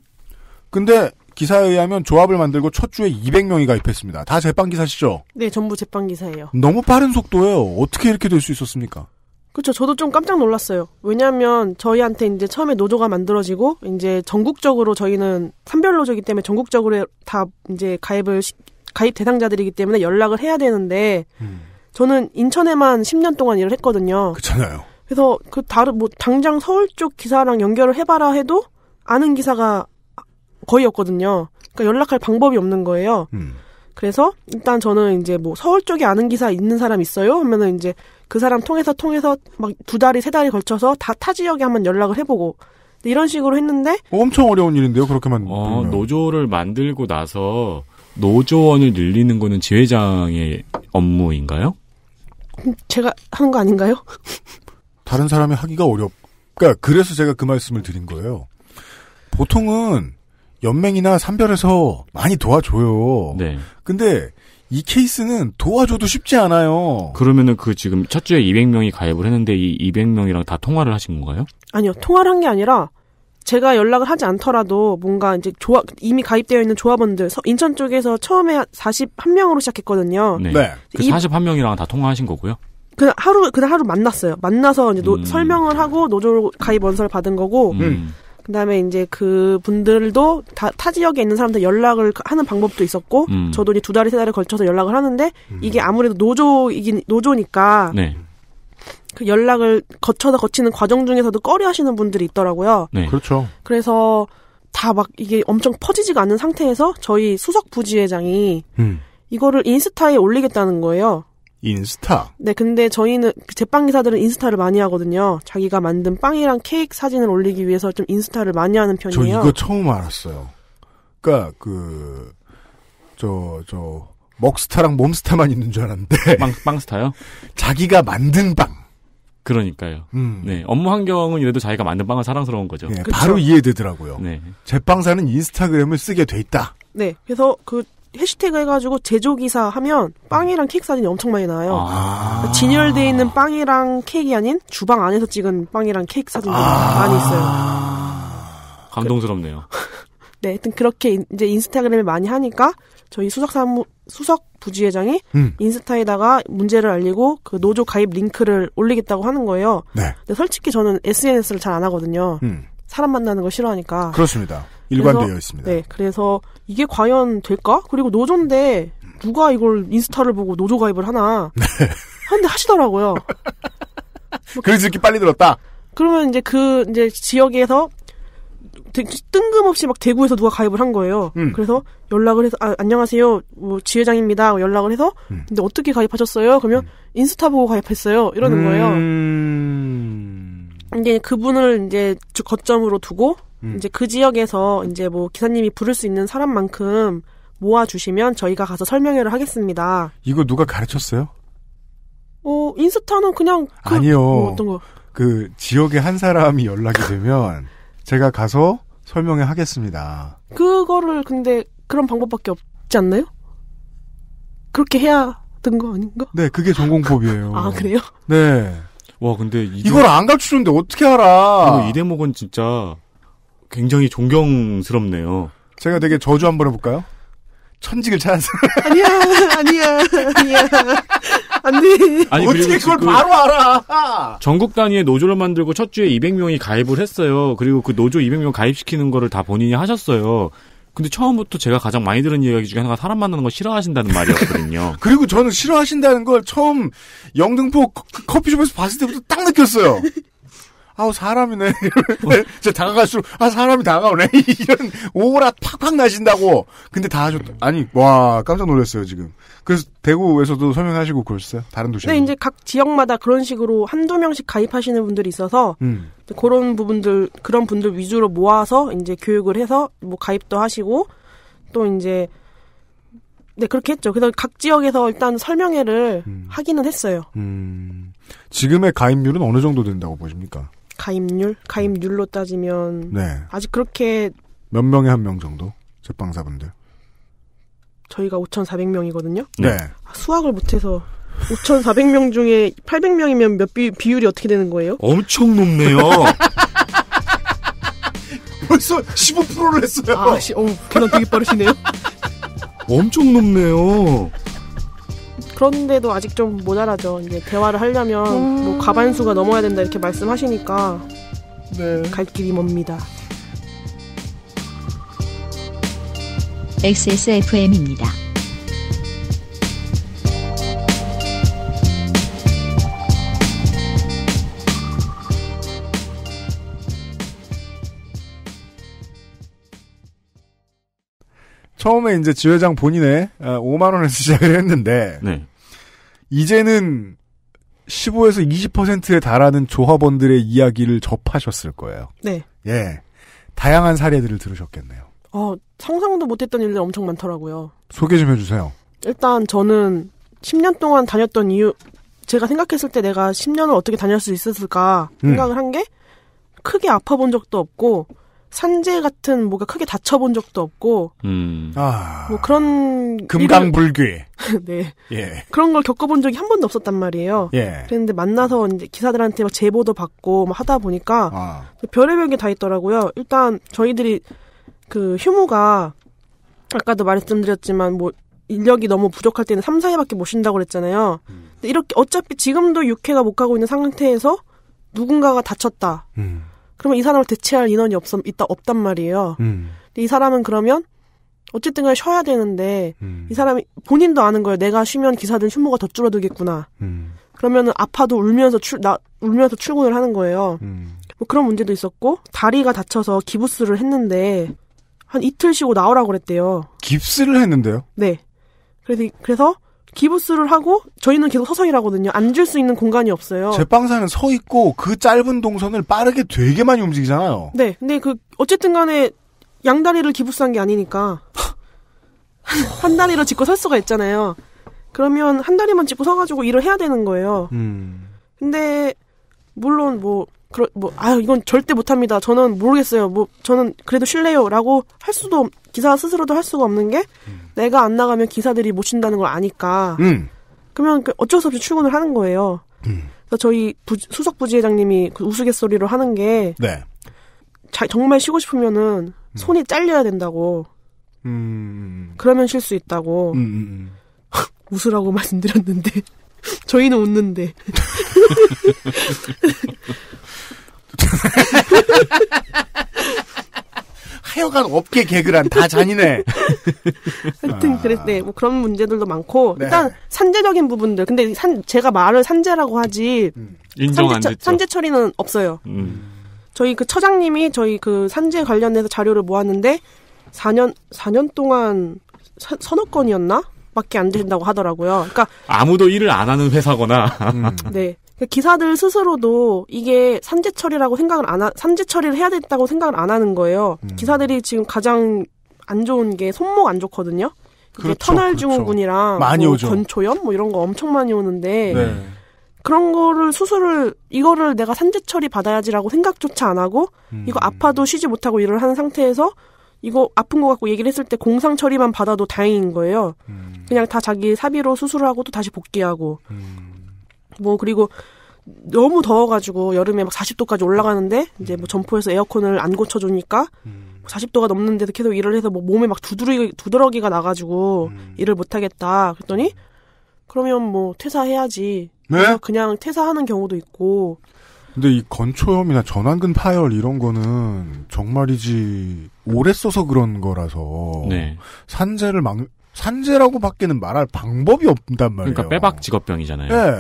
근데 기사에 의하면 조합을 만들고 첫 주에 200명이 가입했습니다. 다 제빵 기사시죠? 네, 전부 제빵 기사예요. 너무 빠른 속도예요. 어떻게 이렇게 될 수 있었습니까? 그렇죠. 저도 좀 깜짝 놀랐어요. 왜냐하면 저희한테 이제 처음에 노조가 만들어지고 이제 전국적으로 저희는 산별 노조이기 때문에 전국적으로 다 이제 가입을 시, 가입 대상자들이기 때문에 연락을 해야 되는데 음. 저는 인천에만 10년 동안 일을 했거든요. 그렇잖아요. 그래서 그 다른 뭐 당장 서울 쪽 기사랑 연결을 해봐라 해도 아는 기사가 거의 없거든요. 그러니까 연락할 방법이 없는 거예요. 음. 그래서 일단 저는 이제 뭐 서울 쪽에 아는 기사 있는 사람 있어요? 하면은 이제 그 사람 통해서 통해서 막 두 달이 세 달이 걸쳐서 다 타 지역에 한번 연락을 해보고 이런 식으로 했는데 어, 엄청 어려운 일인데요. 그렇게만 어, 노조를 만들고 나서 노조원을 늘리는 거는 지회장의 업무인가요? 제가 하는 거 아닌가요? 다른 사람이 하기가 어렵. 그러니까 그래서 제가 그 말씀을 드린 거예요. 보통은 연맹이나 산별에서 많이 도와줘요. 네. 근데 이 케이스는 도와줘도 쉽지 않아요. 그러면은 그 지금 첫 주에 200명이 가입을 했는데 이 200명이랑 다 통화를 하신 건가요? 아니요. 통화를 한 게 아니라 제가 연락을 하지 않더라도 뭔가 이제 조합 이미 가입되어 있는 조합원들 인천 쪽에서 처음에 41명으로 시작했거든요. 네. 네. 그 41명이랑 다 통화하신 거고요. 그날 하루 그날 하루 만났어요. 만나서 이제 노, 음. 설명을 하고 노조 가입 원서를 받은 거고 음. 그다음에 이제 그 분들도 다, 타 지역에 있는 사람들 연락을 그, 하는 방법도 있었고 음. 저도 이제 두 달이 세 달에 걸쳐서 연락을 하는데 음. 이게 아무래도 노조이긴 노조니까 네. 그 연락을 거쳐서 거치는 과정 중에서도 꺼려하시는 분들이 있더라고요. 네. 그렇죠. 그래서 다 막 이게 엄청 퍼지지가 않는 상태에서 저희 수석 부지회장이 음. 이거를 인스타에 올리겠다는 거예요. 인스타. 네, 근데 저희는 그 제빵 기사들은 인스타를 많이 하거든요. 자기가 만든 빵이랑 케이크 사진을 올리기 위해서 좀 인스타를 많이 하는 편이에요. 저 이거 처음 알았어요. 그러니까 그 저 저 먹스타랑 몸스타만 있는 줄 알았는데 빵, 빵스타요? 자기가 만든 빵. 그러니까요. 음. 네, 업무 환경은 이래도 자기가 만든 빵은 사랑스러운 거죠. 네, 바로 이해되더라고요. 네. 제빵사는 인스타그램을 쓰게 돼 있다. 네, 그래서 그 해시태그 해가지고 제조기사 하면 빵이랑 케이크 사진이 엄청 많이 나와요. 아~ 그러니까 진열돼 있는 빵이랑 케이크 아닌 주방 안에서 찍은 빵이랑 케이크 사진이 아~ 많이 있어요. 감동스럽네요. 네, 하여튼 그렇게 이제 인스타그램을 많이 하니까 저희 수석 사무 수석 부지회장이 음. 인스타에다가 문제를 알리고 그 노조 가입 링크를 올리겠다고 하는 거예요. 네. 근데 솔직히 저는 SNS를 잘 안 하거든요. 음. 사람 만나는 거 싫어하니까. 그렇습니다. 일관되어 그래서, 있습니다. 네, 그래서 이게 과연 될까? 그리고 노조인데 누가 이걸 인스타를 보고 노조 가입을 하나? 네. 하는데 하시더라고요. 그래서 이렇게 빨리 들었다. 그러면 이제 그 이제 지역에서 뜬금없이 막 대구에서 누가 가입을 한 거예요. 음. 그래서 연락을 해서 아, 안녕하세요, 뭐 지회장입니다. 뭐 연락을 해서 음. 근데 어떻게 가입하셨어요? 그러면 음. 인스타 보고 가입했어요. 이러는 거예요. 음. 근데 그분을 이제 거점으로 두고 음. 이제 그 지역에서 이제 뭐 기사님이 부를 수 있는 사람만큼 모아주시면 저희가 가서 설명회를 하겠습니다. 이거 누가 가르쳤어요? 어, 인스타는 그냥. 그, 아니요. 어, 어떤 거. 그지역에한 사람이 연락이 되면 제가 가서 설명회 하겠습니다. 그거를 근데 그런 방법밖에 없지 않나요? 그렇게 해야 된 거 아닌가? 네, 그게 전공법이에요. 아, 그래요? 네. 와, 근데 이걸 안 가르쳐주는데 어떻게 알아? 이 대목은 진짜 굉장히 존경스럽네요. 제가 되게 저주 한번 해볼까요? 천직을 찾았어. 아니야, 아니야, 아니야. 안 돼. 아니, 어떻게 그걸 그 바로 알아? 전국 단위의 노조를 만들고 첫 주에 200명이 가입을 했어요. 그리고 그 노조 200명 가입시키는 거를 다 본인이 하셨어요. 근데 처음부터 제가 가장 많이 들은 이야기 중에 하나가 사람 만나는 거 싫어하신다는 말이었거든요. 그리고 저는 싫어하신다는 걸 처음 영등포 커피숍에서 봤을 때부터 딱 느꼈어요. 아우 사람이네. 저 다가갈수록 아 사람이 다가오네. 이런 오라 팍팍 나신다고. 근데 다 줬다. 아니 와 깜짝 놀랐어요 지금. 그래서 대구에서도 설명하시고 그랬어요 다른 도시에? 네 이제 각 지역마다 그런 식으로 한두 명씩 가입하시는 분들이 있어서 음. 그런 부분들 그런 분들 위주로 모아서 이제 교육을 해서 뭐 가입도 하시고 또 이제 네 그렇게 했죠. 그래서 각 지역에서 일단 설명회를 음. 하기는 했어요. 음. 지금의 가입률은 어느 정도 된다고 보십니까? 가입률? 가입률로 따지면 네. 아직 그렇게 몇 명에 한 명 정도? 제빵사분들. 저희가 5,400명이거든요. 네. 네. 아, 수학을 못해서 5,400명 중에 800명이면 몇 비, 비율이 어떻게 되는 거예요? 엄청 높네요. 벌써 15%를 했어요. 아, 씨, 어우, 계란 되게 빠르시네요. 엄청 높네요. 그런데도 아직 좀 모자라죠. 이제 대화를 하려면 뭐 음... 뭐 과반수가 넘어야 된다 이렇게 말씀하시니까 네. 갈 길이 멉니다. XSFM입니다. 처음에 이제 지회장 본인의 5만 아, 원에서 시작을 했는데 네. 이제는 15에서 20%에 달하는 조합원들의 이야기를 접하셨을 거예요. 네. 예. 다양한 사례들을 들으셨겠네요. 어, 상상도 못했던 일들 엄청 많더라고요. 소개 좀 해주세요. 일단 저는 10년 동안 다녔던 이유, 제가 생각했을 때 내가 10년을 어떻게 다닐 수 있었을까 음. 생각을 음. 한 게, 크게 아파 본 적도 없고, 산재 같은 뭐가 크게 다쳐본 적도 없고 음. 아, 뭐 그런 금강불귀 네 예. 그런 걸 겪어본 적이 한 번도 없었단 말이에요. 예. 그랬는데 만나서 이제 기사들한테 막 제보도 받고 막 하다 보니까 아. 별의별 게 다 있더라고요. 일단 저희들이 그 휴무가 아까도 말씀드렸지만 뭐 인력이 너무 부족할 때는 3, 4회밖에 못 쉰다고 그랬잖아요. 음. 근데 이렇게 어차피 지금도 6회가 못 가고 있는 상태에서 누군가가 다쳤다. 음. 그러면 이 사람을 대체할 인원이 없, 있다, 없단 말이에요. 음. 이 사람은 그러면 어쨌든 간에 쉬어야 되는데 음. 이 사람이 본인도 아는 거예요. 내가 쉬면 기사들 휴무가 더 줄어들겠구나. 음. 그러면은 아파도 울면서 출, 나, 울면서 출근을 하는 거예요. 음. 뭐 그런 문제도 있었고 다리가 다쳐서 기부스를 했는데 한 이틀 쉬고 나오라고 그랬대요. 깁스를 했는데요? 네. 그래서 그래서 기부스를 하고 저희는 계속 서성이라거든요 앉을 수 있는 공간이 없어요. 제빵사는 서 있고 그 짧은 동선을 빠르게 되게 많이 움직이잖아요. 네. 근데 그 어쨌든 간에 양다리를 기부스 한게 아니니까 한 다리로 짚고 설 수가 있잖아요. 그러면 한 다리만 짚고 서가지고 일을 해야 되는 거예요. 음. 근데 물론 뭐 그 뭐, 아 이건 절대 못합니다. 저는 모르겠어요. 뭐, 저는 그래도 쉴래요. 라고 할 수도 기사 스스로도 할 수가 없는 게 음. 내가 안 나가면 기사들이 모친다는걸 아니까 음. 그러면 그 어쩔 수 없이 출근을 하는 거예요. 음. 그래서 저희 부, 수석 부지회장님이 그 우스갯소리로 하는 게 네. 자, 정말 쉬고 싶으면은 음. 손이 잘려야 된다고. 음, 음, 그러면 쉴 수 있다고. 웃으라고 말씀드렸는데 저희는 웃는데. 하여간 업계 개그란 다 잔인해. 하여튼 아... 그랬 네, 뭐 그런 문제들도 많고 네. 일단 산재적인 부분들. 근데 산 제가 말을 산재라고 하지 음. 인정 산재, 산재 처리는 없어요. 음. 저희 그 처장님이 저희 그 산재 관련해서 자료를 모았는데 4년 4년 동안 사, 서너 건이었나? 밖에 안 된다고 하더라고요. 그러니까 아무도 일을 안 하는 회사거나 음. 네. 기사들 스스로도 이게 산재 처리라고 생각을 안 하, 산재 처리를 해야 된다고 생각을 안 하는 거예요. 음. 기사들이 지금 가장 안 좋은 게 손목 안 좋거든요. 그렇죠 터널 그렇죠. 증후군이랑 그렇죠. 뭐 건초염 뭐 이런 거 엄청 많이 오는데 네. 그런 거를 수술을 이거를 내가 산재 처리 받아야지라고 생각조차 안 하고 음. 이거 아파도 쉬지 못하고 일을 하는 상태에서 이거 아픈 거 같고 얘기를 했을 때 공상 처리만 받아도 다행인 거예요. 음. 그냥 다 자기 사비로 수술을 하고 또 다시 복귀하고 음. 뭐 그리고 너무 더워가지고 여름에 막 40도까지 올라가는데 이제 뭐 점포에서 에어컨을 안 고쳐주니까 음. 40도가 넘는데도 계속 일을 해서 뭐 몸에 막 두드러기, 두드러기가 나가지고 음. 일을 못하겠다 그랬더니 그러면 뭐 퇴사해야지 네? 그냥 퇴사하는 경우도 있고 근데 이 건초염이나 전완근 파열 이런 거는 정말이지 오래 써서 그런 거라서 네. 산재를 막 산재라고밖에는 말할 방법이 없단 말이에요. 그러니까 빼박 직업병이잖아요. 네.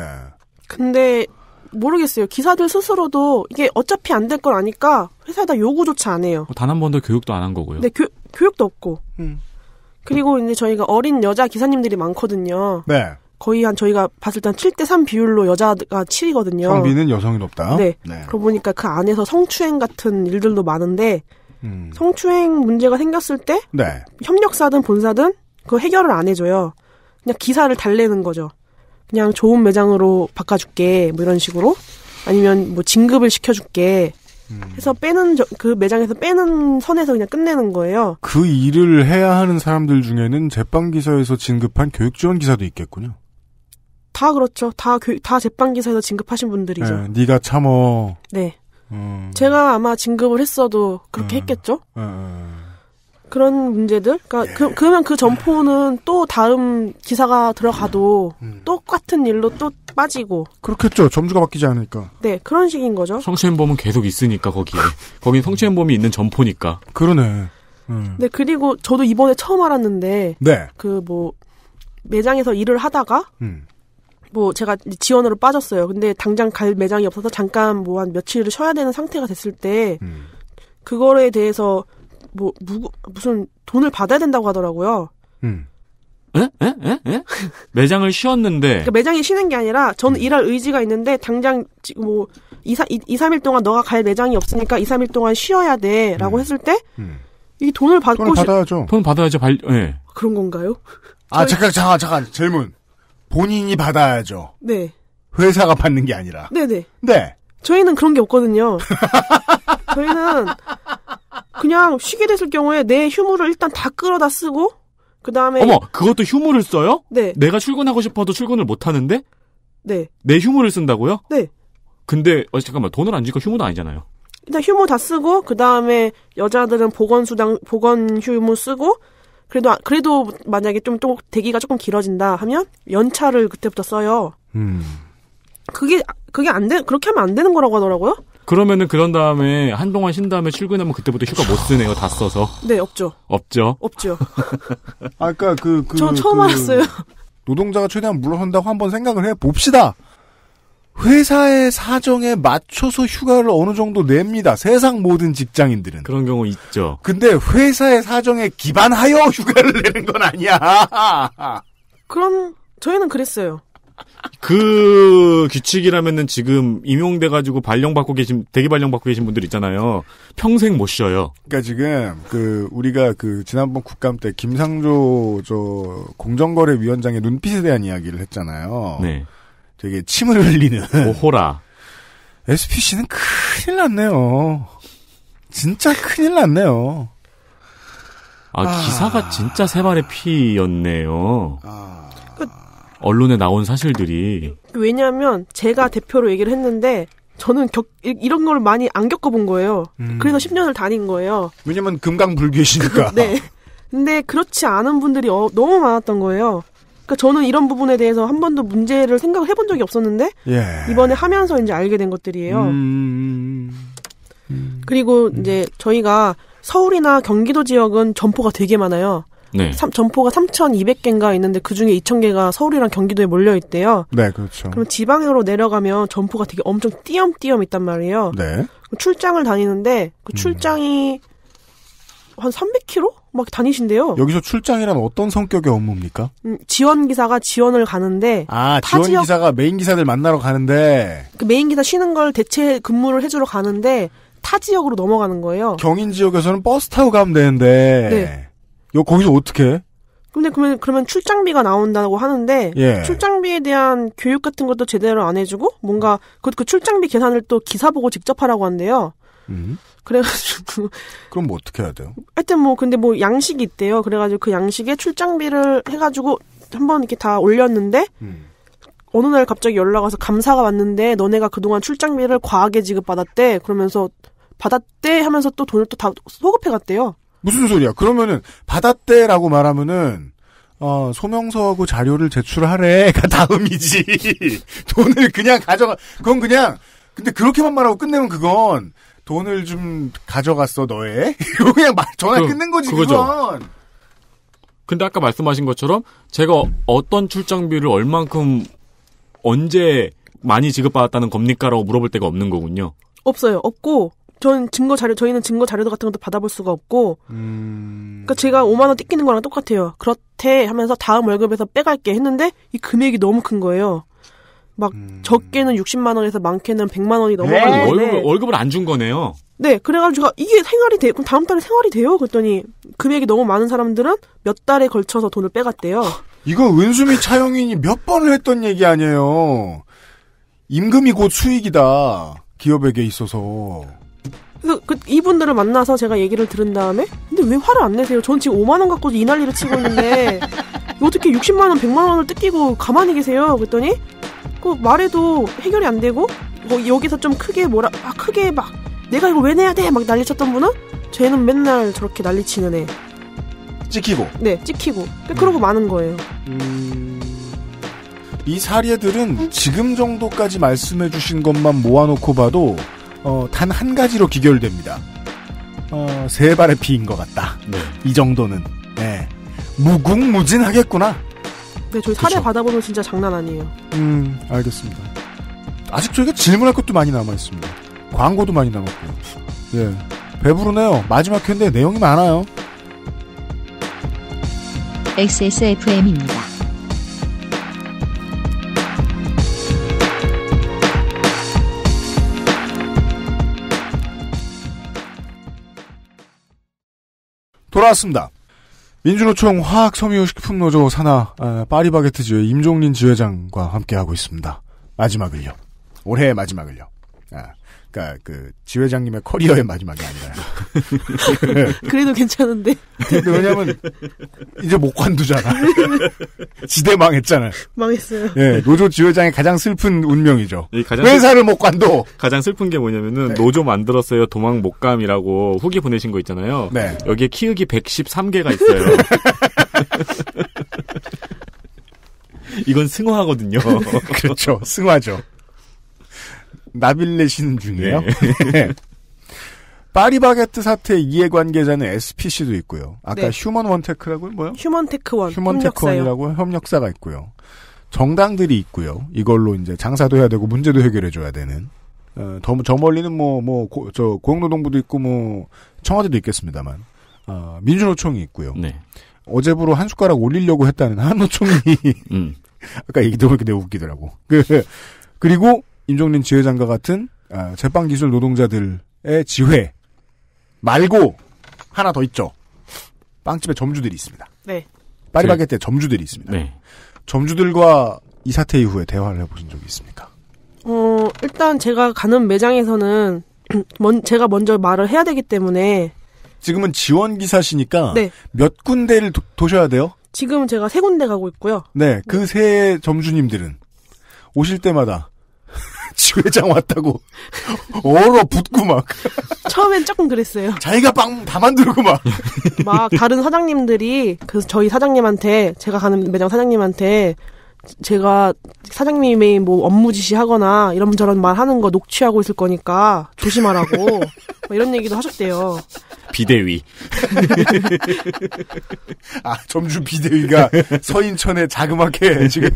근데 모르겠어요. 기사들 스스로도 이게 어차피 안 될 걸 아니까 회사에다 요구조차 안 해요. 어, 단한 번도 교육도 안 한 거고요. 네, 교, 교육도 없고. 음. 그리고 이제 저희가 어린 여자 기사님들이 많거든요. 네. 거의 한 저희가 봤을 때한 7대3 비율로 여자가 7이거든요. 성비는 여성이 높다. 네. 네. 그러고 보니까 그 안에서 성추행 같은 일들도 많은데 음. 성추행 문제가 생겼을 때 네. 협력사든 본사든 그 해결을 안 해줘요. 그냥 기사를 달래는 거죠. 그냥 좋은 매장으로 바꿔줄게 뭐 이런 식으로 아니면 뭐 진급을 시켜줄게 음. 해서 빼는 저, 그 매장에서 빼는 선에서 그냥 끝내는 거예요. 그 일을 해야 하는 사람들 중에는 제빵 기사에서 진급한 교육 지원 기사도 있겠군요. 다 그렇죠. 다 교, 다 제빵 기사에서 진급하신 분들이죠. 네, 가 참어. 네. 음. 제가 아마 진급을 했어도 그렇게 음. 했겠죠. 음. 음. 그런 문제들. 그러니까 예. 그, 그러면 그 점포는 또 다음 기사가 들어가도 음. 음. 똑같은 일로 또 빠지고. 그렇겠죠. 점주가 바뀌지 않으니까. 네, 그런 식인 거죠. 성추행범은 계속 있으니까 거기에. 거긴 성추행범이 있는 점포니까. 그러네. 음. 네, 그리고 저도 이번에 처음 알았는데. 네. 그뭐 매장에서 일을 하다가. 음. 뭐 제가 지원으로 빠졌어요. 근데 당장 갈 매장이 없어서 잠깐 뭐 한 며칠을 쉬어야 되는 상태가 됐을 때 음. 그거에 대해서 뭐 무, 무슨 돈을 받아야 된다고 하더라고요. 음. 에? 에? 에? 에? 매장을 쉬었는데. 그러니까 매장이 쉬는 게 아니라 저는 음. 일할 의지가 있는데 당장 지금 뭐 2, 3, 2, 3일 동안 너가 갈 매장이 없으니까 2, 3일 동안 쉬어야 돼라고 음. 했을 때 음. 이 돈을 받고 돈을 받아야죠. 돈 받아야죠. 발, 예. 그런 건가요? 아 저희... 잠깐 잠깐 잠깐 질문. 본인이 받아야죠. 네. 회사가 받는 게 아니라. 네네. 네. 네. 저희는 그런 게 없거든요. 저희는 그냥 쉬게 됐을 경우에 내 휴무를 일단 다 끌어다 쓰고 그 다음에 어머 그것도 휴무를 써요? 네. 내가 출근하고 싶어도 출근을 못 하는데? 네. 내 휴무를 쓴다고요? 네. 근데 어, 잠깐만 돈을 안 주니까 휴무는 아니잖아요. 일단 휴무 다 쓰고 그 다음에 여자들은 보건수당 보건 휴무 쓰고 그래도 아, 그래도 만약에 좀, 좀 대기가 조금 길어진다 하면 연차를 그때부터 써요. 음. 그게 그게 안 돼. 그렇게 하면 안 되는 거라고 하더라고요. 그러면은 그런 다음에 한동안 쉰 다음에 출근하면 그때부터 휴가 못 쓰네요. 다 써서. 네, 없죠. 없죠. 없죠. 아까 그러니까 그, 그. 저 처음 그, 알았어요. 노동자가 최대한 물러선다고 한번 생각을 해 봅시다. 회사의 사정에 맞춰서 휴가를 어느 정도 냅니다. 세상 모든 직장인들은. 그런 경우 있죠. 근데 회사의 사정에 기반하여 휴가를 내는 건 아니야. 그럼 저희는 그랬어요. 그 규칙이라면은 지금 임용돼 가지고 발령 받고 계신 대기 발령 받고 계신 분들 있잖아요. 평생 못 쉬어요. 그러니까 지금 그 우리가 그 지난번 국감 때 김상조 저 공정거래위원장의 눈빛에 대한 이야기를 했잖아요. 네. 되게 침을 흘리는 오호라. SPC는 큰일 났네요. 진짜 큰일 났네요. 아, 아... 기사가 진짜 세 발의 피였네요. 아... 그 언론에 나온 사실들이 왜냐하면 제가 대표로 얘기를 했는데 저는 겪, 이런 걸 많이 안 겪어본 거예요. 음. 그래서 10년을 다닌 거예요. 왜냐면 금강불교시니까. 네. 근데 그렇지 않은 분들이 어, 너무 많았던 거예요. 그러니까 저는 이런 부분에 대해서 한 번도 문제를 생각을 해본 적이 없었는데 예. 이번에 하면서 이제 알게 된 것들이에요. 음. 음. 음. 그리고 이제 저희가 서울이나 경기도 지역은 점포가 되게 많아요. 네. 3, 점포가 3 2 0 0개가 있는데 그 중에 2,000개가 서울이랑 경기도에 몰려 있대요. 네, 그렇죠. 그럼 지방으로 내려가면 점포가 되게 엄청 띄엄띄엄 있단 말이에요. 네. 출장을 다니는데 그 음. 출장이 음. 한 300km 막 다니신데요. 여기서 출장이란 어떤 성격의 업무입니까? 음, 지원 기사가 지원을 가는데 아 지원 지역... 기사가 메인 기사들 만나러 가는데 그 메인 기사 쉬는 걸 대체 근무를 해주러 가는데 타 지역으로 넘어가는 거예요. 경인 지역에서는 버스 타고 가면 되는데 네. 요 거기서 어떻게? 근데 그러면 그러면 출장비가 나온다고 하는데 예. 출장비에 대한 교육 같은 것도 제대로 안 해주고 뭔가 그, 그 출장비 계산을 또 기사 보고 직접 하라고 한대요. 음. 그래가지고 그럼 뭐 어떻게 해야 돼요? 하여튼 뭐 근데 뭐 양식이 있대요. 그래가지고 그 양식에 출장비를 해가지고 한번 이렇게 다 올렸는데 음. 어느 날 갑자기 연락 와서 감사가 왔는데 너네가 그동안 출장비를 과하게 지급받았대. 그러면서 받았대 하면서 또 돈을 또 다 소급해 갔대요. 무슨 소리야? 그러면은 받았대라고 말하면은 어, 소명서하고 자료를 제출하래가 다음이지. 돈을 그냥 가져가. 그건 그냥 근데 그렇게만 말하고 끝내면 그건 돈을 좀 가져갔어 너의. 이거 그냥 말 전화 그, 끊는 거지 그거죠. 그건. 근데 아까 말씀하신 것처럼 제가 어떤 출장비를 얼만큼 언제 많이 지급받았다는 겁니까라고 물어볼 데가 없는 거군요. 없어요. 없고 저는 증거 자료 저희는 증거 자료도 같은 것도 받아볼 수가 없고 음... 그러니까 제가 5만 원 뜯기는 거랑 똑같아요. 그렇대 하면서 다음 월급에서 빼갈게 했는데 이 금액이 너무 큰 거예요. 막 음... 적게는 60만 원에서 많게는 100만 원이 넘어가는 네? 월급 월급을 안 준 거네요. 네, 그래가지고 이게 생활이 돼 그럼 다음 달에 생활이 돼요. 그랬더니 금액이 너무 많은 사람들은 몇 달에 걸쳐서 돈을 빼갔대요. 이거 은수미 차용인이 몇 번을 했던 얘기 아니에요. 임금이 곧 수익이다. 기업에게 있어서. 그래서 그 이분들을 만나서 제가 얘기를 들은 다음에 근데 왜 화를 안 내세요? 전 지금 5만 원 갖고 이 난리를 치고 있는데 어떻게 60만 원, 100만 원을 뜯기고 가만히 계세요? 그랬더니 그 말해도 해결이 안 되고 뭐 여기서 좀 크게 뭐라 막 크게 막 내가 이걸 왜 내야 돼? 막 난리쳤던 분은 쟤는 맨날 저렇게 난리치는 애. 찍히고. 네, 찍히고. 음. 그러고 많은 거예요. 음... 이 사례들은 음. 지금 정도까지 말씀해 주신 것만 모아놓고 봐도 어, 단 한 가지로 귀결됩니다. 어, 세 발의 피인 것 같다. 네. 이 정도는. 네. 무궁무진하겠구나. 네, 저희 사례 받아보면 진짜 장난 아니에요. 음, 알겠습니다. 아직 저희가 질문할 것도 많이 남아있습니다. 광고도 많이 남았고 예. 배부르네요. 마지막 회인데 내용이 많아요. XSFM입니다. 돌아왔습니다. 민주노총 화학섬유식품노조 산하 아, 파리바게트지회 임종린 지회장과 함께하고 있습니다. 마지막을요. 올해의 마지막을요. 아, 그러니까 그 지회장님의 커리어의 마지막이 아니라요. 그래도 괜찮은데. 근데 왜냐면 이제 못 관두잖아. 지대 망했잖아. 망했어요. 예, 노조 지회장의 가장 슬픈 운명이죠. 예, 가장 회사를 슬... 못 관둬. 가장 슬픈 게 뭐냐면은 네. 노조 만들었어요. 도망 못 감이라고 후기 보내신 거 있잖아요. 네. 여기에 키우기 113개가 있어요. 이건 승화거든요. 그렇죠. 승화죠. 나빌레시는 중이에요. 네. 파리바게트 사태 이해관계자는 SPC도 있고요. 아까 네. 휴먼 원테크라고 뭐요? 휴먼 테크원. 휴먼 테크원이라고 협력사가 있고요. 정당들이 있고요. 이걸로 이제 장사도 해야 되고 문제도 해결해 줘야 되는. 어, 더, 저 멀리는 뭐, 뭐, 저, 고용노동부도 있고, 뭐, 청와대도 있겠습니다만, 어, 민주노총이 있고요. 네. 어제부로 한 숟가락 올리려고 했다는 한노총이, 음. 아까 얘기 너무 이렇게 웃기더라고. 그, 그리고 임종린 지회장과 같은 아, 제빵 기술 노동자들의 지회 말고 하나 더 있죠. 빵집에 점주들이 있습니다. 네. 파리바게트에 점주들이 있습니다. 네. 점주들과 이 사태 이후에 대화를 해보신 적이 있습니까? 어, 일단 제가 가는 매장에서는 먼, 제가 먼저 말을 해야 되기 때문에 지금은 지원 기사시니까 네. 몇 군데를 도, 셔야 돼요? 지금 은 제가 세 군데 가고 있고요. 네, 그 세 점주님들은 오실 때마다 지회장 왔다고 얼어붙고 막 처음엔 조금 그랬어요. 자기가 빵 다 만들고 막막 다른 사장님들이 그래서 저희 사장님한테 제가 가는 매장 사장님한테 제가 사장님이 뭐 업무 지시하거나 이런저런 말 하는 거 녹취하고 있을 거니까 조심하라고 이런 얘기도 하셨대요. 비대위. 아, 점주 비대위가 서인천에 자그맣게 지금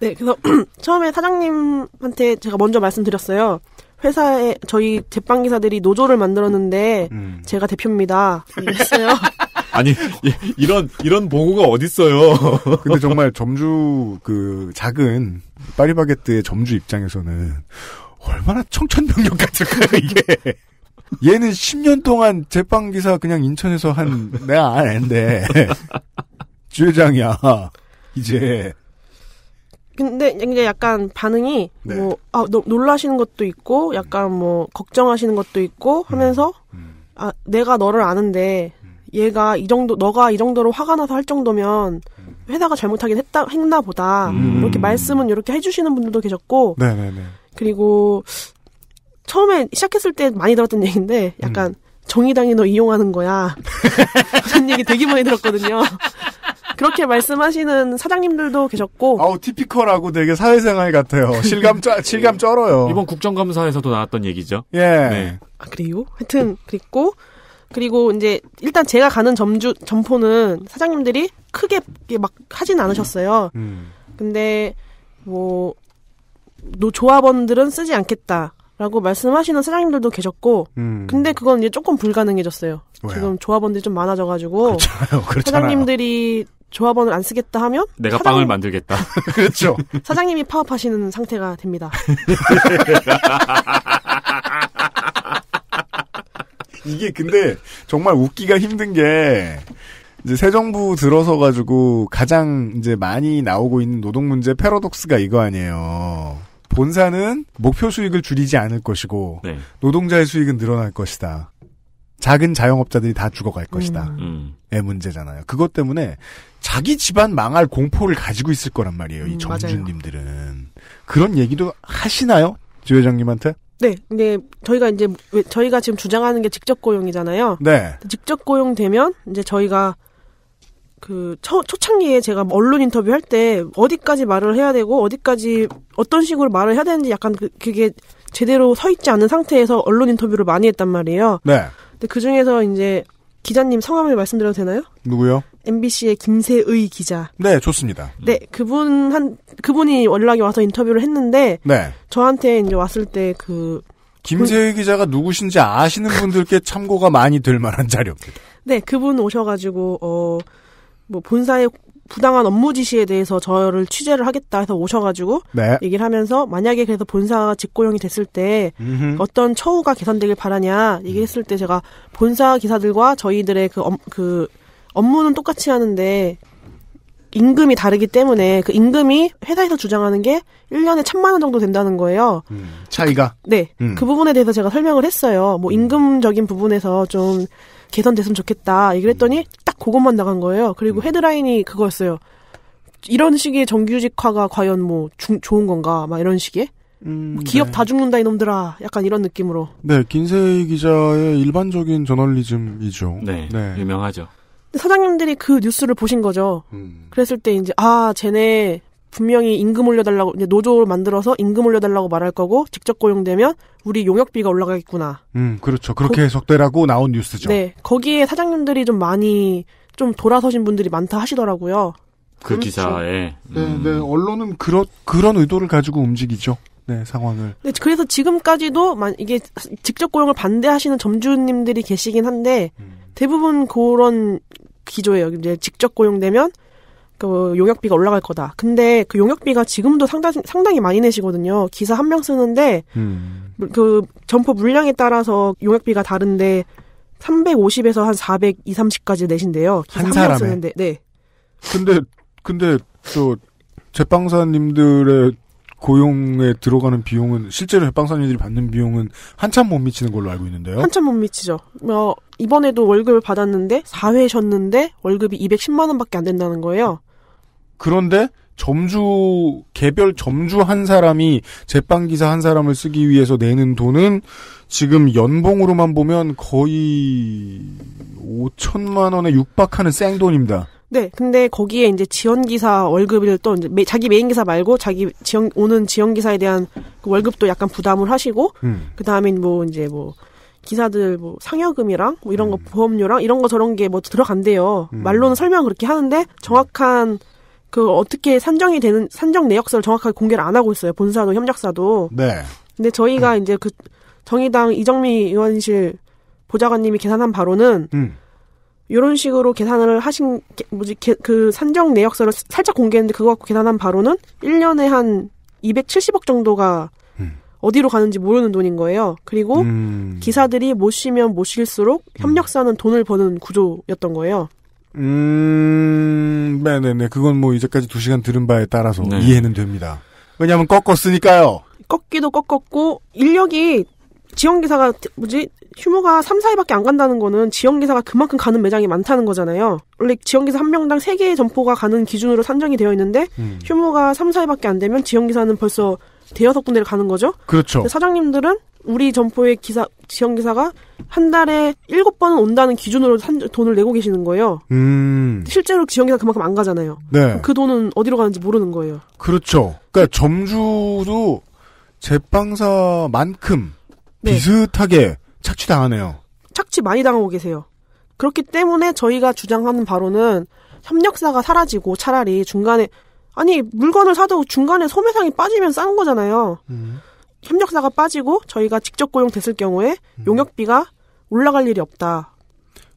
네, 그래서 처음에 사장님한테 제가 먼저 말씀드렸어요. 회사에 저희 제빵 기사들이 노조를 만들었는데 음. 제가 대표입니다. 이랬어요. 아니 이런 이런 보고가 어딨어요. 근데 정말 점주 그 작은 파리바게뜨의 점주 입장에서는 얼마나 청천벽력 같을까 이게. 얘는 10년 동안 제빵 기사 그냥 인천에서 한 내가 아는데 주회장이야 이제 근데 이제 약간 반응이 네. 뭐 아, 노, 놀라시는 것도 있고 약간 음. 뭐 걱정하시는 것도 있고 하면서 음. 음. 아 내가 너를 아는데 음. 얘가 이 정도 너가 이 정도로 화가 나서 할 정도면 회사가 잘못하긴 했다 했나 보다 음. 이렇게 말씀은 이렇게 해주시는 분들도 계셨고 네네네. 네, 네. 그리고 처음에 시작했을 때 많이 들었던 얘기인데 약간 음. 정의당이 너 이용하는 거야 그런 얘기 되게 많이 들었거든요. 그렇게 말씀하시는 사장님들도 계셨고. 아우 티피컬하고 되게 사회생활 같아요. 실감 쩔 네. 실감 쩔어요. 이번 국정감사에서도 나왔던 얘기죠. 예. 네. 아, 그래요? 하여튼 그랬고 그리고 이제 일단 제가 가는 점주 점포는 사장님들이 크게 막 하진 않으셨어요. 음. 음. 근데 뭐 노 조합원들은 쓰지 않겠다. 라고 말씀하시는 사장님들도 계셨고, 음. 근데 그건 이제 조금 불가능해졌어요. 왜요? 지금 조합원들이 좀 많아져가지고, 그렇잖아요. 그렇잖아요. 사장님들이 조합원을 안 쓰겠다 하면 내가 사장 빵을 만들겠다. 그렇죠. 사장님이 파업하시는 상태가 됩니다. 이게 근데 정말 웃기가 힘든 게 이제 새 정부 들어서 가지고 가장 이제 많이 나오고 있는 노동 문제 패러독스가 이거 아니에요. 본사는 목표 수익을 줄이지 않을 것이고 네. 노동자의 수익은 늘어날 것이다. 작은 자영업자들이 다 죽어갈 음. 것이다. 음. 의 예, 문제잖아요. 그것 때문에 자기 집안 망할 공포를 가지고 있을 거란 말이에요. 음, 이 정준님들은 그런 얘기도 하시나요, 주 회장님한테? 네, 근데 저희가 이제 저희가 지금 주장하는 게 직접 고용이잖아요. 네. 직접 고용되면 이제 저희가 그 초, 초창기에 제가 언론 인터뷰 할 때 어디까지 말을 해야 되고 어디까지 어떤 식으로 말을 해야 되는지 약간 그, 그게 제대로 서 있지 않은 상태에서 언론 인터뷰를 많이 했단 말이에요. 네. 근데 그 중에서 이제 기자님 성함을 말씀드려도 되나요? 누구요? MBC의 김세의 기자. 네, 좋습니다. 네, 그분 한 그분이 연락이 와서 인터뷰를 했는데 네. 저한테 이제 왔을 때 그 김세의 그, 기자가 누구신지 아시는 분들께 참고가 많이 될 만한 자료입니다. 네, 그분 오셔가지고 어뭐본사에 부당한 업무 지시에 대해서 저를 취재를 하겠다 해서 오셔가지고 네. 얘기를 하면서 만약에 그래서 본사 직고용이 됐을 때 음흠. 어떤 처우가 개선되길 바라냐 얘기했을 음. 때 제가 본사 기사들과 저희들의 그, 업, 그 업무는 똑같이 하는데 임금이 다르기 때문에 그 임금이 회사에서 주장하는 게 1년에 천만 원 정도 된다는 거예요. 음, 차이가? 네. 음. 그 부분에 대해서 제가 설명을 했어요. 뭐 음. 임금적인 부분에서 좀 개선됐으면 좋겠다. 얘기를 음. 했더니 그것만 나간 거예요. 그리고 음. 헤드라인이 그거였어요. 이런 식의 정규직화가 과연 뭐 중, 좋은 건가 막 이런 식의 음, 뭐 기업 네. 다 죽는다 이놈들아 약간 이런 느낌으로 네 긴세희 기자의 일반적인 저널리즘이죠 네, 네. 유명하죠 사장님들이 그 뉴스를 보신 거죠 음. 그랬을 때 이제 아 쟤네 분명히 임금 올려달라고 노조를 만들어서 임금 올려달라고 말할 거고 직접 고용되면 우리 용역비가 올라가겠구나. 음, 그렇죠. 그렇게 거, 해석되라고 나온 뉴스죠. 네, 거기에 사장님들이 좀 많이 좀 돌아서신 분들이 많다 하시더라고요. 그 그렇죠. 기사에. 음. 네, 네, 언론은 그런 그런 의도를 가지고 움직이죠. 네, 상황을. 네, 그래서 지금까지도 만 이게 직접 고용을 반대하시는 점주님들이 계시긴 한데 음. 대부분 그런 기조예요. 이제 직접 고용되면 그 용역비가 올라갈 거다. 근데 그 용역비가 지금도 상당 상당히 많이 내시거든요. 기사 한 명 쓰는데 음. 그 점포 물량에 따라서 용역비가 다른데 350에서 한 400, 2, 30까지 내신데요 기사 한, 명 쓰는데. 네. 근데 근데 저 제빵사님들의 고용에 들어가는 비용은 실제로 제빵사님들이 받는 비용은 한참 못 미치는 걸로 알고 있는데요. 한참 못 미치죠. 어, 이번에도 월급을 받았는데 4회 셨는데 월급이 210만 원밖에 안 된다는 거예요. 그런데 점주 개별 점주 한 사람이 제빵 기사 한 사람을 쓰기 위해서 내는 돈은 지금 연봉으로만 보면 거의 5천만 원에 육박하는 생돈입니다. 네, 근데 거기에 이제 지원 기사 월급을 또 이제 메, 자기 메인 기사 말고 자기 지원 오는 지원 기사에 대한 그 월급도 약간 부담을 하시고 음. 그 다음에 뭐 이제 뭐 기사들 뭐 상여금이랑 뭐 이런 거 음. 보험료랑 이런 거 저런 게 뭐 들어간대요. 음. 말로는 설명 그렇게 하는데 정확한 그 어떻게 산정이 되는 산정 내역서를 정확하게 공개를 안 하고 있어요. 본사도 협력사도. 네. 근데 저희가 음. 이제 그 정의당 이정미 의원실 보좌관님이 계산한 바로는 음. 이런 식으로 계산을 하신 게, 뭐지 그 산정 내역서를 살짝 공개했는데 그거 갖고 계산한 바로는 1년에 한 270억 정도가 음. 어디로 가는지 모르는 돈인 거예요. 그리고 음. 기사들이 못 쉬면 못 쉴수록 협력사는 돈을 버는 구조였던 거예요. 음, 네네네. 네, 네. 그건 뭐 이제까지 두 시간 들은 바에 따라서 네. 이해는 됩니다. 왜냐하면 꺾었으니까요. 꺾기도 꺾었고 인력이 지원기사가 뭐지 휴무가 3, 4일밖에 안 간다는 거는 지원기사가 그만큼 가는 매장이 많다는 거잖아요. 원래 지원기사 한 명당 3개의 점포가 가는 기준으로 산정이 되어 있는데 음. 휴무가 3, 4일밖에 안 되면 지원기사는 벌써 대여섯 군데를 가는 거죠. 그렇죠. 사장님들은 우리 점포의 기사 지원 기사가 한 달에 일곱 번은 온다는 기준으로 산, 돈을 내고 계시는 거예요. 음. 실제로 지원 기사 그만큼 안 가잖아요. 네. 그 돈은 어디로 가는지 모르는 거예요. 그렇죠. 그러니까 점주도 제빵사만큼 네. 비슷하게 착취당하네요. 착취 많이 당하고 계세요. 그렇기 때문에 저희가 주장하는 바로는 협력사가 사라지고 차라리 중간에 아니 물건을 사도 중간에 소매상이 빠지면 싼 거잖아요. 음. 협력사가 빠지고 저희가 직접 고용됐을 경우에 음. 용역비가 올라갈 일이 없다.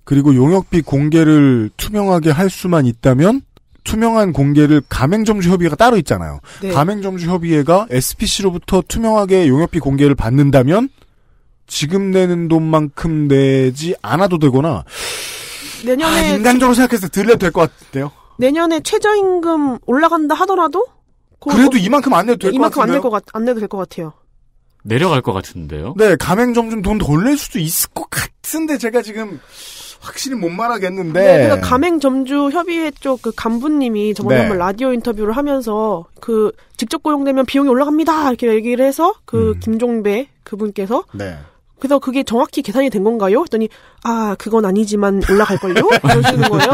그리고 용역비 공개를 투명하게 할 수만 있다면 투명한 공개를 가맹점주 협의회가 따로 있잖아요. 네. 가맹점주 협의회가 SPC로부터 투명하게 용역비 공개를 받는다면 지금 내는 돈만큼 내지 않아도 되거나 내년에 아, 인간적으로 생각해서 들려도 될 것 같은데요. 내년에 최저임금 올라간다 하더라도 그래도 이만큼 안 내도 될것 네, 같아요. 이만큼 안것안 내도 될 것 같아요. 내려갈 것 같은데요? 네, 가맹점좀 돈 돌릴 수도 있을 것 같은데 제가 지금 확실히 못 말하겠는데. 네, 그러니까 가맹점주 협의회 쪽 그 간부님이 저번에 네. 한번 라디오 인터뷰를 하면서 그 직접 고용되면 비용이 올라갑니다 이렇게 얘기를 해서 그 음. 김종배 그분께서 네. 그래서 그게 정확히 계산이 된 건가요? 했더니 아 그건 아니지만 올라갈 걸요? 그러시는 거예요.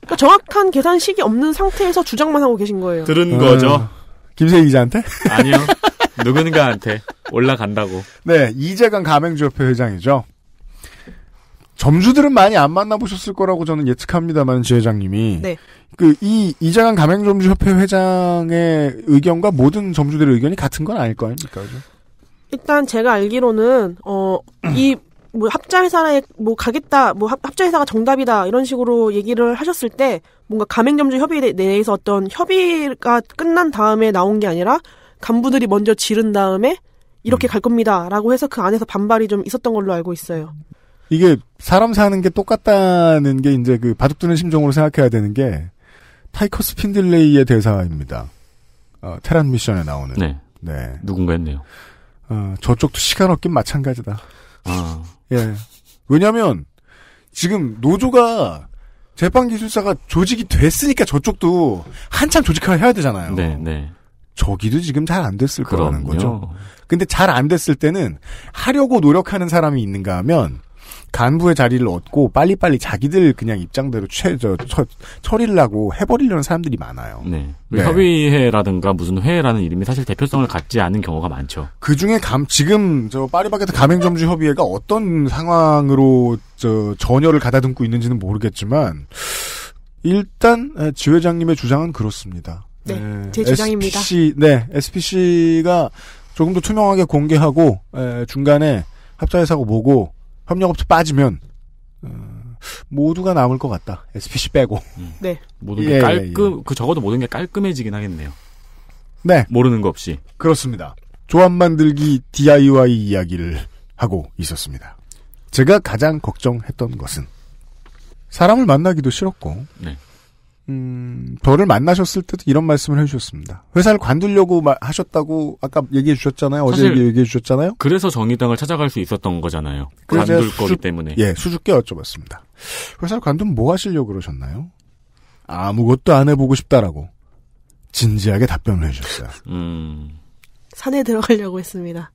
그러니까 정확한 계산식이 없는 상태에서 주장만 하고 계신 거예요. 들은 거죠. 음. 김세희 기자한테? 아니요. 누군가한테 올라간다고. 네, 이재강 가맹조협회 회장이죠. 점주들은 많이 안 만나보셨을 거라고 저는 예측합니다만 지회장님이 네. 그이 이재강 가맹점주협회 회장의 의견과 모든 점주들의 의견이 같은 건 아닐 거 아닙니까? 그죠? 일단 제가 알기로는 어이 뭐 합자회사에 뭐 가겠다, 뭐 합, 자회사가 정답이다 이런 식으로 얘기를 하셨을 때 뭔가 가맹점주 협의 내에서 어떤 협의가 끝난 다음에 나온 게 아니라 간부들이 먼저 지른 다음에 이렇게 음. 갈 겁니다라고 해서 그 안에서 반발이 좀 있었던 걸로 알고 있어요. 이게 사람 사는 게 똑같다는 게 이제 그 바둑두는 심정으로 생각해야 되는 게 타이커스 핀들레이의 대사입니다. 어, 테란 미션에 나오는. 네. 네. 누군가 했네요. 어, 저쪽도 시간 없긴 마찬가지다. 아. 예. 왜냐하면 지금 노조가 재판 기술사가 조직이 됐으니까 저쪽도 한참 조직화를 해야 되잖아요. 네, 네. 저기도 지금 잘 안 됐을 그럼요. 거라는 거죠. 근데 잘 안 됐을 때는 하려고 노력하는 사람이 있는가 하면 간부의 자리를 얻고 빨리빨리 자기들 그냥 입장대로 최, 저, 처, 리를 하고 해버리려는 사람들이 많아요. 네. 네. 협의회라든가 무슨 회라는 이름이 사실 대표성을 갖지 않은 경우가 많죠. 그 중에 감, 지금 저 파리바게트 가맹점주 협의회가 어떤 상황으로 저 전열을 가다듬고 있는지는 모르겠지만 일단 지회장님의 주장은 그렇습니다. 네, 네. 제 주장입니다. SPC, 네, SPC가 조금 더 투명하게 공개하고 에, 중간에 합자회사고 뭐고 협력업체 빠지면 어, 모두가 남을 것 같다. SPC 빼고. 음. 네. 모든 예, 게 예, 깔끔 예. 그 적어도 모든 게 깔끔해지긴 하겠네요. 네. 모르는 거 없이. 그렇습니다. 조합 만들기 DIY 이야기를 하고 있었습니다. 제가 가장 걱정했던 것은 사람을 만나기도 싫었고 네. 음, 저를 만나셨을 때도 이런 말씀을 해주셨습니다. 회사를 관두려고 하셨다고 아까 얘기해 주셨잖아요. 어제 얘기해 주셨잖아요. 그래서 정의당을 찾아갈 수 있었던 거잖아요. 관둘 수, 거기 때문에. 예, 수줍게 여쭤봤습니다. 회사를 관두면 뭐 하시려고 그러셨나요? 아무것도 안 해보고 싶다라고 진지하게 답변을 해주셨어요. 음. 산에 들어가려고 했습니다.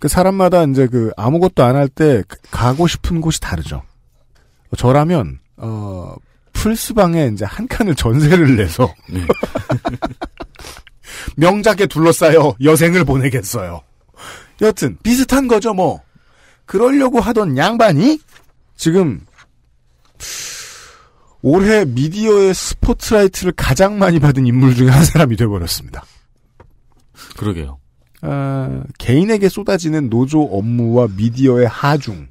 그 사람마다 이제 그 아무것도 안 할때 그 가고 싶은 곳이 다르죠. 저라면 어, 풀스방에 이제 한 칸을 전세를 내서 네. 명작에 둘러싸여 여생을 보내겠어요. 여튼 비슷한 거죠 뭐. 그러려고 하던 양반이 지금 올해 미디어의 스포트라이트를 가장 많이 받은 인물 중에 한 사람이 돼버렸습니다. 그러게요. 아, 개인에게 쏟아지는 노조 업무와 미디어의 하중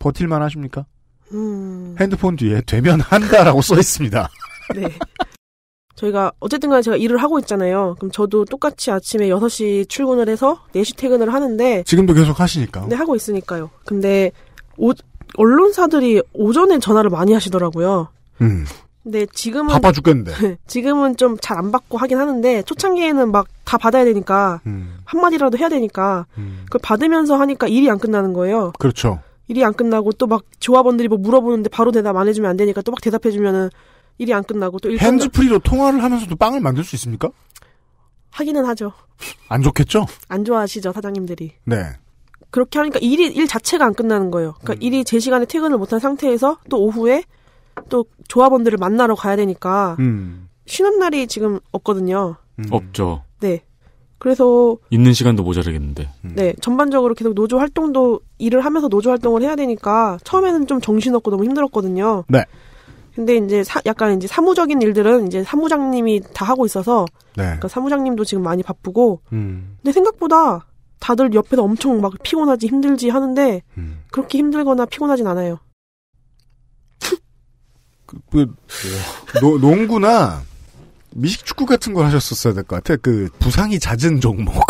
버틸만 하십니까? 음... 핸드폰 뒤에 되면 한다라고 써 있습니다. 네. 저희가 어쨌든 간에 제가 일을 하고 있잖아요. 그럼 저도 똑같이 아침에 6시 출근을 해서 4시 퇴근을 하는데 지금도 계속 하시니까. 네, 하고 있으니까요. 근데 오, 언론사들이 오전에 전화를 많이 하시더라고요. 음. 근데 지금은 바빠 죽겠는데. 지금은 좀 잘 안 받고 하긴 하는데 초창기에는 막 다 받아야 되니까 음. 한 마디라도 해야 되니까 음. 그걸 받으면서 하니까 일이 안 끝나는 거예요. 그렇죠. 일이 안 끝나고 또 막 조합원들이 뭐 물어보는데 바로 대답 안 해주면 안 되니까 또 막 대답해주면은 일이 안 끝나고 또 일. 핸즈프리로 통화를 하면서도 빵을 만들 수 있습니까? 하기는 하죠. 안 좋겠죠? 안 좋아하시죠 사장님들이. 네. 그렇게 하니까 일이 일 자체가 안 끝나는 거예요. 그러니까 음. 일이 제 시간에 퇴근을 못한 상태에서 또 오후에 또 조합원들을 만나러 가야 되니까 음. 쉬는 날이 지금 없거든요. 음. 없죠. 그래서 있는 시간도 모자라겠는데. 음. 네, 전반적으로 계속 노조 활동도 일을 하면서 노조 활동을 해야 되니까 처음에는 좀 정신없고 너무 힘들었거든요. 네. 근데 이제 사, 약간 이제 사무적인 일들은 이제 사무장님이 다 하고 있어서 네. 그러니까 사무장님도 지금 많이 바쁘고 음. 근데 생각보다 다들 옆에서 엄청 막 피곤하지 힘들지 하는데 음. 그렇게 힘들거나 피곤하진 않아요. 그, 그, 뭐, 노, 농구나 미식축구 같은 걸 하셨었어야 될 것 같아요. 그 부상이 잦은 종목,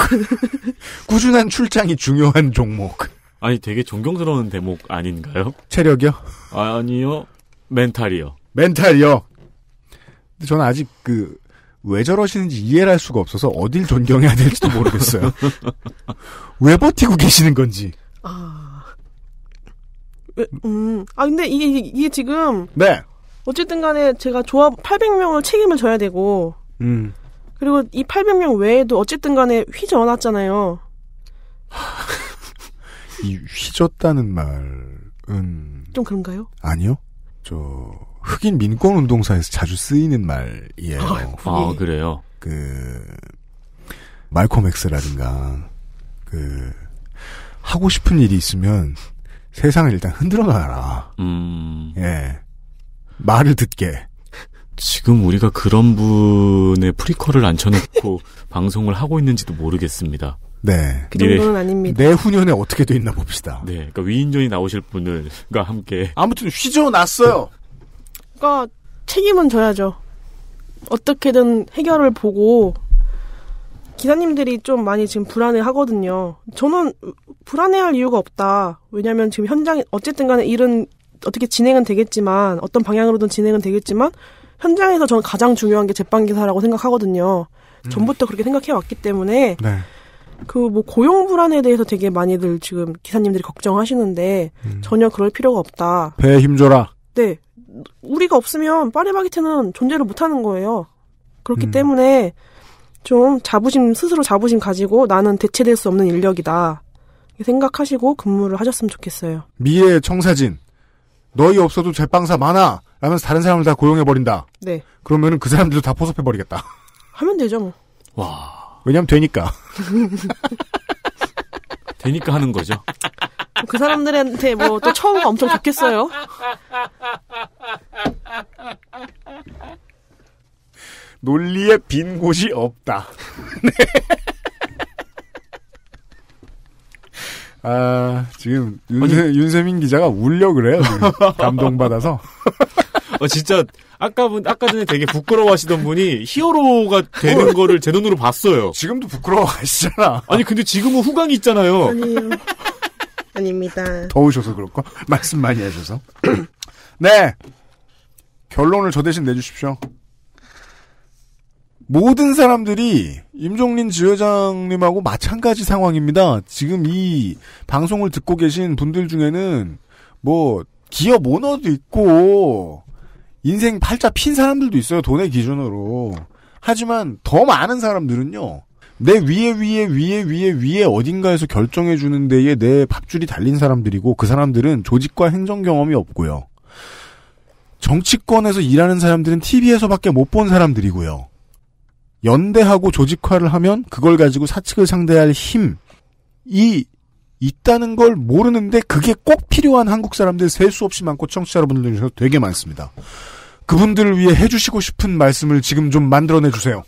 꾸준한 출장이 중요한 종목. 아니 되게 존경스러운 대목 아닌가요? 체력이요? 아니요, 멘탈이요. 멘탈이요. 근데 저는 아직 그 왜 저러시는지 이해를 할 수가 없어서 어딜 존경해야 될지도 모르겠어요. 왜 버티고 계시는 건지. 아, 음, 아 근데 이게 이게 지금 네. 어쨌든 간에 제가 조합 800명을 책임을 져야 되고 음. 그리고 이 800명 외에도 어쨌든 간에 휘저어놨잖아요. 이 휘졌다는 말은 좀 그런가요? 아니요. 저 흑인 민권 운동사에서 자주 쓰이는 말이에요. 아, 아 예. 그래요. 그 말콤 엑스라든가 그 하고 싶은 일이 있으면 세상을 일단 흔들어 놔라. 음. 예. 말을 듣게. 지금 우리가 그런 분의 프리퀄을 앉혀놓고 방송을 하고 있는지도 모르겠습니다. 네. 그 예. 정도는 네. 아닙니다. 내후년에 어떻게 돼 있나 봅시다. 네. 그러니까 위인전이 나오실 분을과 함께 아무튼 휘저어놨어요. 그러니까 책임은 져야죠. 어떻게든 해결을 보고 기사님들이 좀 많이 지금 불안해 하거든요. 저는 불안해할 이유가 없다. 왜냐면 하 지금 현장 어쨌든 간에 일은 어떻게 진행은 되겠지만 어떤 방향으로든 진행은 되겠지만 현장에서 저는 가장 중요한 게 제빵 기사라고 생각하거든요. 음. 전부터 그렇게 생각해 왔기 때문에 네. 그뭐 고용 불안에 대해서 되게 많이들 지금 기사님들이 걱정하시는데 음. 전혀 그럴 필요가 없다. 배에 힘줘라. 네. 우리가 없으면 파리바게트는 존재를 못하는 거예요. 그렇기 음. 때문에 좀 자부심 스스로 자부심 가지고 나는 대체될 수 없는 인력이다 생각하시고 근무를 하셨으면 좋겠어요. 미의 청사진. 너희 없어도 제빵사 많아. 라면서 다른 사람을 다 고용해버린다. 네. 그러면은 그 사람들도 다 포섭해버리겠다. 하면 되죠, 뭐. 와. 왜냐면 되니까. 되니까 하는 거죠. 그 사람들한테 뭐 또 처우가 엄청 좋겠어요. 논리에 빈 곳이 없다. 네. 아, 지금 윤세, 아니, 윤세민 기자가 울려 그래요. 감동받아서. 어, 진짜 아까 분 아까 전에 되게 부끄러워하시던 분이 히어로가 되는 뭘, 어. 거를 제 눈으로 봤어요. 지금도 부끄러워하시잖아. 아니 근데 지금은 후광이 있잖아요. 아니요. 아닙니다. 더우셔서 그렇고 말씀 많이 하셔서. 네. 결론을 저 대신 내주십시오. 모든 사람들이 임종린 지회장님하고 마찬가지 상황입니다. 지금 이 방송을 듣고 계신 분들 중에는 뭐 기업 오너도 있고 인생 팔자 핀 사람들도 있어요. 돈의 기준으로. 하지만 더 많은 사람들은요. 내 위에 위에 위에 위에 위에 어딘가에서 결정해 주는 데에 내 밥줄이 달린 사람들이고 그 사람들은 조직과 행정 경험이 없고요. 정치권에서 일하는 사람들은 TV에서밖에 못 본 사람들이고요. 연대하고 조직화를 하면 그걸 가지고 사측을 상대할 힘이 있다는 걸 모르는데 그게 꼭 필요한 한국 사람들 셀 수 없이 많고 청취자 여러분들 중에서 되게 많습니다. 그분들을 위해 해주시고 싶은 말씀을 지금 좀 만들어내 주세요.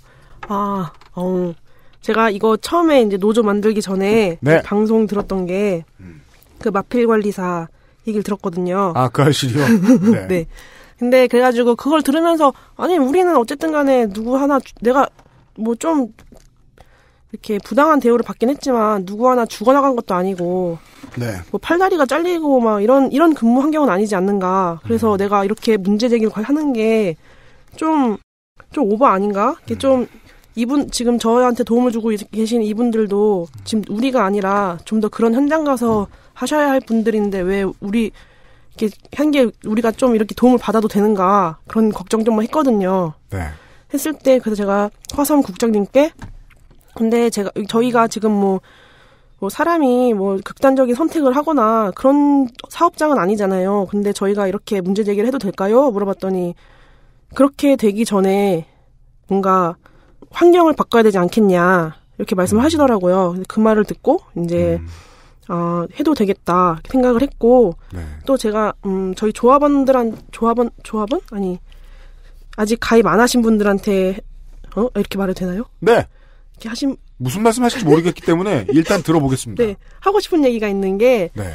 아, 어, 제가 이거 처음에 이제 노조 만들기 전에 네. 그 방송 들었던 게 그 마필 관리사 얘기를 들었거든요. 아, 그아시죠 네. 네. 근데 그래가지고 그걸 들으면서 아니 우리는 어쨌든 간에 누구 하나 내가 뭐좀 이렇게 부당한 대우를 받긴 했지만 누구 하나 죽어나간 것도 아니고 네. 뭐 팔다리가 잘리고 막 이런 이런 근무 환경은 아니지 않는가. 그래서 음. 내가 이렇게 문제 제기를 하는 게 좀좀 좀 오버 아닌가? 이게 음. 좀 이분 지금 저한테 도움을 주고 계신 이분들도 지금 우리가 아니라 좀 더 그런 현장 가서 음. 하셔야 할 분들인데 왜 우리 이렇게 한게 우리가 좀 이렇게 도움을 받아도 되는가 그런 걱정 좀 했거든요. 네. 했을 때 그래서 제가 화성 국장님께 근데 제가 저희가 지금 뭐, 뭐 사람이 뭐 극단적인 선택을 하거나 그런 사업장은 아니잖아요. 근데 저희가 이렇게 문제 제기를 해도 될까요? 물어봤더니 그렇게 되기 전에 뭔가 환경을 바꿔야 되지 않겠냐 이렇게 말씀하시더라고요. 음. 을그 말을 듣고 이제 음. 아, 해도 되겠다 생각을 했고 네. 또 제가 음 저희 조합원들한 조합원 조합원 아니 아직 가입 안 하신 분들한테 어? 이렇게 말해도 되나요? 네. 이렇게 하신 무슨 말씀하실지 모르겠기 때문에 일단 들어보겠습니다. 네. 하고 싶은 얘기가 있는 게 네.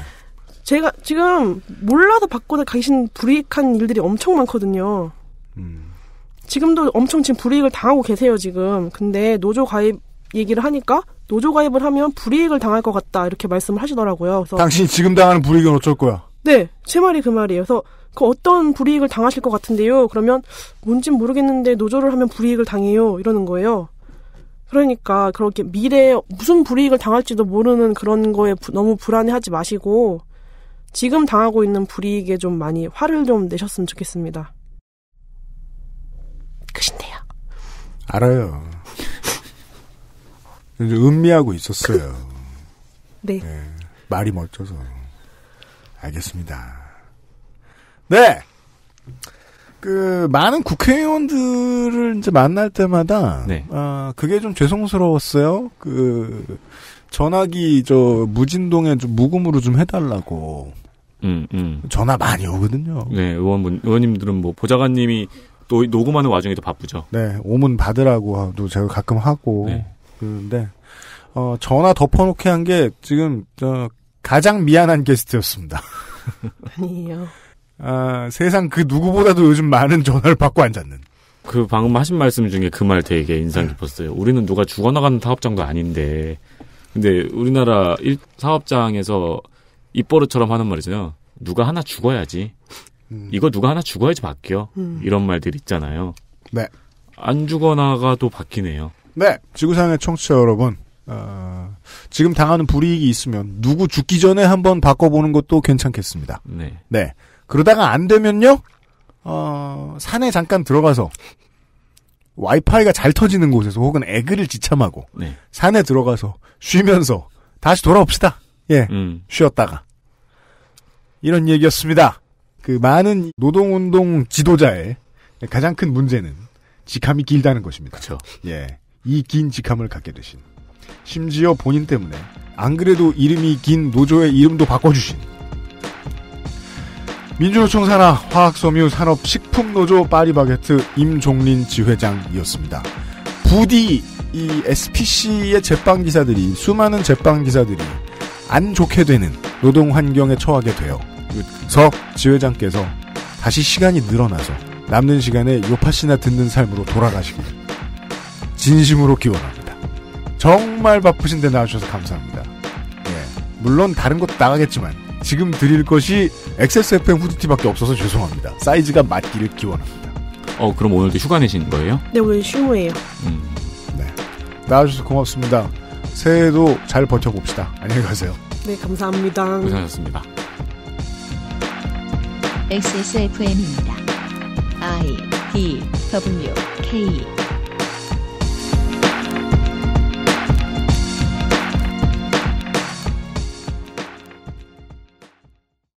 제가 지금 몰라서 바꿔서 가신 불이익한 일들이 엄청 많거든요. 음. 지금도 엄청 지금 불이익을 당하고 계세요, 지금. 근데 노조 가입 얘기를 하니까 노조 가입을 하면 불이익을 당할 것 같다 이렇게 말씀을 하시더라고요. 그래서 당신이 지금 당하는 불이익은 어쩔 거야? 네, 제 말이 그 말이어서 그 어떤 불이익을 당하실 것 같은데요. 그러면 뭔진 모르겠는데 노조를 하면 불이익을 당해요. 이러는 거예요. 그러니까 그렇게 미래에 무슨 불이익을 당할지도 모르는 그런 거에 부, 너무 불안해하지 마시고 지금 당하고 있는 불이익에 좀 많이 화를 좀 내셨으면 좋겠습니다. 그신데요 알아요. 음미하고 있었어요. 네. 네. 말이 멋져서. 알겠습니다. 네. 그 많은 국회의원들을 이제 만날 때마다 네. 아 그게 좀 죄송스러웠어요. 그 전화기 저 무진동에 좀 무금으로 좀 해달라고. 음, 음. 전화 많이 오거든요. 네 의원분 의원님들은 뭐 보좌관님이 또 녹음하는 와중에도 바쁘죠. 네 오문 받으라고도 제가 가끔 하고 네. 그런데 어 전화 덮어놓게 한 게 지금 저 가장 미안한 게스트였습니다. 아니에요. 아, 세상 그 누구보다도 요즘 많은 전화를 받고 앉았는. 그 방금 하신 말씀 중에 그 말 되게 인상 깊었어요. 우리는 누가 죽어나가는 사업장도 아닌데, 근데 우리나라 일, 사업장에서 입버릇처럼 하는 말이잖아요. 누가 하나 죽어야지. 음. 이거 누가 하나 죽어야지 바뀌어. 음. 이런 말들 있잖아요. 네. 안 죽어나가도 바뀌네요. 네. 지구상의 청취자 여러분. 어, 지금 당하는 불이익이 있으면 누구 죽기 전에 한번 바꿔보는 것도 괜찮겠습니다. 네. 네. 그러다가 안 되면요, 어, 산에 잠깐 들어가서 와이파이가 잘 터지는 곳에서 혹은 에그를 지참하고 네. 산에 들어가서 쉬면서 다시 돌아옵시다. 예, 음. 쉬었다가 이런 얘기였습니다. 그 많은 노동운동 지도자의 가장 큰 문제는 직함이 길다는 것입니다. 그렇죠. 예, 이 긴 직함을 갖게 되신 심지어 본인 때문에 안 그래도 이름이 긴 노조의 이름도 바꿔주신 민주노총 산하 화학섬유 산업식품노조 파리바게트 임종린 지회장이었습니다. 부디 이 SPC의 제빵 기사들이 수많은 제빵 기사들이 안 좋게 되는 노동 환경에 처하게 돼요. 서 지회장께서 다시 시간이 늘어나서 남는 시간에 요파시나 듣는 삶으로 돌아가시길 진심으로 기원합니다. 정말 바쁘신데 나와주셔서 감사합니다. 예. 물론 다른 것도 나가겠지만 지금 드릴 것이 XSFM 후드티밖에 없어서 죄송합니다. 사이즈가 맞기를 기원합니다. 어 그럼 오늘도 휴가 내시 거예요? 네 오늘 휴무예요. 음. 네 나와주셔서 고맙습니다. 새해도잘 버텨봅시다. 안녕히 가세요. 네 감사합니다. 고생하셨습니다. XSFM입니다. I D W K